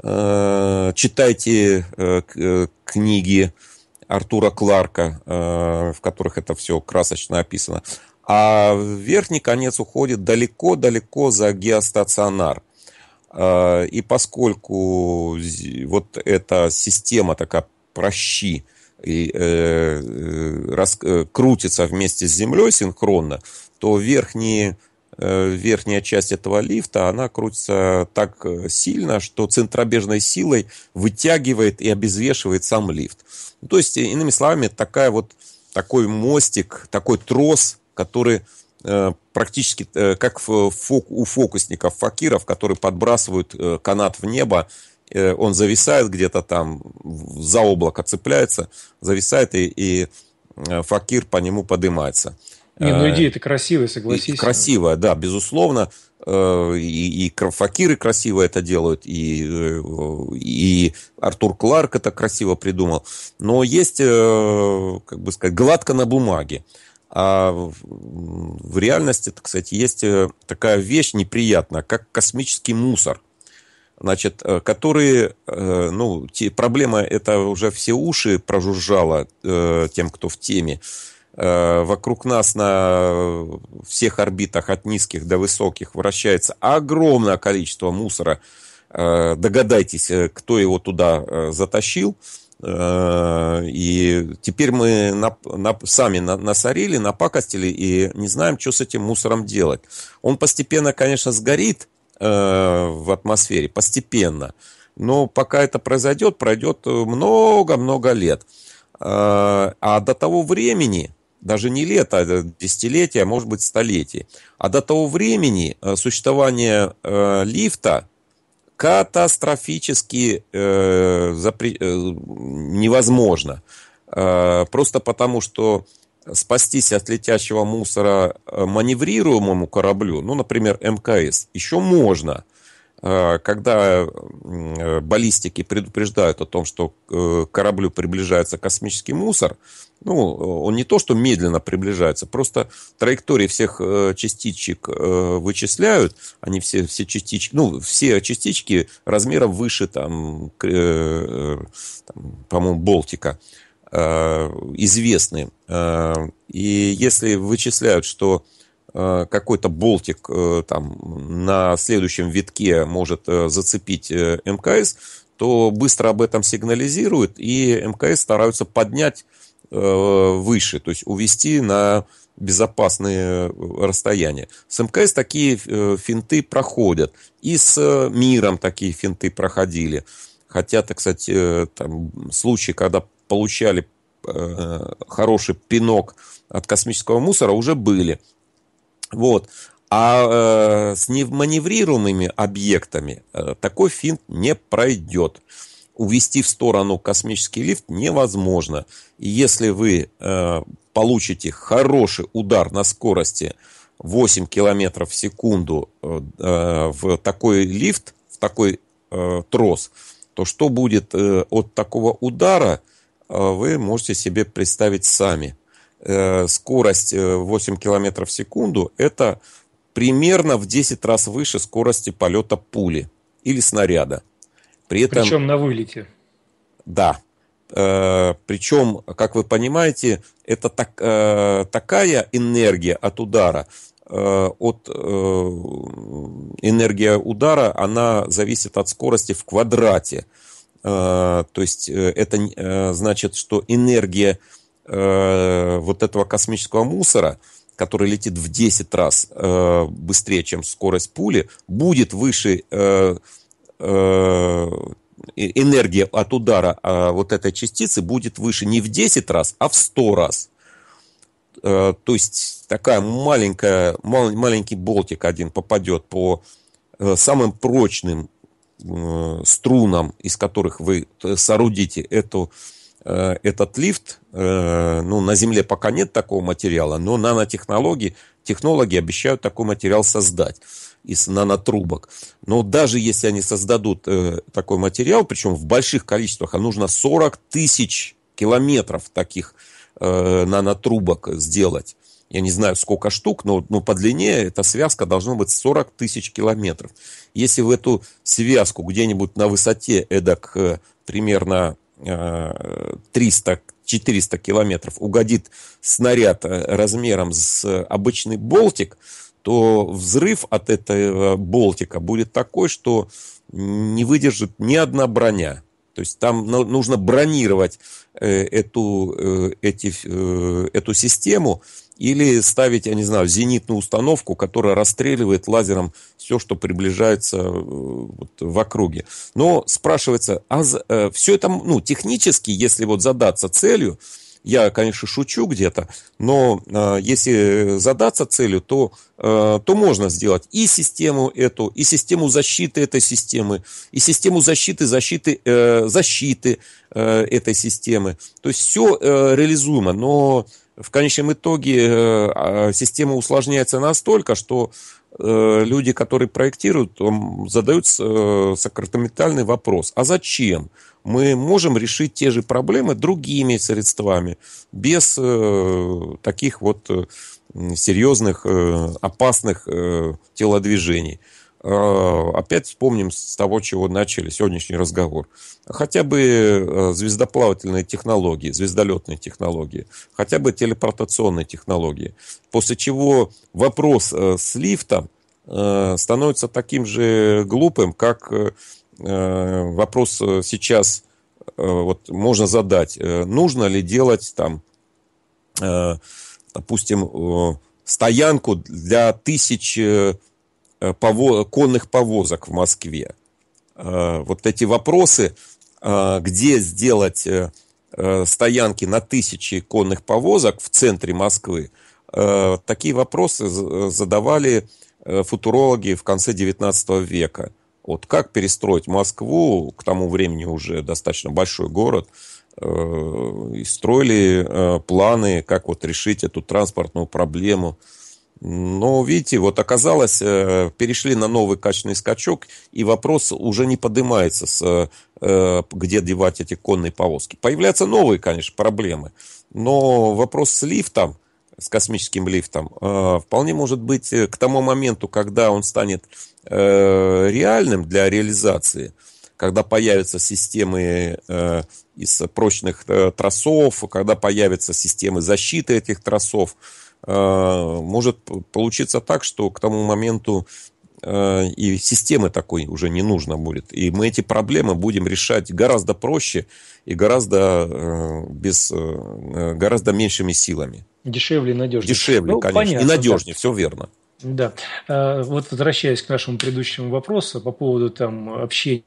Э, читайте книги Артура Кларка, в которых это все красочно описано. А верхний конец уходит далеко-далеко за геостационар. Э, и поскольку вот эта система такая прощи и, э, э рас, э, крутится вместе с землей синхронно, то верхние, э, верхняя часть этого лифта, она крутится так сильно, что центробежной силой вытягивает и обезвешивает сам лифт. Ну, то есть, иными словами, такая вот, такой мостик, такой трос, который Э, практически э, как у фокусников, факиров, которые подбрасывают э, канат в небо, он зависает где-то там, за облако цепляется, зависает, и, и факир по нему поднимается. Не, ну идея-то красивая, согласись. И красивая, да, безусловно. И, и факиры красиво это делают, и, и Артур Кларк это красиво придумал. Но есть, как бы сказать, гладко на бумаге. А в реальности, так сказать, есть э, такая вещь неприятная, как космический мусор. Значит, э, которые, э, ну, те, проблема это уже все уши прожужжала тем, кто в теме. Вокруг нас на всех орбитах от низких до высоких вращается огромное количество мусора. Догадайтесь, кто его туда затащил. Э, и теперь мы нап, нап, сами на, насорили, напакостили и не знаем, что с этим мусором делать. Он постепенно, конечно, сгорит э, в атмосфере, постепенно. Но пока это произойдет, пройдет много-много лет. Э, а до того времени, даже не лет, а десятилетия, а может быть, столетий, а до того времени существование лифта – катастрофически э, запре- э, невозможно. Э, просто потому, что спастись от летящего мусора э, маневрируемому кораблю, ну, например, МКС, еще можно. Э, когда э, баллистики предупреждают о том, что к кораблю приближается космический мусор, ну, он не то, что медленно приближается, просто траектории всех э, частичек э, вычисляют, они все, все частички, ну, все частички размером выше, там, э, там по-моему, Болтика известны. И если вычисляют, что какой-то болтик там на следующем витке может зацепить МКС, то быстро об этом сигнализируют, и МКС стараются поднять Э, выше, то есть увести на безопасные э, расстояния. С МКС такие э, финты проходят. И с миром такие финты проходили. Хотя, так сказать, там случаи, когда получали хороший пинок от космического мусора, уже были. Вот. А с маневрируемыми объектами такой финт не пройдет увести в сторону космический лифт невозможно. И если вы э, получите хороший удар на скорости 8 км в секунду э, э, в такой лифт, в такой э, трос, то что будет э, от такого удара, э, вы можете себе представить сами. Э, скорость 8 э, км в секунду – это примерно в 10 раз выше скорости полета пули или снаряда. При этом, причем на вылете. Да. Э, причем, как вы понимаете, это так, э, такая энергия от удара, э, от энергия удара, она зависит от скорости в квадрате. то есть это значит, что энергия вот этого космического мусора, который летит в 10 раз быстрее, чем скорость пули, будет выше Э, э, энергия от удара э, вот этой частицы будет выше не в 10 раз, а в 100 раз. То есть такая маленькая, маленький болтик один попадет по самым прочным струнам, из которых вы соорудите эту, этот лифт. Ну, на Земле пока нет такого материала, но нанотехнологии, технологи обещают такой материал создать из нанотрубок. Но даже если они создадут э, такой материал, причем в больших количествах, а нужно 40 тысяч километров таких э, нанотрубок сделать. Я не знаю, сколько штук, но, но ну, по длине эта связка должна быть 40 тысяч километров. Если в эту связку где-нибудь на высоте эдак э, примерно 300-400 э, километров угодит снаряд э, размером с обычный болтик – то взрыв от этого болтика будет такой, что не выдержит ни одна броня. То есть там нужно бронировать э, эту, э, эти, э, эту систему или ставить, я не знаю, зенитную установку, которая расстреливает лазером все, что приближается в округе. Но спрашивается, а все это, ну, технически, если вот задаться целью, я, конечно, шучу где-то, но э, если задаться целью, то, э, то можно сделать и систему эту, и систему защиты этой системы, и систему защиты защиты, э, защиты э, этой системы. То есть все э, реализуемо, но в конечном итоге э, а, система усложняется настолько, что э, люди, которые проектируют, задают э, сакраментальный вопрос, а зачем? мы можем решить те же проблемы другими средствами, без э, таких вот э, серьезных, э, опасных телодвижений. Опять вспомним с того, чего начали сегодняшний разговор. Хотя бы звездоплавательные технологии, звездолетные технологии, хотя бы телепортационные технологии. После чего вопрос с лифтом становится таким же глупым, как Э, вопрос э, сейчас э, вот можно задать, нужно ли делать там, допустим, стоянку для тысяч повоз... конных повозок в Москве. Вот эти вопросы, где сделать стоянки на тысячи конных повозок в центре Москвы, такие вопросы задавали футурологи в конце XIX века. Вот как перестроить Москву, к тому времени уже достаточно большой город, э, и строили э, планы, как вот решить эту транспортную проблему. Но, видите, вот оказалось, э, перешли на новый качественный скачок, и вопрос уже не поднимается, с, где девать эти конные повозки. Появляются новые, конечно, проблемы, но вопрос с лифтом, с космическим лифтом, вполне может быть к тому моменту, когда он станет э, реальным для реализации, когда появятся системы э, из прочных э, тросов, когда появятся системы защиты этих тросов, э, может получиться так, что к тому моменту э, и системы такой уже не нужно будет. И мы эти проблемы будем решать гораздо проще и гораздо, э, без, э, гораздо меньшими силами. Дешевле и надежнее. Дешевле, ну, конечно. Понятно, и надежнее, да. все верно. Да. А, вот возвращаясь к нашему предыдущему вопросу по поводу там общения,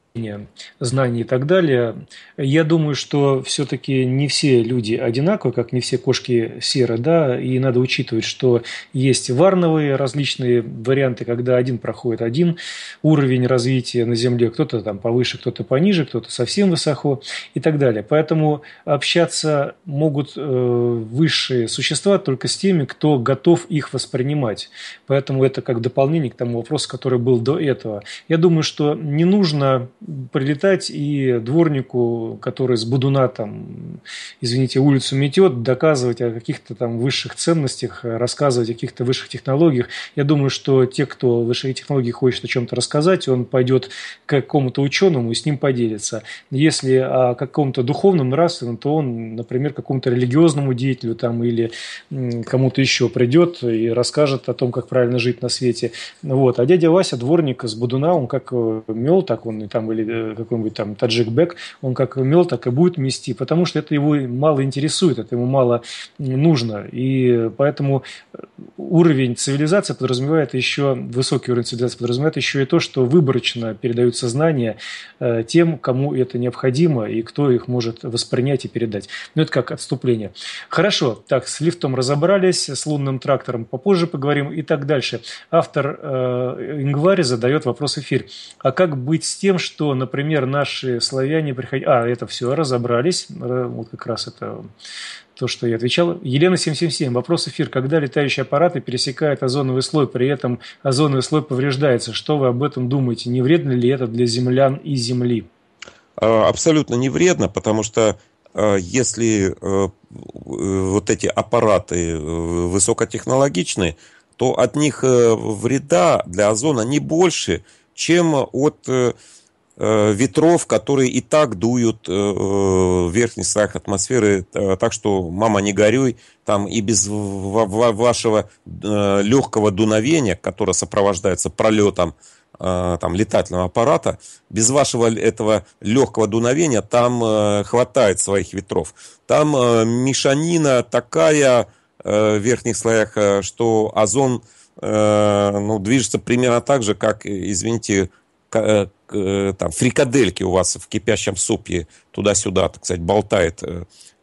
знаний и так далее, я думаю, что все-таки не все люди одинаковы, как не все кошки серы, да, и надо учитывать, что есть варновые различные варианты, когда один проходит один уровень развития на Земле, кто-то там повыше, кто-то пониже, кто-то совсем высоко и так далее. Поэтому общаться могут э, высшие существа только с теми, кто готов их воспринимать. Поэтому Поэтому это как дополнение к тому вопросу, который был до этого. Я думаю, что не нужно прилетать и дворнику, который с Будуна, там, извините, улицу метет, доказывать о каких-то там высших ценностях, рассказывать о каких-то высших технологиях. Я думаю, что те, кто высшие технологии хочет о чем-то рассказать, он пойдет к какому-то ученому и с ним поделится. Если о каком-то духовном, нравственном, то он, например, какому-то религиозному деятелю там, или кому-то еще придет и расскажет о том, как правильно правильно жить на свете. Вот. А дядя Вася, дворник с Будуна, он как э, мел, так он там, или э, какой-нибудь там таджикбек, он как мел, так и будет мести, потому что это его мало интересует, это ему мало нужно. И поэтому э, уровень цивилизации подразумевает еще, высокий уровень цивилизации подразумевает еще и то, что выборочно передаются знания тем, кому это необходимо и кто их может воспринять и передать. Но ну, это как отступление. Хорошо, так, с лифтом разобрались, с лунным трактором попозже поговорим и так далее дальше. Автор э, Ингвари задает вопрос эфир. А как быть с тем, что, например, наши славяне приходили... А, это все, разобрались. Вот как раз это то, что я отвечал. Елена 777. Вопрос эфир. Когда летающие аппараты пересекают озоновый слой, при этом озоновый слой повреждается, что вы об этом думаете? Не вредно ли это для землян и Земли? А, абсолютно не вредно, потому что а, если э, э, вот эти аппараты э, высокотехнологичные, то от них э, вреда для озона не больше, чем от э, э, ветров, которые и так дуют в верхних слоях атмосферы, так что, мама, не горюй, там и без вашего легкого дуновения, которое сопровождается пролетом там, летательного аппарата, без вашего этого легкого дуновения там хватает своих ветров. Там мешанина такая Э, в верхних слоях, э, что озон э, ну, движется примерно так же, как, извините, там, фрикадельки у вас в кипящем супе туда-сюда, так сказать, болтает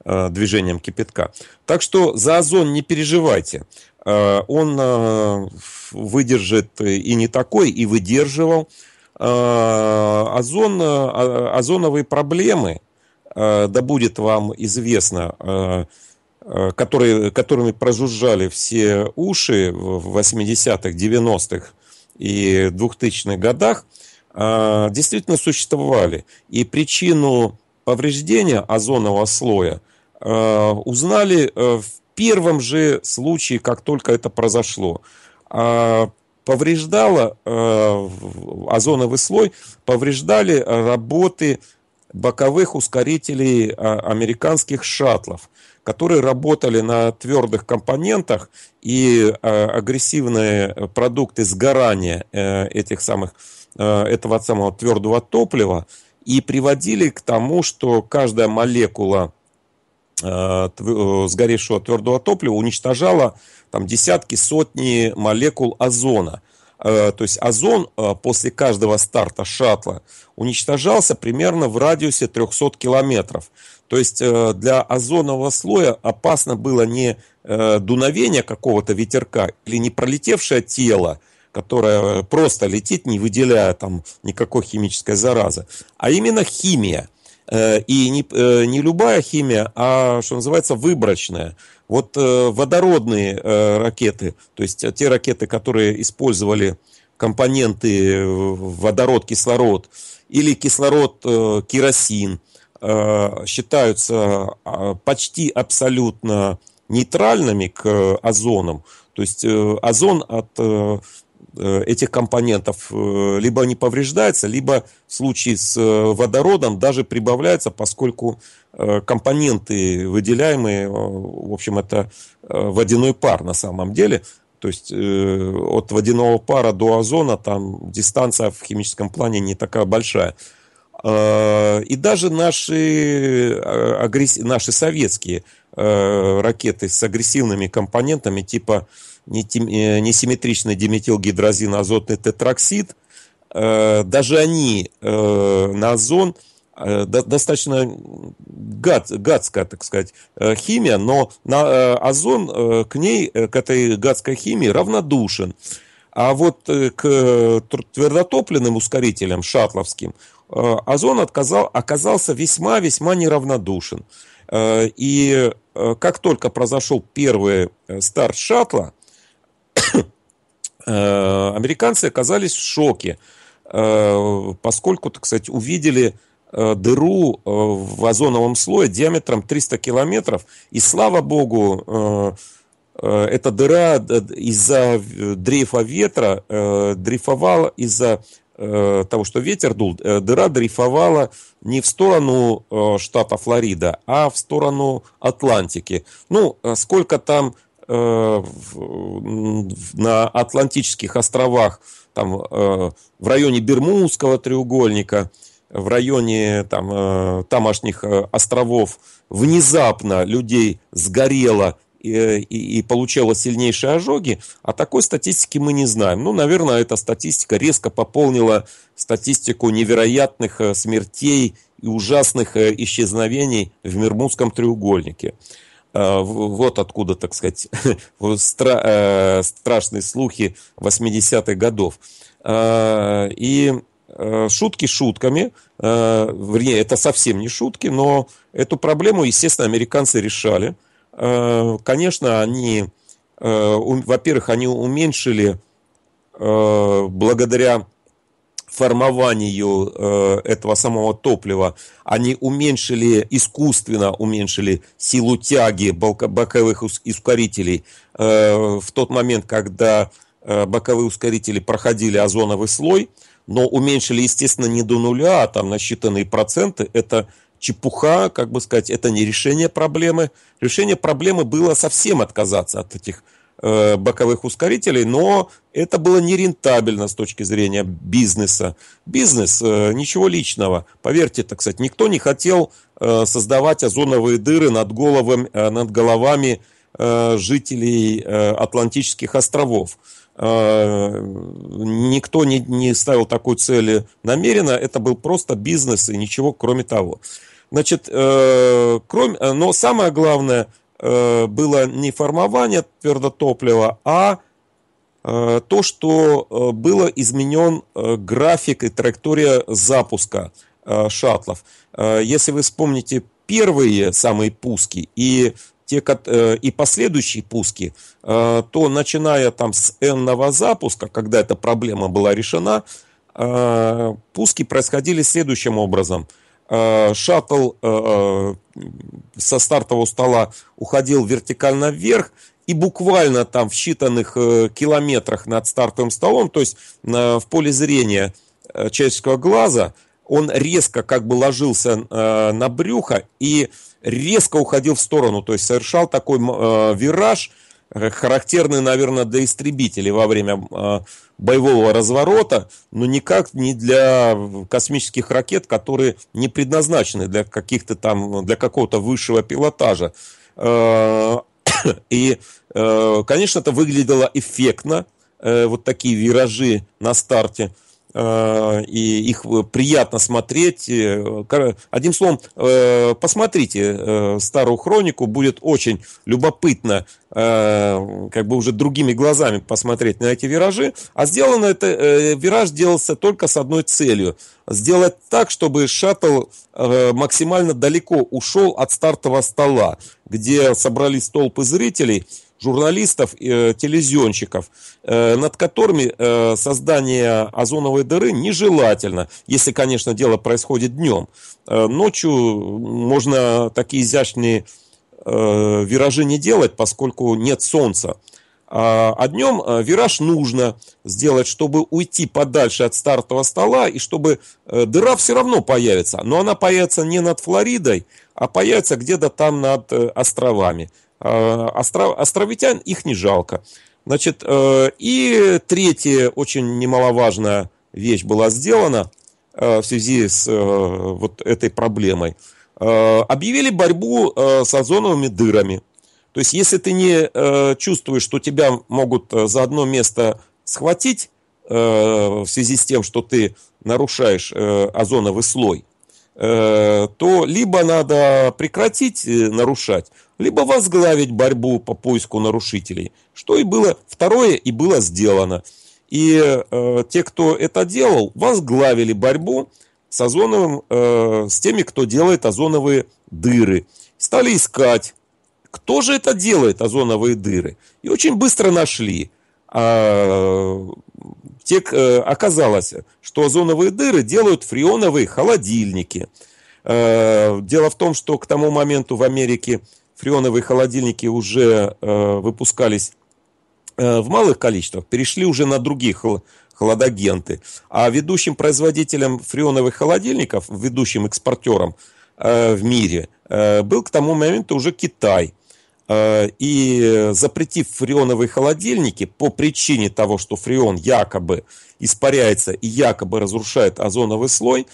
движением кипятка. Так что за озон не переживайте. Он выдержит и не такой, и выдерживал. Озон, озоновые проблемы, да будет вам известно, Э, которые, которыми прожужжали все уши в 80-х, 90-х и 2000-х годах, э, действительно существовали. И причину повреждения озонового слоя э, узнали в первом же случае, как только это произошло. А повреждало озоновый слой, повреждали работы боковых ускорителей американских шаттлов – которые работали на твердых компонентах, и э, агрессивные продукты сгорания э, этих самых, э, этого самого твердого топлива, и приводили к тому, что каждая молекула сгоревшего твердого топлива уничтожала там десятки, сотни молекул озона. То есть озон после каждого старта шатла уничтожался примерно в радиусе 300 километров. То есть э, для озонового слоя опасно было не э, дуновение какого-то ветерка или не пролетевшее тело, которое просто летит, не выделяя там никакой химической заразы, а именно химия. Э, и не, не любая химия, а, что называется, выборочная. Вот водородные ракеты, то есть те ракеты, которые использовали компоненты водород-кислород или кислород-керосин, Э, считаются а, почти абсолютно нейтральными к озонам. То есть э, озон от э, этих компонентов либо не повреждается, либо в случае с водородом даже прибавляется, поскольку компоненты выделяемые, в общем, это водяной пар на самом деле, то есть от водяного пара до озона там дистанция в химическом плане не такая большая. Э, и даже наши, э, агресс... наши советские э, ракеты с агрессивными компонентами типа несимметричный диметилгидрозин азотный тетраксид, даже они на озон достаточно гад, гадская, так сказать, химия, но на, озон к ней, к этой гадской химии равнодушен. А вот к твердотопленным ускорителям шатловским Э, Озон отказал, оказался весьма-весьма неравнодушен. Э, и э, как только произошел первый старт шаттла, американцы оказались в шоке, поскольку, так сказать, увидели дыру в озоновом слое диаметром 300 километров. И слава богу, эта дыра из-за дрейфа ветра дрейфовала из-за Э, того, что ветер дул, э, дыра дрейфовала не в сторону э, штата Флорида, а в сторону Атлантики. Ну, сколько там на Атлантических островах, там, в районе Бермудского треугольника, в районе там, тамошних островов, внезапно людей сгорело и, и, получала сильнейшие ожоги, а такой статистики мы не знаем. Ну, наверное, эта статистика резко пополнила статистику невероятных э, смертей и ужасных э, исчезновений в Мирмутском треугольнике. Э, вот откуда, так сказать, стра- страшные слухи 80-х годов. И шутки шутками, вернее, это совсем не шутки, но эту проблему, естественно, американцы решали – Э, конечно, они, э, во-первых, они уменьшили э, благодаря формованию этого самого топлива, они уменьшили, искусственно уменьшили силу тяги боковых ускорителей в тот момент, когда боковые ускорители проходили озоновый слой, но уменьшили, естественно, не до нуля, а там на считанные проценты. Это чепуха, как бы сказать, это не решение проблемы. Решение проблемы было совсем отказаться от этих э, боковых ускорителей, но это было нерентабельно с точки зрения бизнеса. Бизнес, э, ничего личного. Поверьте, так сказать, никто не хотел э, создавать озоновые дыры над, головами, э, над головами э, жителей э, Атлантических островов. Э, никто не, не ставил такой цели намеренно, это был просто бизнес и ничего кроме того. Значит, э, кроме, э, но самое главное было не формование твердотоплива, а то, что было изменен график и траектория запуска шаттлов. Если вы вспомните первые самые пуски и те, э, и последующие пуски, э, то начиная там с n запуска, когда эта проблема была решена, э, пуски происходили следующим образом. Шаттл со стартового стола уходил вертикально вверх, и буквально там в считанных километрах над стартовым столом, то есть в поле зрения человеческого глаза, он резко как бы ложился на брюхо, и резко уходил в сторону, то есть совершал такой э, вираж, э, характерный, наверное, для истребителей во время э, боевого разворота, но никак не для э, космических ракет, которые не предназначены для каких-то там, э, для какого-то высшего пилотажа. Э, и, э, конечно, это выглядело эффектно, вот такие виражи на старте – Э, и их э, приятно смотреть. Э, одним словом, посмотрите старую хронику, будет очень любопытно как бы уже другими глазами посмотреть на эти виражи. А сделано это, вираж делался только с одной целью. Сделать так, чтобы шаттл максимально далеко ушел от стартового стола, где собрались толпы зрителей – журналистов, э, телевизионщиков, э, над которыми э, создание озоновой дыры нежелательно, если, конечно, дело происходит днем. Э, ночью можно такие изящные э, виражи не делать, поскольку нет солнца. А, а днем э, вираж нужно сделать, чтобы уйти подальше от стартового стола, и чтобы э, дыра все равно появится. Но она появится не над Флоридой, а появится где-то там над э, островами. А, остро... Островитян их не жалко. Значит, э, и третья очень немаловажная вещь была сделана э, в связи с э, вот этой проблемой. Объявили борьбу с озоновыми дырами. То есть, если ты не чувствуешь, что тебя могут за одно место схватить в связи с тем, что ты нарушаешь озоновый слой, то либо надо прекратить нарушать, либо возглавить борьбу по поиску нарушителей, что и было второе и было сделано. И э, те, кто это делал, возглавили борьбу с озоновым, э, с теми, кто делает озоновые дыры. Стали искать, кто же это делает, озоновые дыры. И очень быстро нашли. А, те, э, оказалось, что озоновые дыры делают фреоновые холодильники. Э, дело в том, что к тому моменту в Америке фреоновые холодильники уже э, выпускались э, в малых количествах, перешли уже на другие холодагенты. А ведущим производителем фреоновых холодильников, ведущим экспортером э, в мире, был к тому моменту уже Китай. И запретив фреоновые холодильники по причине того, что фреон якобы испаряется и якобы разрушает озоновый слой,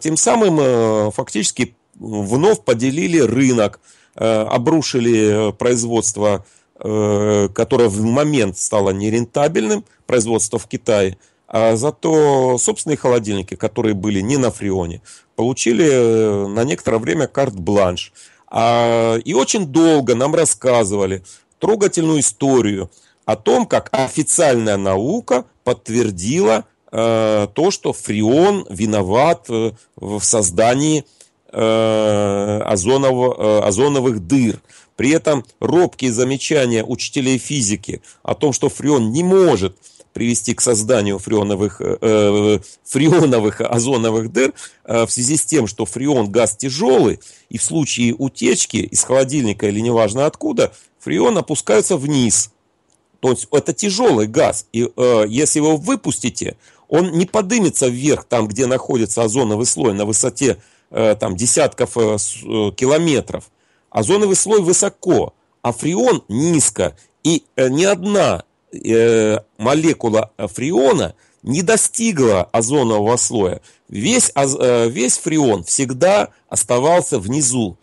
тем самым фактически вновь поделили рынок – Э, обрушили э, производство, э, которое в момент стало нерентабельным, производство в Китае, а зато собственные холодильники, которые были не на фреоне, получили на некоторое время карт-бланш. А, и очень долго нам рассказывали трогательную историю о том, как официальная наука подтвердила э, то, что фреон виноват в создании э, Э, озонов, э, озоновых дыр. При этом робкие замечания учителей физики о том, что фреон не может привести к созданию фреоновых, э, э фреоновых озоновых дыр э, в связи с тем, что фреон газ тяжелый, и в случае утечки из холодильника или неважно откуда, фреон опускается вниз. То есть это тяжелый газ, и э, если его выпустите, он не подымется вверх, там, где находится озоновый слой на высоте Э, там, десятков э, э, километров. Озоновый слой высоко, а фреон низко. И ни одна молекула фреона не достигла озонового слоя. Весь, весь фреон всегда оставался внизу,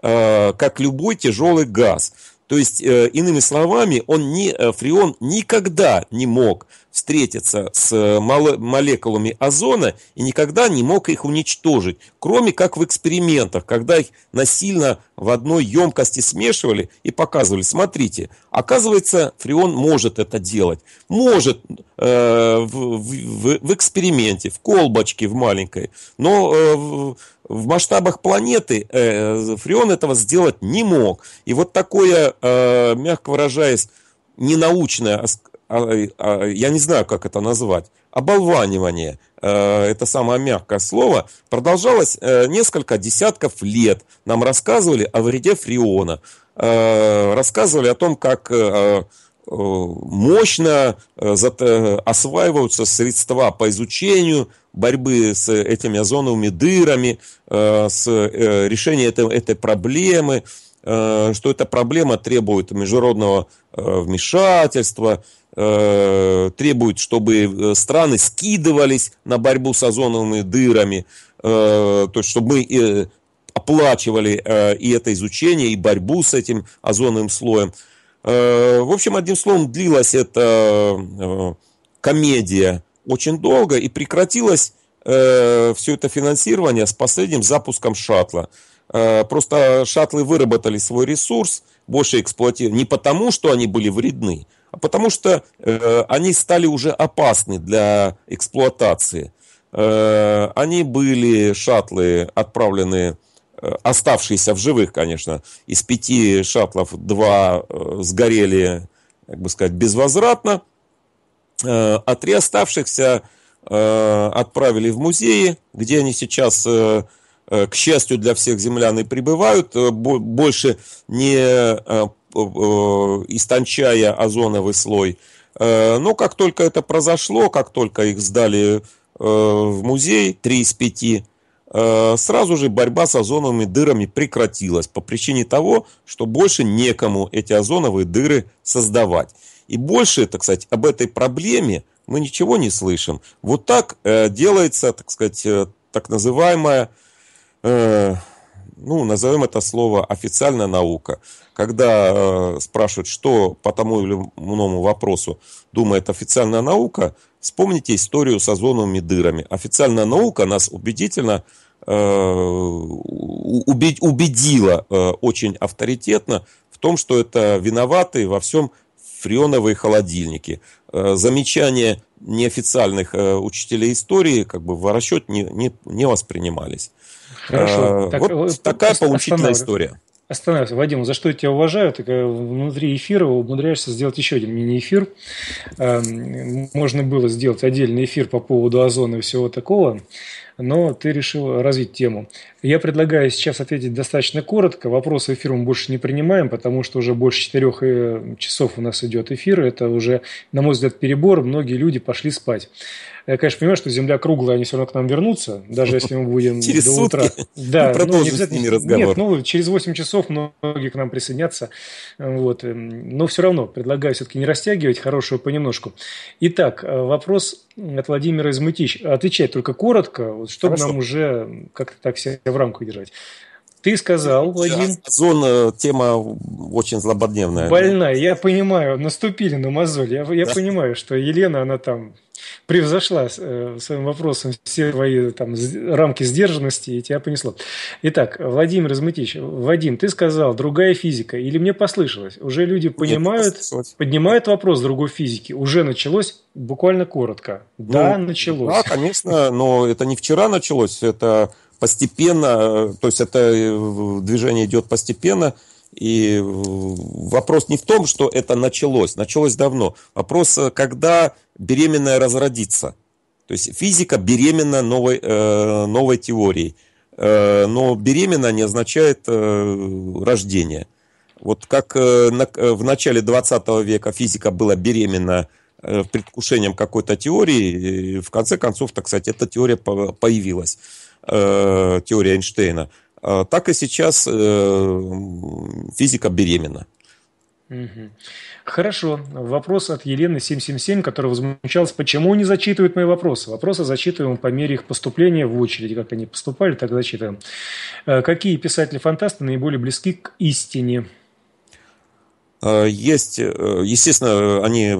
как любой тяжелый газ. То есть, иными словами, он не, фреон никогда не мог встретиться с э, молекулами озона и никогда не мог их уничтожить, кроме как в экспериментах, когда их насильно в одной емкости смешивали и показывали, смотрите, оказывается, фреон может это делать, может э, в, в, в эксперименте, в колбочке, в маленькой, но э, в, масштабах планеты э, фреон этого сделать не мог. И вот такое, э, мягко выражаясь, ненаучное а, а, я не знаю, как это назвать, оболванивание, э, это самое мягкое слово, продолжалось э, несколько десятков лет. Нам рассказывали о вреде фреона, э, рассказывали о том, как мощно осваиваются средства по изучению борьбы с этими озоновыми дырами, с решением этой, этой проблемы, что эта проблема требует международного вмешательства – Э, требует, чтобы э, страны скидывались на борьбу с озоновыми дырами, э, то есть чтобы мы оплачивали и это изучение, и борьбу с этим озоновым слоем. В общем, одним словом, длилась эта комедия очень долго и прекратилось все это финансирование с последним запуском шаттла. Просто шаттлы выработали свой ресурс, больше эксплуатировали. Не потому, что они были вредны, а потому что э, они стали уже опасны для эксплуатации. Э, они были, шаттлы, отправлены, э, оставшиеся в живых, конечно. Из пяти шаттлов два э, сгорели, как бы сказать, безвозвратно. Э, а три оставшихся э, отправили в музеи, где они сейчас... Э, э к счастью для всех землян, и прибывают, э, больше не э, Э, истончая озоновый слой. Э, но как только это произошло, как только их сдали э, в музей, три из пяти, сразу же борьба с озоновыми дырами прекратилась по причине того, что больше некому эти озоновые дыры создавать. И больше, так сказать, об этой проблеме мы ничего не слышим. Вот так делается, так сказать, так называемая ну, назовем это слово официальная наука, когда э, спрашивают, что по тому или иному вопросу думает официальная наука, вспомните историю с озоновыми дырами. Официальная наука нас убедительно э, убедила э, очень авторитетно в том, что это виноваты во всем фреоновые холодильники. Э, замечания неофициальных э, учителей истории как бы в расчет не, не, не воспринимались. Хорошо. А, так, вот э, э, такая поучительная история. Останавливайся. Вадим, за что я тебя уважаю, так внутри эфира умудряешься сделать еще один мини-эфир. Эм, можно было сделать отдельный эфир по поводу озона и всего такого, но ты решил развить тему. Я предлагаю сейчас ответить достаточно коротко. Вопросы эфира мы больше не принимаем, потому что уже больше четырех часов у нас идет эфир. Это уже, на мой взгляд, перебор. Многие люди пошли спать. Я, конечно, понимаю, что Земля круглая, они все равно к нам вернутся, даже если мы будем через до утра. Да, ну, обязательно... с ними разговор. Нет, ну, через 8 часов многие к нам присоединятся. Вот. Эм, но все равно предлагаю все-таки не растягивать, хорошую понемножку. Итак, э, вопрос от Владимира Измытищ. Отвечай только коротко, вот, чтобы Хорошо. нам уже как-то так себя в рамку держать. Ты сказал, Владимир. Зона, э, тема очень злободневная. Больная, я понимаю, наступили на мозоль. Я, я да. понимаю, что Елена, она там превзошла э, своим вопросом все твои там, рамки сдержанности и тебя понесло. Итак, Владимир Измытич, Вадим, ты сказал, другая физика, или мне послышалось? Уже люди понимают, Нет, поднимают вопрос другой физики, уже началось буквально коротко. Ну, да, началось. Да, конечно, но это не вчера началось, это постепенно, э, то есть это э, движение идет постепенно, и вопрос не в том, что это началось, началось давно. Вопрос, когда беременная разродится. То есть физика беременна новой, э, новой теорией. Э, но беременна не означает э, рождение. Вот как э, на, э, в начале 20 века физика была беременна э, предвкушением какой-то теории, и в конце концов, так сказать, эта теория появилась, э, теория Эйнштейна. А так и сейчас э, физика беременна. Угу. Хорошо. Вопрос от Елены 777, которая возмущалась, почему не зачитывают мои вопросы. Вопросы зачитываем по мере их поступления в очереди. Как они поступали, так зачитываем. Э, какие писатели-фантасты наиболее близки к истине? Э, есть, э, естественно, они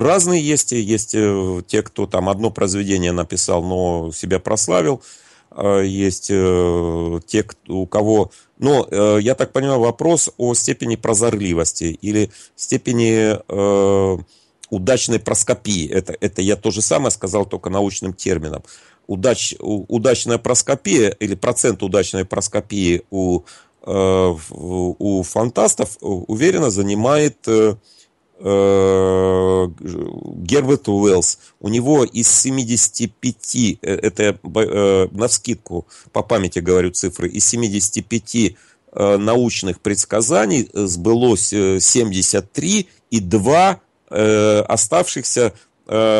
разные есть. Есть те, кто там одно произведение написал, но себя прославил. Есть те, у кого но э, я так понимаю, вопрос о степени прозорливости или степени э, удачной проскопии. Это, это я то же самое сказал, только научным термином. Удач, удачная проскопия или процент удачной проскопии у, э, у фантастов э, уверенно занимает... Э, Э, Герберт Уэллс. У него из 75, э, это э, на вскидку по памяти говорю цифры, из 75 э, научных предсказаний э, сбылось 73 и 2 оставшихся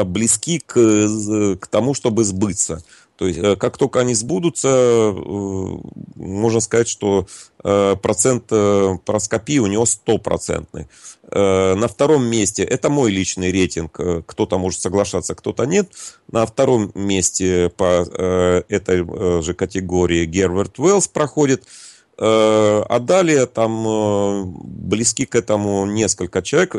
близки к, к тому, чтобы сбыться. То есть, э, как только они сбудутся, э, можно сказать, что э, процент проскопии у него стопроцентный. На втором месте, это мой личный рейтинг, кто-то может соглашаться, кто-то нет. На втором месте по этой же категории Герберт Уэллс проходит. А далее там близки к этому несколько человек.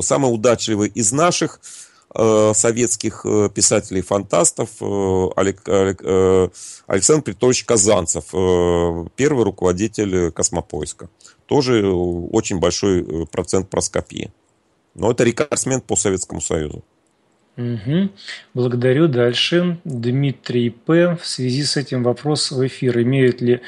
Самый удачливый из наших – Э, советских э, писателей-фантастов э, Александр Петрович Казанцев, первый руководитель космопоиска. Тоже очень большой процент проскопии. Но это рекордсмен по Советскому Союзу. Угу. Благодарю. Дальше. Дмитрий П. В связи с этим вопрос в эфир. Имеют ли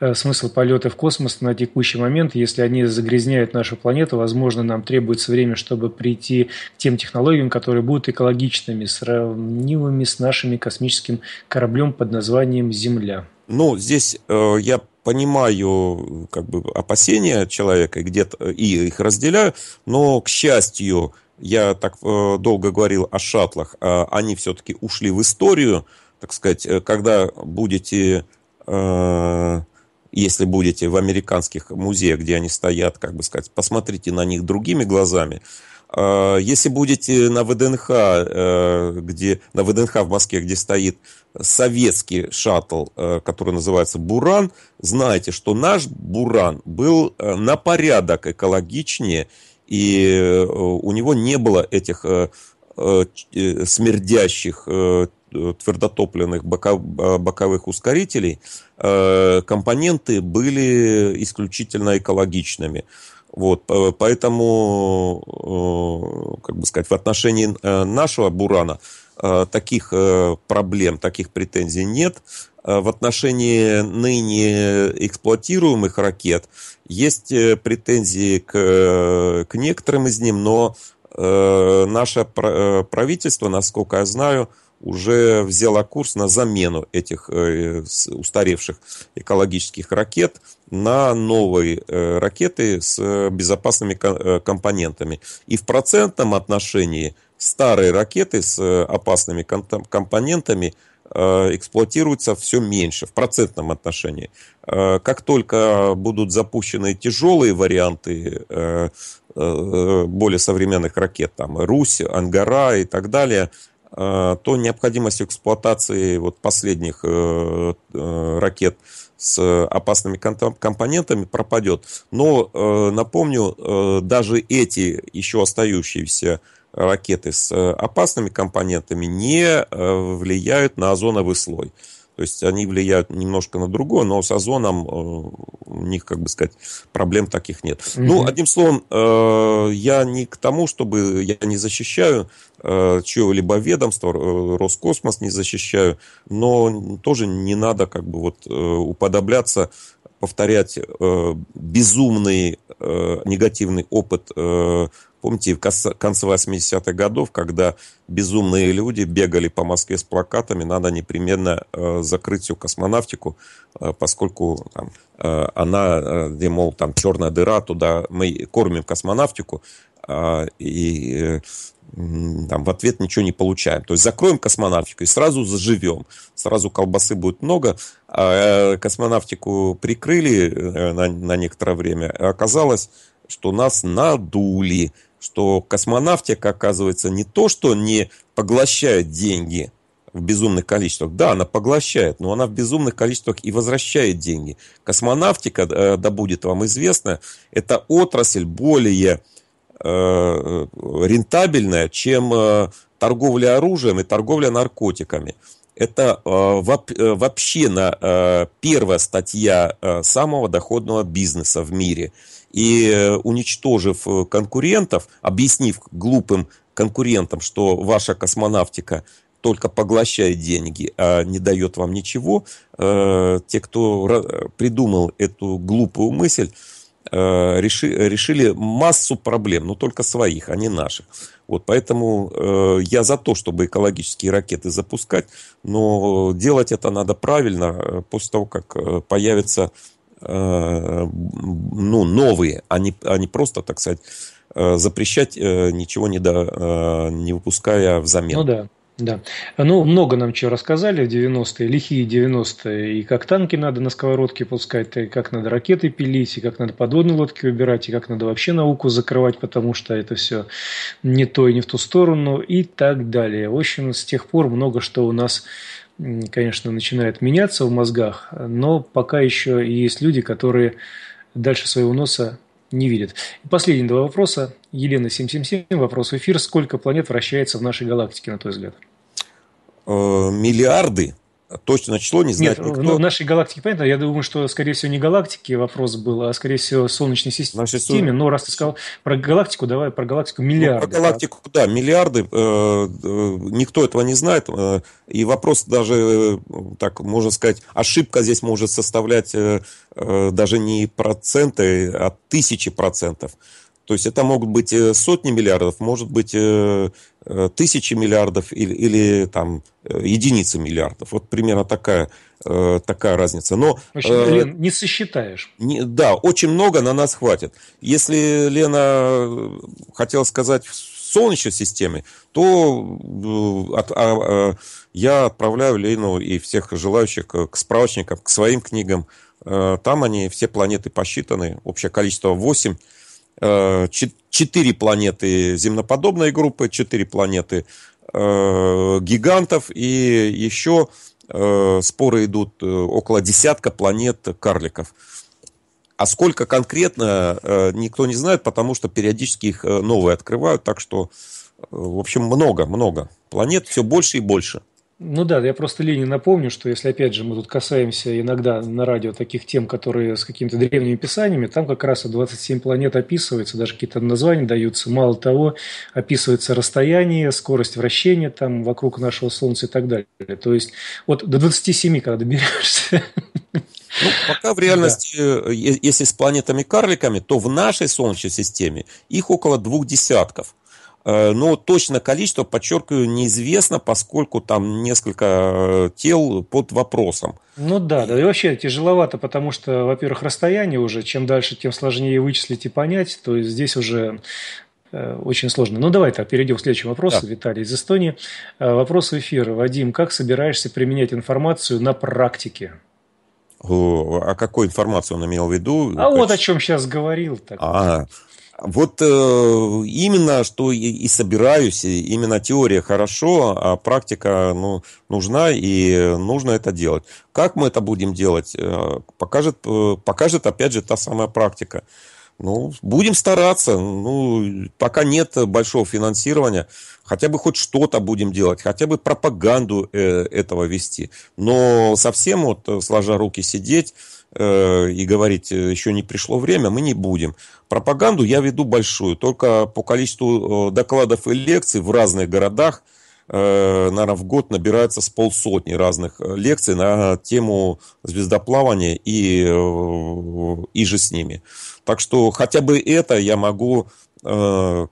Э, смысл полета в космос на текущий момент. Если они загрязняют нашу планету, возможно, нам требуется время, чтобы прийти к тем технологиям, которые будут экологичными, сравнимыми с нашим космическим кораблем под названием Земля. Ну, здесь э, я понимаю как бы опасения человека где-то и их разделяю, но к счастью я так э, долго говорил о шаттлах, э, они все-таки ушли в историю, так сказать, э, когда будете э, если будете в американских музеях, где они стоят, как бы сказать, посмотрите на них другими глазами. А, если будете на ВДНХ, э, где, на ВДНХ в Москве, где стоит советский шаттл, э, который называется «Буран», знаете, что наш «Буран» был э, на порядок экологичнее, и у него не было этих смердящих твердотопливных э, боковых ускорителей, э, компоненты были исключительно экологичными. Вот, э, поэтому, как бы сказать, в отношении нашего Бурана таких проблем, таких претензий нет. В отношении ныне эксплуатируемых ракет есть претензии к, к некоторым из них, но наше правительство, насколько я знаю, уже взяла курс на замену этих э, устаревших экологических ракет на новые э, ракеты с э, безопасными компонентами. И в процентном отношении старые ракеты с опасными компонентами эксплуатируются все меньше в процентном отношении. Как только будут запущены тяжелые варианты более современных ракет, там Русь, Ангара и так далее, Э, то необходимость эксплуатации вот последних э, э, ракет с опасными компонентами пропадет. Но, напомню, даже эти еще остающиеся ракеты с опасными компонентами не влияют на озоновый слой. То есть они влияют немножко на другое, но с озоном у них, как бы сказать, проблем таких нет. mm Ну, одним словом, я не к тому, чтобы я не защищаю Э, чего-либо ведомства, э, Роскосмос не защищаю, но тоже не надо как бы вот э, уподобляться, повторять безумный негативный опыт Помните, в конце 80-х годов, когда безумные люди бегали по Москве с плакатами, надо непременно закрыть всю космонавтику, поскольку там, она, где, мол, там черная дыра, туда мы кормим космонавтику, а, и там, в ответ ничего не получаем. То есть закроем космонавтику и сразу заживем. Сразу колбасы будет много. А э, космонавтику прикрыли э, на, на некоторое время. Оказалось, что нас надули. Что космонавтика, оказывается, не то, что не поглощает деньги в безумных количествах. Да, она поглощает, но она в безумных количествах и возвращает деньги. Космонавтика, э, да будет вам известно, это отрасль более Э, рентабельная, чем э, торговля оружием и торговля наркотиками. Это э, вообще на первая статья самого доходного бизнеса в мире. И уничтожив конкурентов, объяснив глупым конкурентам, что ваша космонавтика только поглощает деньги, а не дает вам ничего, те, кто придумал эту глупую мысль, Э, решили массу проблем, но только своих, а не наших. Вот, поэтому э, я за то, чтобы экологические ракеты запускать, но делать это надо правильно э, после того, как э, появятся э, ну, новые, а не, а не просто, так сказать, запрещать э, ничего не, до, э, не выпуская взамен. Ну да. Да. Ну, много нам чего рассказали в 90-е, лихие 90-е, и как танки надо на сковородке пускать, и как надо ракеты пилить, и как надо подводные лодки выбирать, и как надо вообще науку закрывать, потому что это все не то и не в ту сторону, и так далее. В общем, с тех пор много что у нас конечно, начинает меняться в мозгах, но пока еще есть люди, которые дальше своего носа не видят. И последние два вопроса. Елена 777, вопрос в эфир. Сколько планет вращается в нашей галактике, на твой взгляд? Э, миллиарды, точно число не знает Нет, никто. Ну, в нашей галактике, понятно, я думаю, что, скорее всего, не галактики вопрос был, а, скорее всего, Солнечной системе. Нашей су... Но раз ты сказал про галактику, давай про галактику миллиарды. Ну, про галактику, да, да миллиарды. Э, э, никто этого не знает. Э, и вопрос даже, э, так можно сказать, ошибка здесь может составлять даже не проценты, а тысячи процентов. То есть это могут быть э, сотни миллиардов, может быть э, э, тысячи миллиардов или, или там единицы миллиардов. Вот примерно такая, такая разница. Но, в общем, э, не сосчитаешь. Не, да, очень много на нас хватит. Если Лена хотела сказать в Солнечной системе, то от, а, а, я отправляю Лену и всех желающих к справочникам, к своим книгам. Там они, все планеты посчитаны, общее количество 8. Э, четыре планеты земноподобной группы, четыре планеты э, гигантов и еще э, споры идут около десятка планет карликов. А сколько конкретно, никто не знает, потому что периодически их новые открывают, так что, в общем, много-много планет, все больше и больше. Ну да, я просто Лене напомню, что если, опять же, мы тут касаемся иногда на радио таких тем, которые с какими-то древними писаниями, там как раз и 27 планет описывается, даже какие-то названия даются. Мало того, описывается расстояние, скорость вращения там вокруг нашего Солнца и так далее. То есть вот до 27, когда доберешься, ну, пока в реальности, да. если с планетами-карликами, то в нашей Солнечной системе их около двух десятков. Э, но точно количество, подчеркиваю, неизвестно, поскольку там несколько э, тел под вопросом. Ну да, да и вообще тяжеловато, потому что, во-первых, расстояние уже, чем дальше, тем сложнее вычислить и понять, то есть здесь уже э, очень сложно. Ну, давай так, перейдем к следующему вопросу. Да. Виталий из Эстонии. Вопрос эфира Вадим, как собираешься применять информацию на практике? О, а какую информацию он имел в виду? А как... вот о чем сейчас говорил. Так. -а. Вот э, именно что и, и собираюсь, именно теория хорошо, а практика ну, нужна и нужно это делать. Как мы это будем делать, э, покажет, э, покажет опять же та самая практика. Ну, будем стараться. Ну, пока нет большого финансирования, хотя бы хоть что-то будем делать, хотя бы пропаганду э, этого вести. Но совсем вот э, сложа руки сидеть э, и говорить, э, еще не пришло время, мы не будем. Пропаганду я веду большую, только по количеству докладов и лекций в разных городах, э, наверное, в год набирается с полсотни разных э, лекций на тему звездоплавания и, э, и же с ними. Так что хотя бы это я могу Э,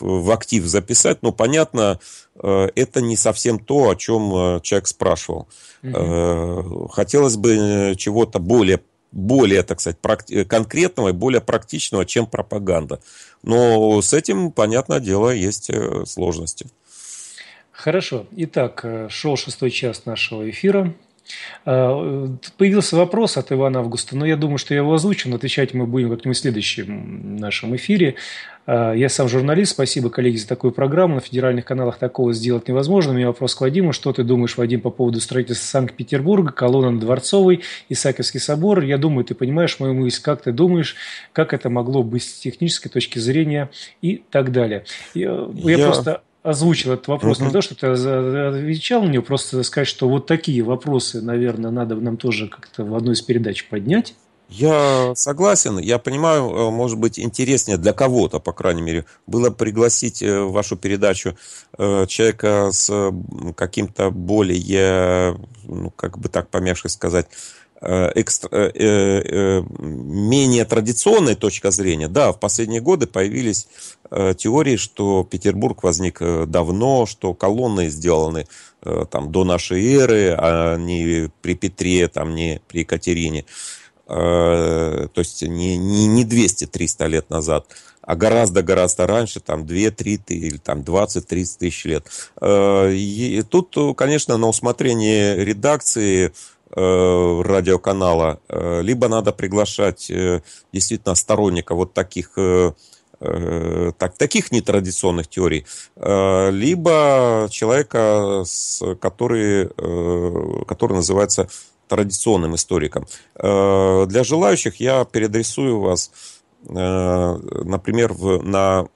в актив записать, но понятно, э, это не совсем то, о чем э, человек спрашивал. Угу. Хотелось бы чего-то более более, так сказать, практи- конкретного и более практичного, чем пропаганда. Но с этим, понятное дело, есть сложности. Хорошо. Итак, шел шестой час нашего эфира. Появился вопрос от Ивана Августа, но я думаю, что я его озвучу, но отвечать мы будем как-нибудь в следующем нашем эфире. Э, я сам журналист, спасибо, коллеги, за такую программу. На федеральных каналах такого сделать невозможно. У меня вопрос к Вадиму. Что ты думаешь, Вадим, по поводу строительства Санкт-Петербурга, колонна на Дворцовой, Исаакиевский собор? Я думаю, ты понимаешь мою мысль. Как ты думаешь, как это могло быть с технической точки зрения и так далее? Э, я, я... просто озвучил этот вопрос, угу. не то, что ты отвечал на него, просто сказать, что вот такие вопросы, наверное, надо нам тоже как-то в одной из передач поднять. Я согласен, я понимаю, э, может быть, интереснее для кого-то, по крайней мере, было пригласить э, в вашу передачу э, человека с каким-то более, ну, как бы так помягче сказать, экстра, э, э, менее традиционной точка зрения. Да, в последние годы появились теории, что Петербург возник давно, что колонны сделаны там, до нашей эры, а не при Петре, там, не при Екатерине. Э, то есть не, не, не 200-300 лет назад, а гораздо-гораздо раньше, там 2-3 или там 20-30 тысяч лет. Э, и тут, конечно, на усмотрение редакции э, радиоканала, либо надо приглашать действительно сторонника вот таких так, таких нетрадиционных теорий, либо человека, который, который называется традиционным историкам. Э, для желающих я переадресую вас, э, например, в, на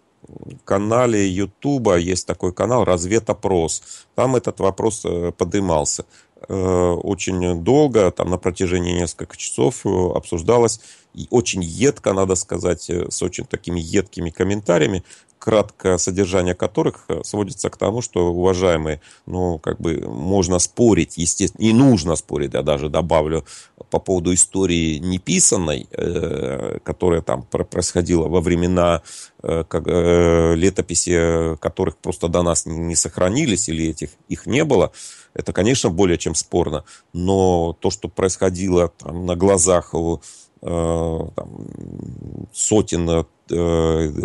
канале Ютуба есть такой канал «Разведопрос». Там этот вопрос э, подымался очень долго, там на протяжении нескольких часов обсуждалось и очень едко, надо сказать, э, с очень такими едкими комментариями, краткое содержание которых э, сводится к тому, что, уважаемые, ну, как бы можно спорить, естественно, и нужно спорить, я даже добавлю, по поводу истории неписанной, э, которая там происходила во времена э, как, э, летописи, э, которых просто до нас не сохранились или этих их не было, это, конечно, более чем спорно, но то, что происходило там, на глазах у Э, там, сотен э,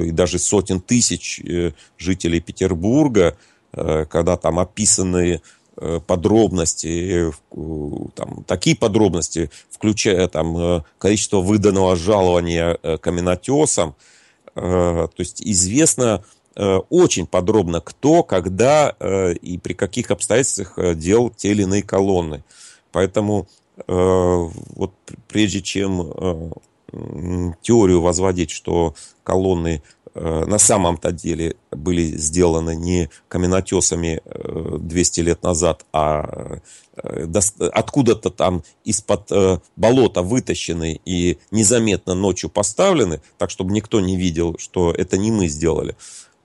и даже сотен тысяч э, жителей Петербурга, когда там описаны подробности, там, такие подробности, включая там, количество выданного жалования каменотесам. То есть известно очень подробно, кто, когда и при каких обстоятельствах делал те или иные колонны. Поэтому Э, вот прежде чем э, теорию возводить, что колонны э, на самом-то деле были сделаны не каменотесами 200 лет назад, а откуда-то там из-под болота вытащены и незаметно ночью поставлены, так чтобы никто не видел, что это не мы сделали.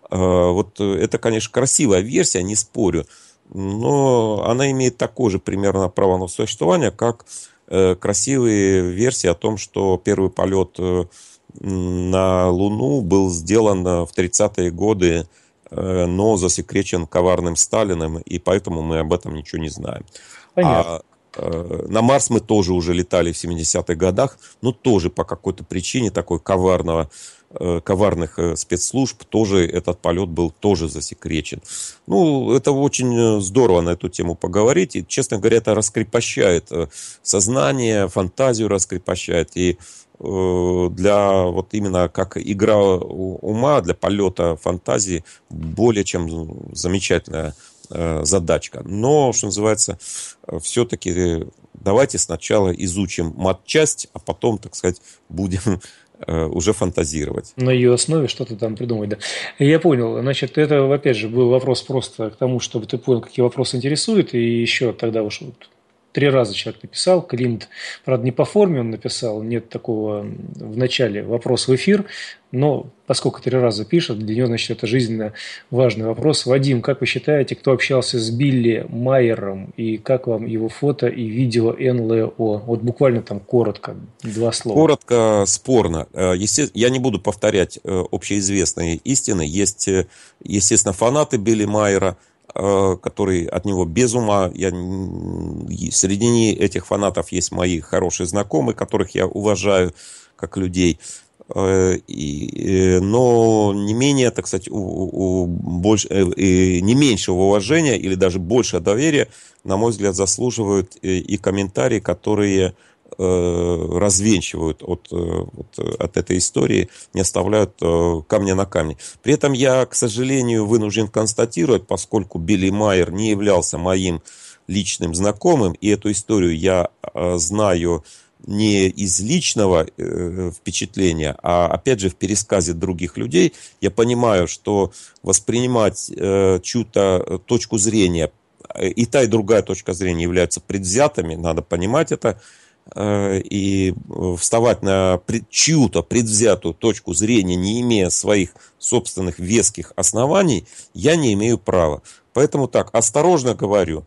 Вот это, конечно, красивая версия, не спорю но она имеет такое же примерно право на существование, как э, красивые версии о том, что первый полет э, на Луну был сделан в 30-е годы, э, но засекречен коварным Сталиным, и поэтому мы об этом ничего не знаем. Понятно. А на Марс мы тоже уже летали в 70-х годах, но тоже по какой-то причине такой коварного Э, коварных э, спецслужб тоже этот полет был тоже засекречен. Ну, это очень э, здорово на эту тему поговорить. И, честно говоря, это раскрепощает сознание, фантазию раскрепощает. И для вот именно как игра ума, для полета фантазии более чем замечательная задачка. Но, что называется, все-таки давайте сначала изучим матчасть, а потом, так сказать, будем Э, уже фантазировать. На ее основе что-то там придумать, да. Я понял. Значит, это, опять же, был вопрос просто к тому, чтобы ты понял, какие вопросы интересуют, и еще тогда уж вот три раза человек написал. Клинт, правда, не по форме он написал, нет такого в начале вопрос в эфир, но поскольку три раза пишет, для него, значит, это жизненно важный вопрос. Вадим, как вы считаете, кто общался с Билли Майером и как вам его фото и видео НЛО? Вот буквально там коротко, два слова. Коротко, спорно. Э, естественно, я не буду повторять э, общеизвестные истины. Есть, э, естественно, фанаты Билли Майера – Э, который от него без ума. Я, среди этих фанатов есть мои хорошие знакомые, которых я уважаю как людей. Э, и, э, но не менее, так сказать, у, у, у больше, не меньшего уважения или даже большего доверия, на мой взгляд, заслуживают и комментарии, которые э, развенчивают от, э, от, от этой истории, не оставляют э, камня на камне. При этом я, к сожалению, вынужден констатировать, поскольку Билли Майер не являлся моим личным знакомым, и эту историю я э, знаю не из личного э, впечатления, а опять же в пересказе других людей, я понимаю, что воспринимать э, чью-то точку зрения, э, и та, и другая точка зрения являются предвзятыми, надо понимать это, Э, и э, вставать на чью-то предвзятую точку зрения, не имея своих собственных веских оснований, я не имею права. Поэтому так, осторожно говорю,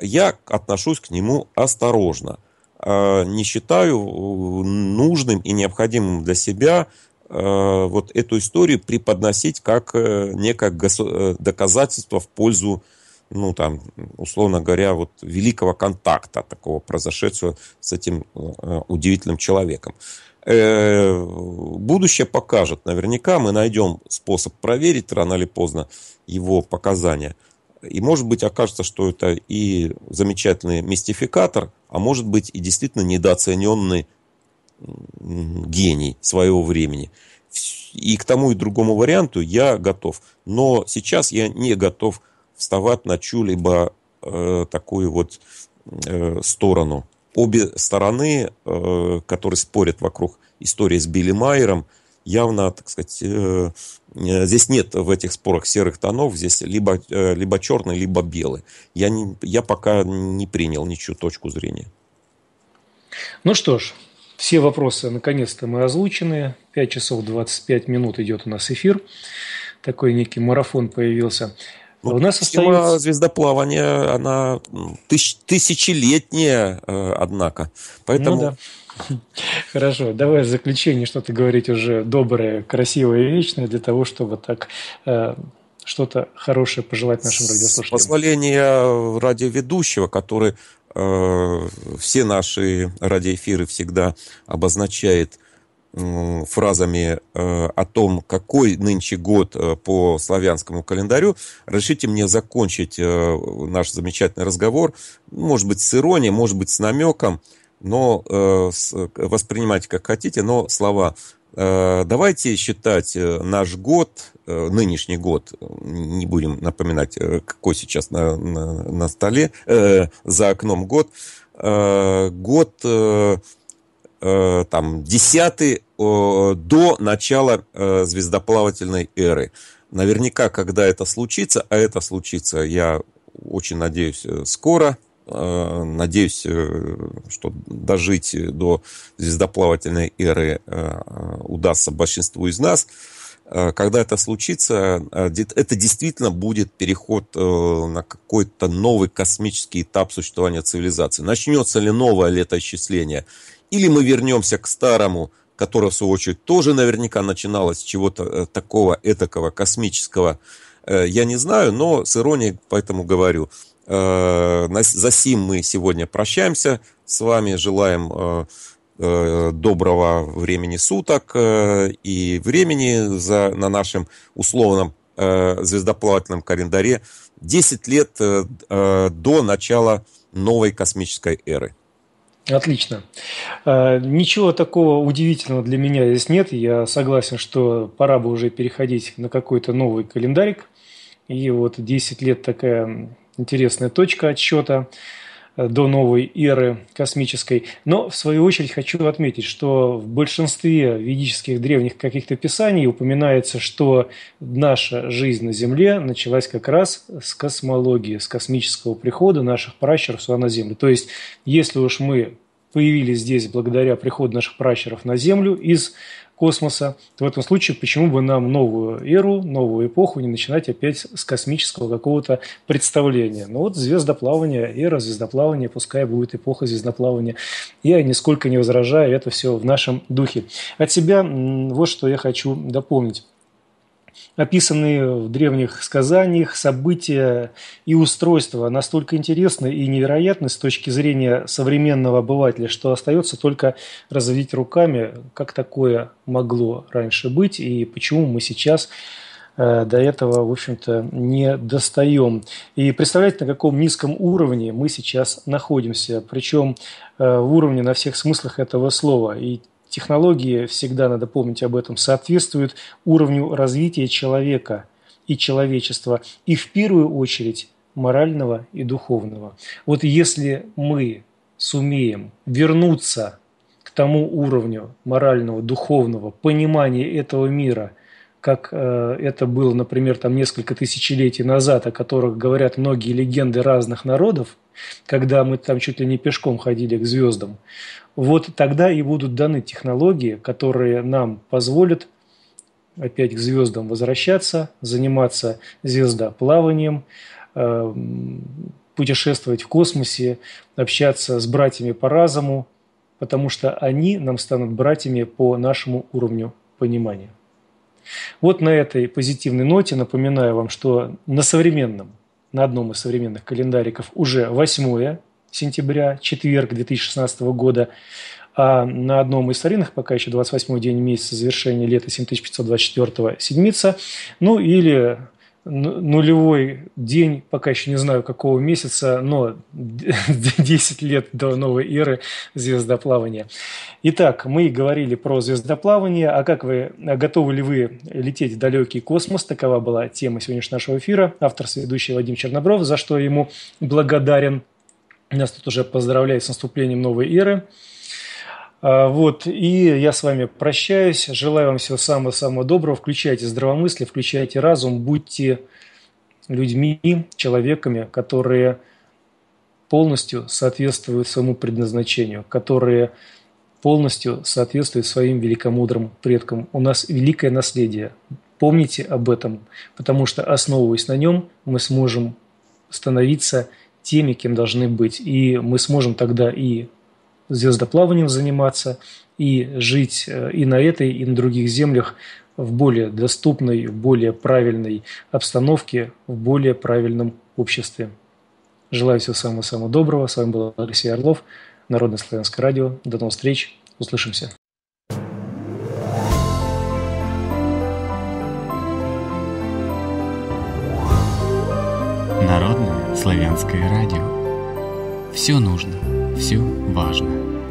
я отношусь к нему осторожно. Э, не считаю нужным и необходимым для себя вот эту историю преподносить как некое доказательство в пользу ну, там, условно говоря, вот великого контакта такого произошедшего с этим э, удивительным человеком. Э, будущее покажет. Наверняка мы найдем способ проверить рано или поздно его показания. И может быть окажется, что это и замечательный мистификатор, а может быть и действительно недооцененный гений своего времени. И к тому и другому варианту я готов. Но сейчас я не готов вставать на чью-либо э, такую вот э, сторону. Обе стороны, э, которые спорят вокруг истории с Билли Майером, явно, так сказать, э, э, здесь нет в этих спорах серых тонов, здесь либо, э, либо черный, либо белый. Я, не, я пока не принял ничью точку зрения. Ну что ж, все вопросы наконец-то мы озвучены. 5 часов 25 минут идет у нас эфир. Такой некий марафон появился. Ну, у нас система остается... звездоплавания, она тысяч, тысячелетняя, э, однако. Поэтому... Ну, да. Хорошо, давай в заключение что-то говорить уже доброе, красивое и вечное для того, чтобы так э, что-то хорошее пожелать нашим радиослушателям. С позволения радиоведущего, который э, все наши радиоэфиры всегда обозначает – фразами э, о том, какой нынче год э, по славянскому календарю, разрешите мне закончить э, наш замечательный разговор, может быть, с иронией, может быть, с намеком, но воспринимайте как хотите, но слова Давайте считать наш год, нынешний год, не будем напоминать, какой сейчас на, на, на столе, э, за окном год, э, год... Э, Э, там, 10 до начала э, звездоплавательной эры. Наверняка, когда это случится, а это случится, я очень надеюсь, э, скоро, Надеюсь, что дожить до звездоплавательной эры удастся большинству из нас. Когда это случится, это действительно будет переход на какой-то новый космический этап существования цивилизации. Начнется ли новое летоисчисление или мы вернемся к старому, которое, в свою очередь, тоже наверняка начиналось с чего-то э, такого этакого, космического. Э, я не знаю, но с иронией поэтому говорю. Э, за сим мы сегодня прощаемся с вами. Желаем доброго времени суток и времени за, на нашем условном звездоплавательном календаре 10 лет до начала новой космической эры. Отлично. Э, ничего такого удивительного для меня здесь нет. Я согласен, что пора бы уже переходить на какой-то новый календарик. И вот 10 лет такая интересная точка отсчета. Э, до новой эры космической. Но, в свою очередь, хочу отметить, что в большинстве ведических древних каких-то писаний упоминается, что наша жизнь на Земле началась как раз с космологии, с космического прихода наших пращеров сюда на Землю. То есть, если уж мы появились здесь благодаря приходу наших пращеров на Землю из космоса. В этом случае, почему бы нам новую эру, новую эпоху не начинать опять с космического какого-то представления? Ну вот звездоплавание, эра звездоплавания, пускай будет эпоха звездоплавания. Я нисколько не возражаю, это все в нашем духе. От себя вот что я хочу дополнить описанные в древних сказаниях события и устройства настолько интересны и невероятны с точки зрения современного обывателя, что остается только разводить руками, как такое могло раньше быть и почему мы сейчас э, до этого, в общем-то, не достаем. И представляете, на каком низком уровне мы сейчас находимся. Причем э, в уровне на всех смыслах этого слова. И технологии, всегда надо помнить об этом, соответствуют уровню развития человека и человечества, и в первую очередь морального и духовного. Вот если мы сумеем вернуться к тому уровню морального, духовного понимания этого мира, как э, это было, например, там несколько тысячелетий назад, о которых говорят многие легенды разных народов, когда мы там чуть ли не пешком ходили к звездам, вот тогда и будут даны технологии, которые нам позволят опять к звездам возвращаться, заниматься звездоплаванием, э, путешествовать в космосе, общаться с братьями по разуму, потому что они нам станут братьями по нашему уровню понимания. Вот на этой позитивной ноте напоминаю вам, что на современном, на одном из современных календариков уже восьмое сентября, четверг 2016 года. А на одном из старинных, пока еще 28 день месяца завершения лета 7524 седмица. Ну или нулевой день, пока еще не знаю какого месяца, но 10 лет до новой эры звездоплавания. Итак, мы говорили про звездоплавание, а как вы, а готовы ли вы лететь в далекий космос? Такова была тема сегодняшнего эфира. Автор, ведущий Вадим Чернобров, за что ему благодарен. Нас тут уже поздравляют с наступлением новой эры. А, вот, и я с вами прощаюсь. Желаю вам всего самого-самого доброго. Включайте здравомыслие, включайте разум, будьте людьми, человеками, которые полностью соответствуют своему предназначению, которые полностью соответствуют своим великомудрым предкам. У нас великое наследие. Помните об этом, потому что, основываясь на нем, мы сможем становиться – теми, кем должны быть. И мы сможем тогда и звездоплаванием заниматься, и жить э, и на этой, и на других землях в более доступной, в более правильной обстановке, в более правильном обществе. Желаю всего самого-самого доброго. С вами был Алексей Орлов, Народное славянское радио. До новых встреч. Услышимся. Славянское радио. Все нужно, все важно.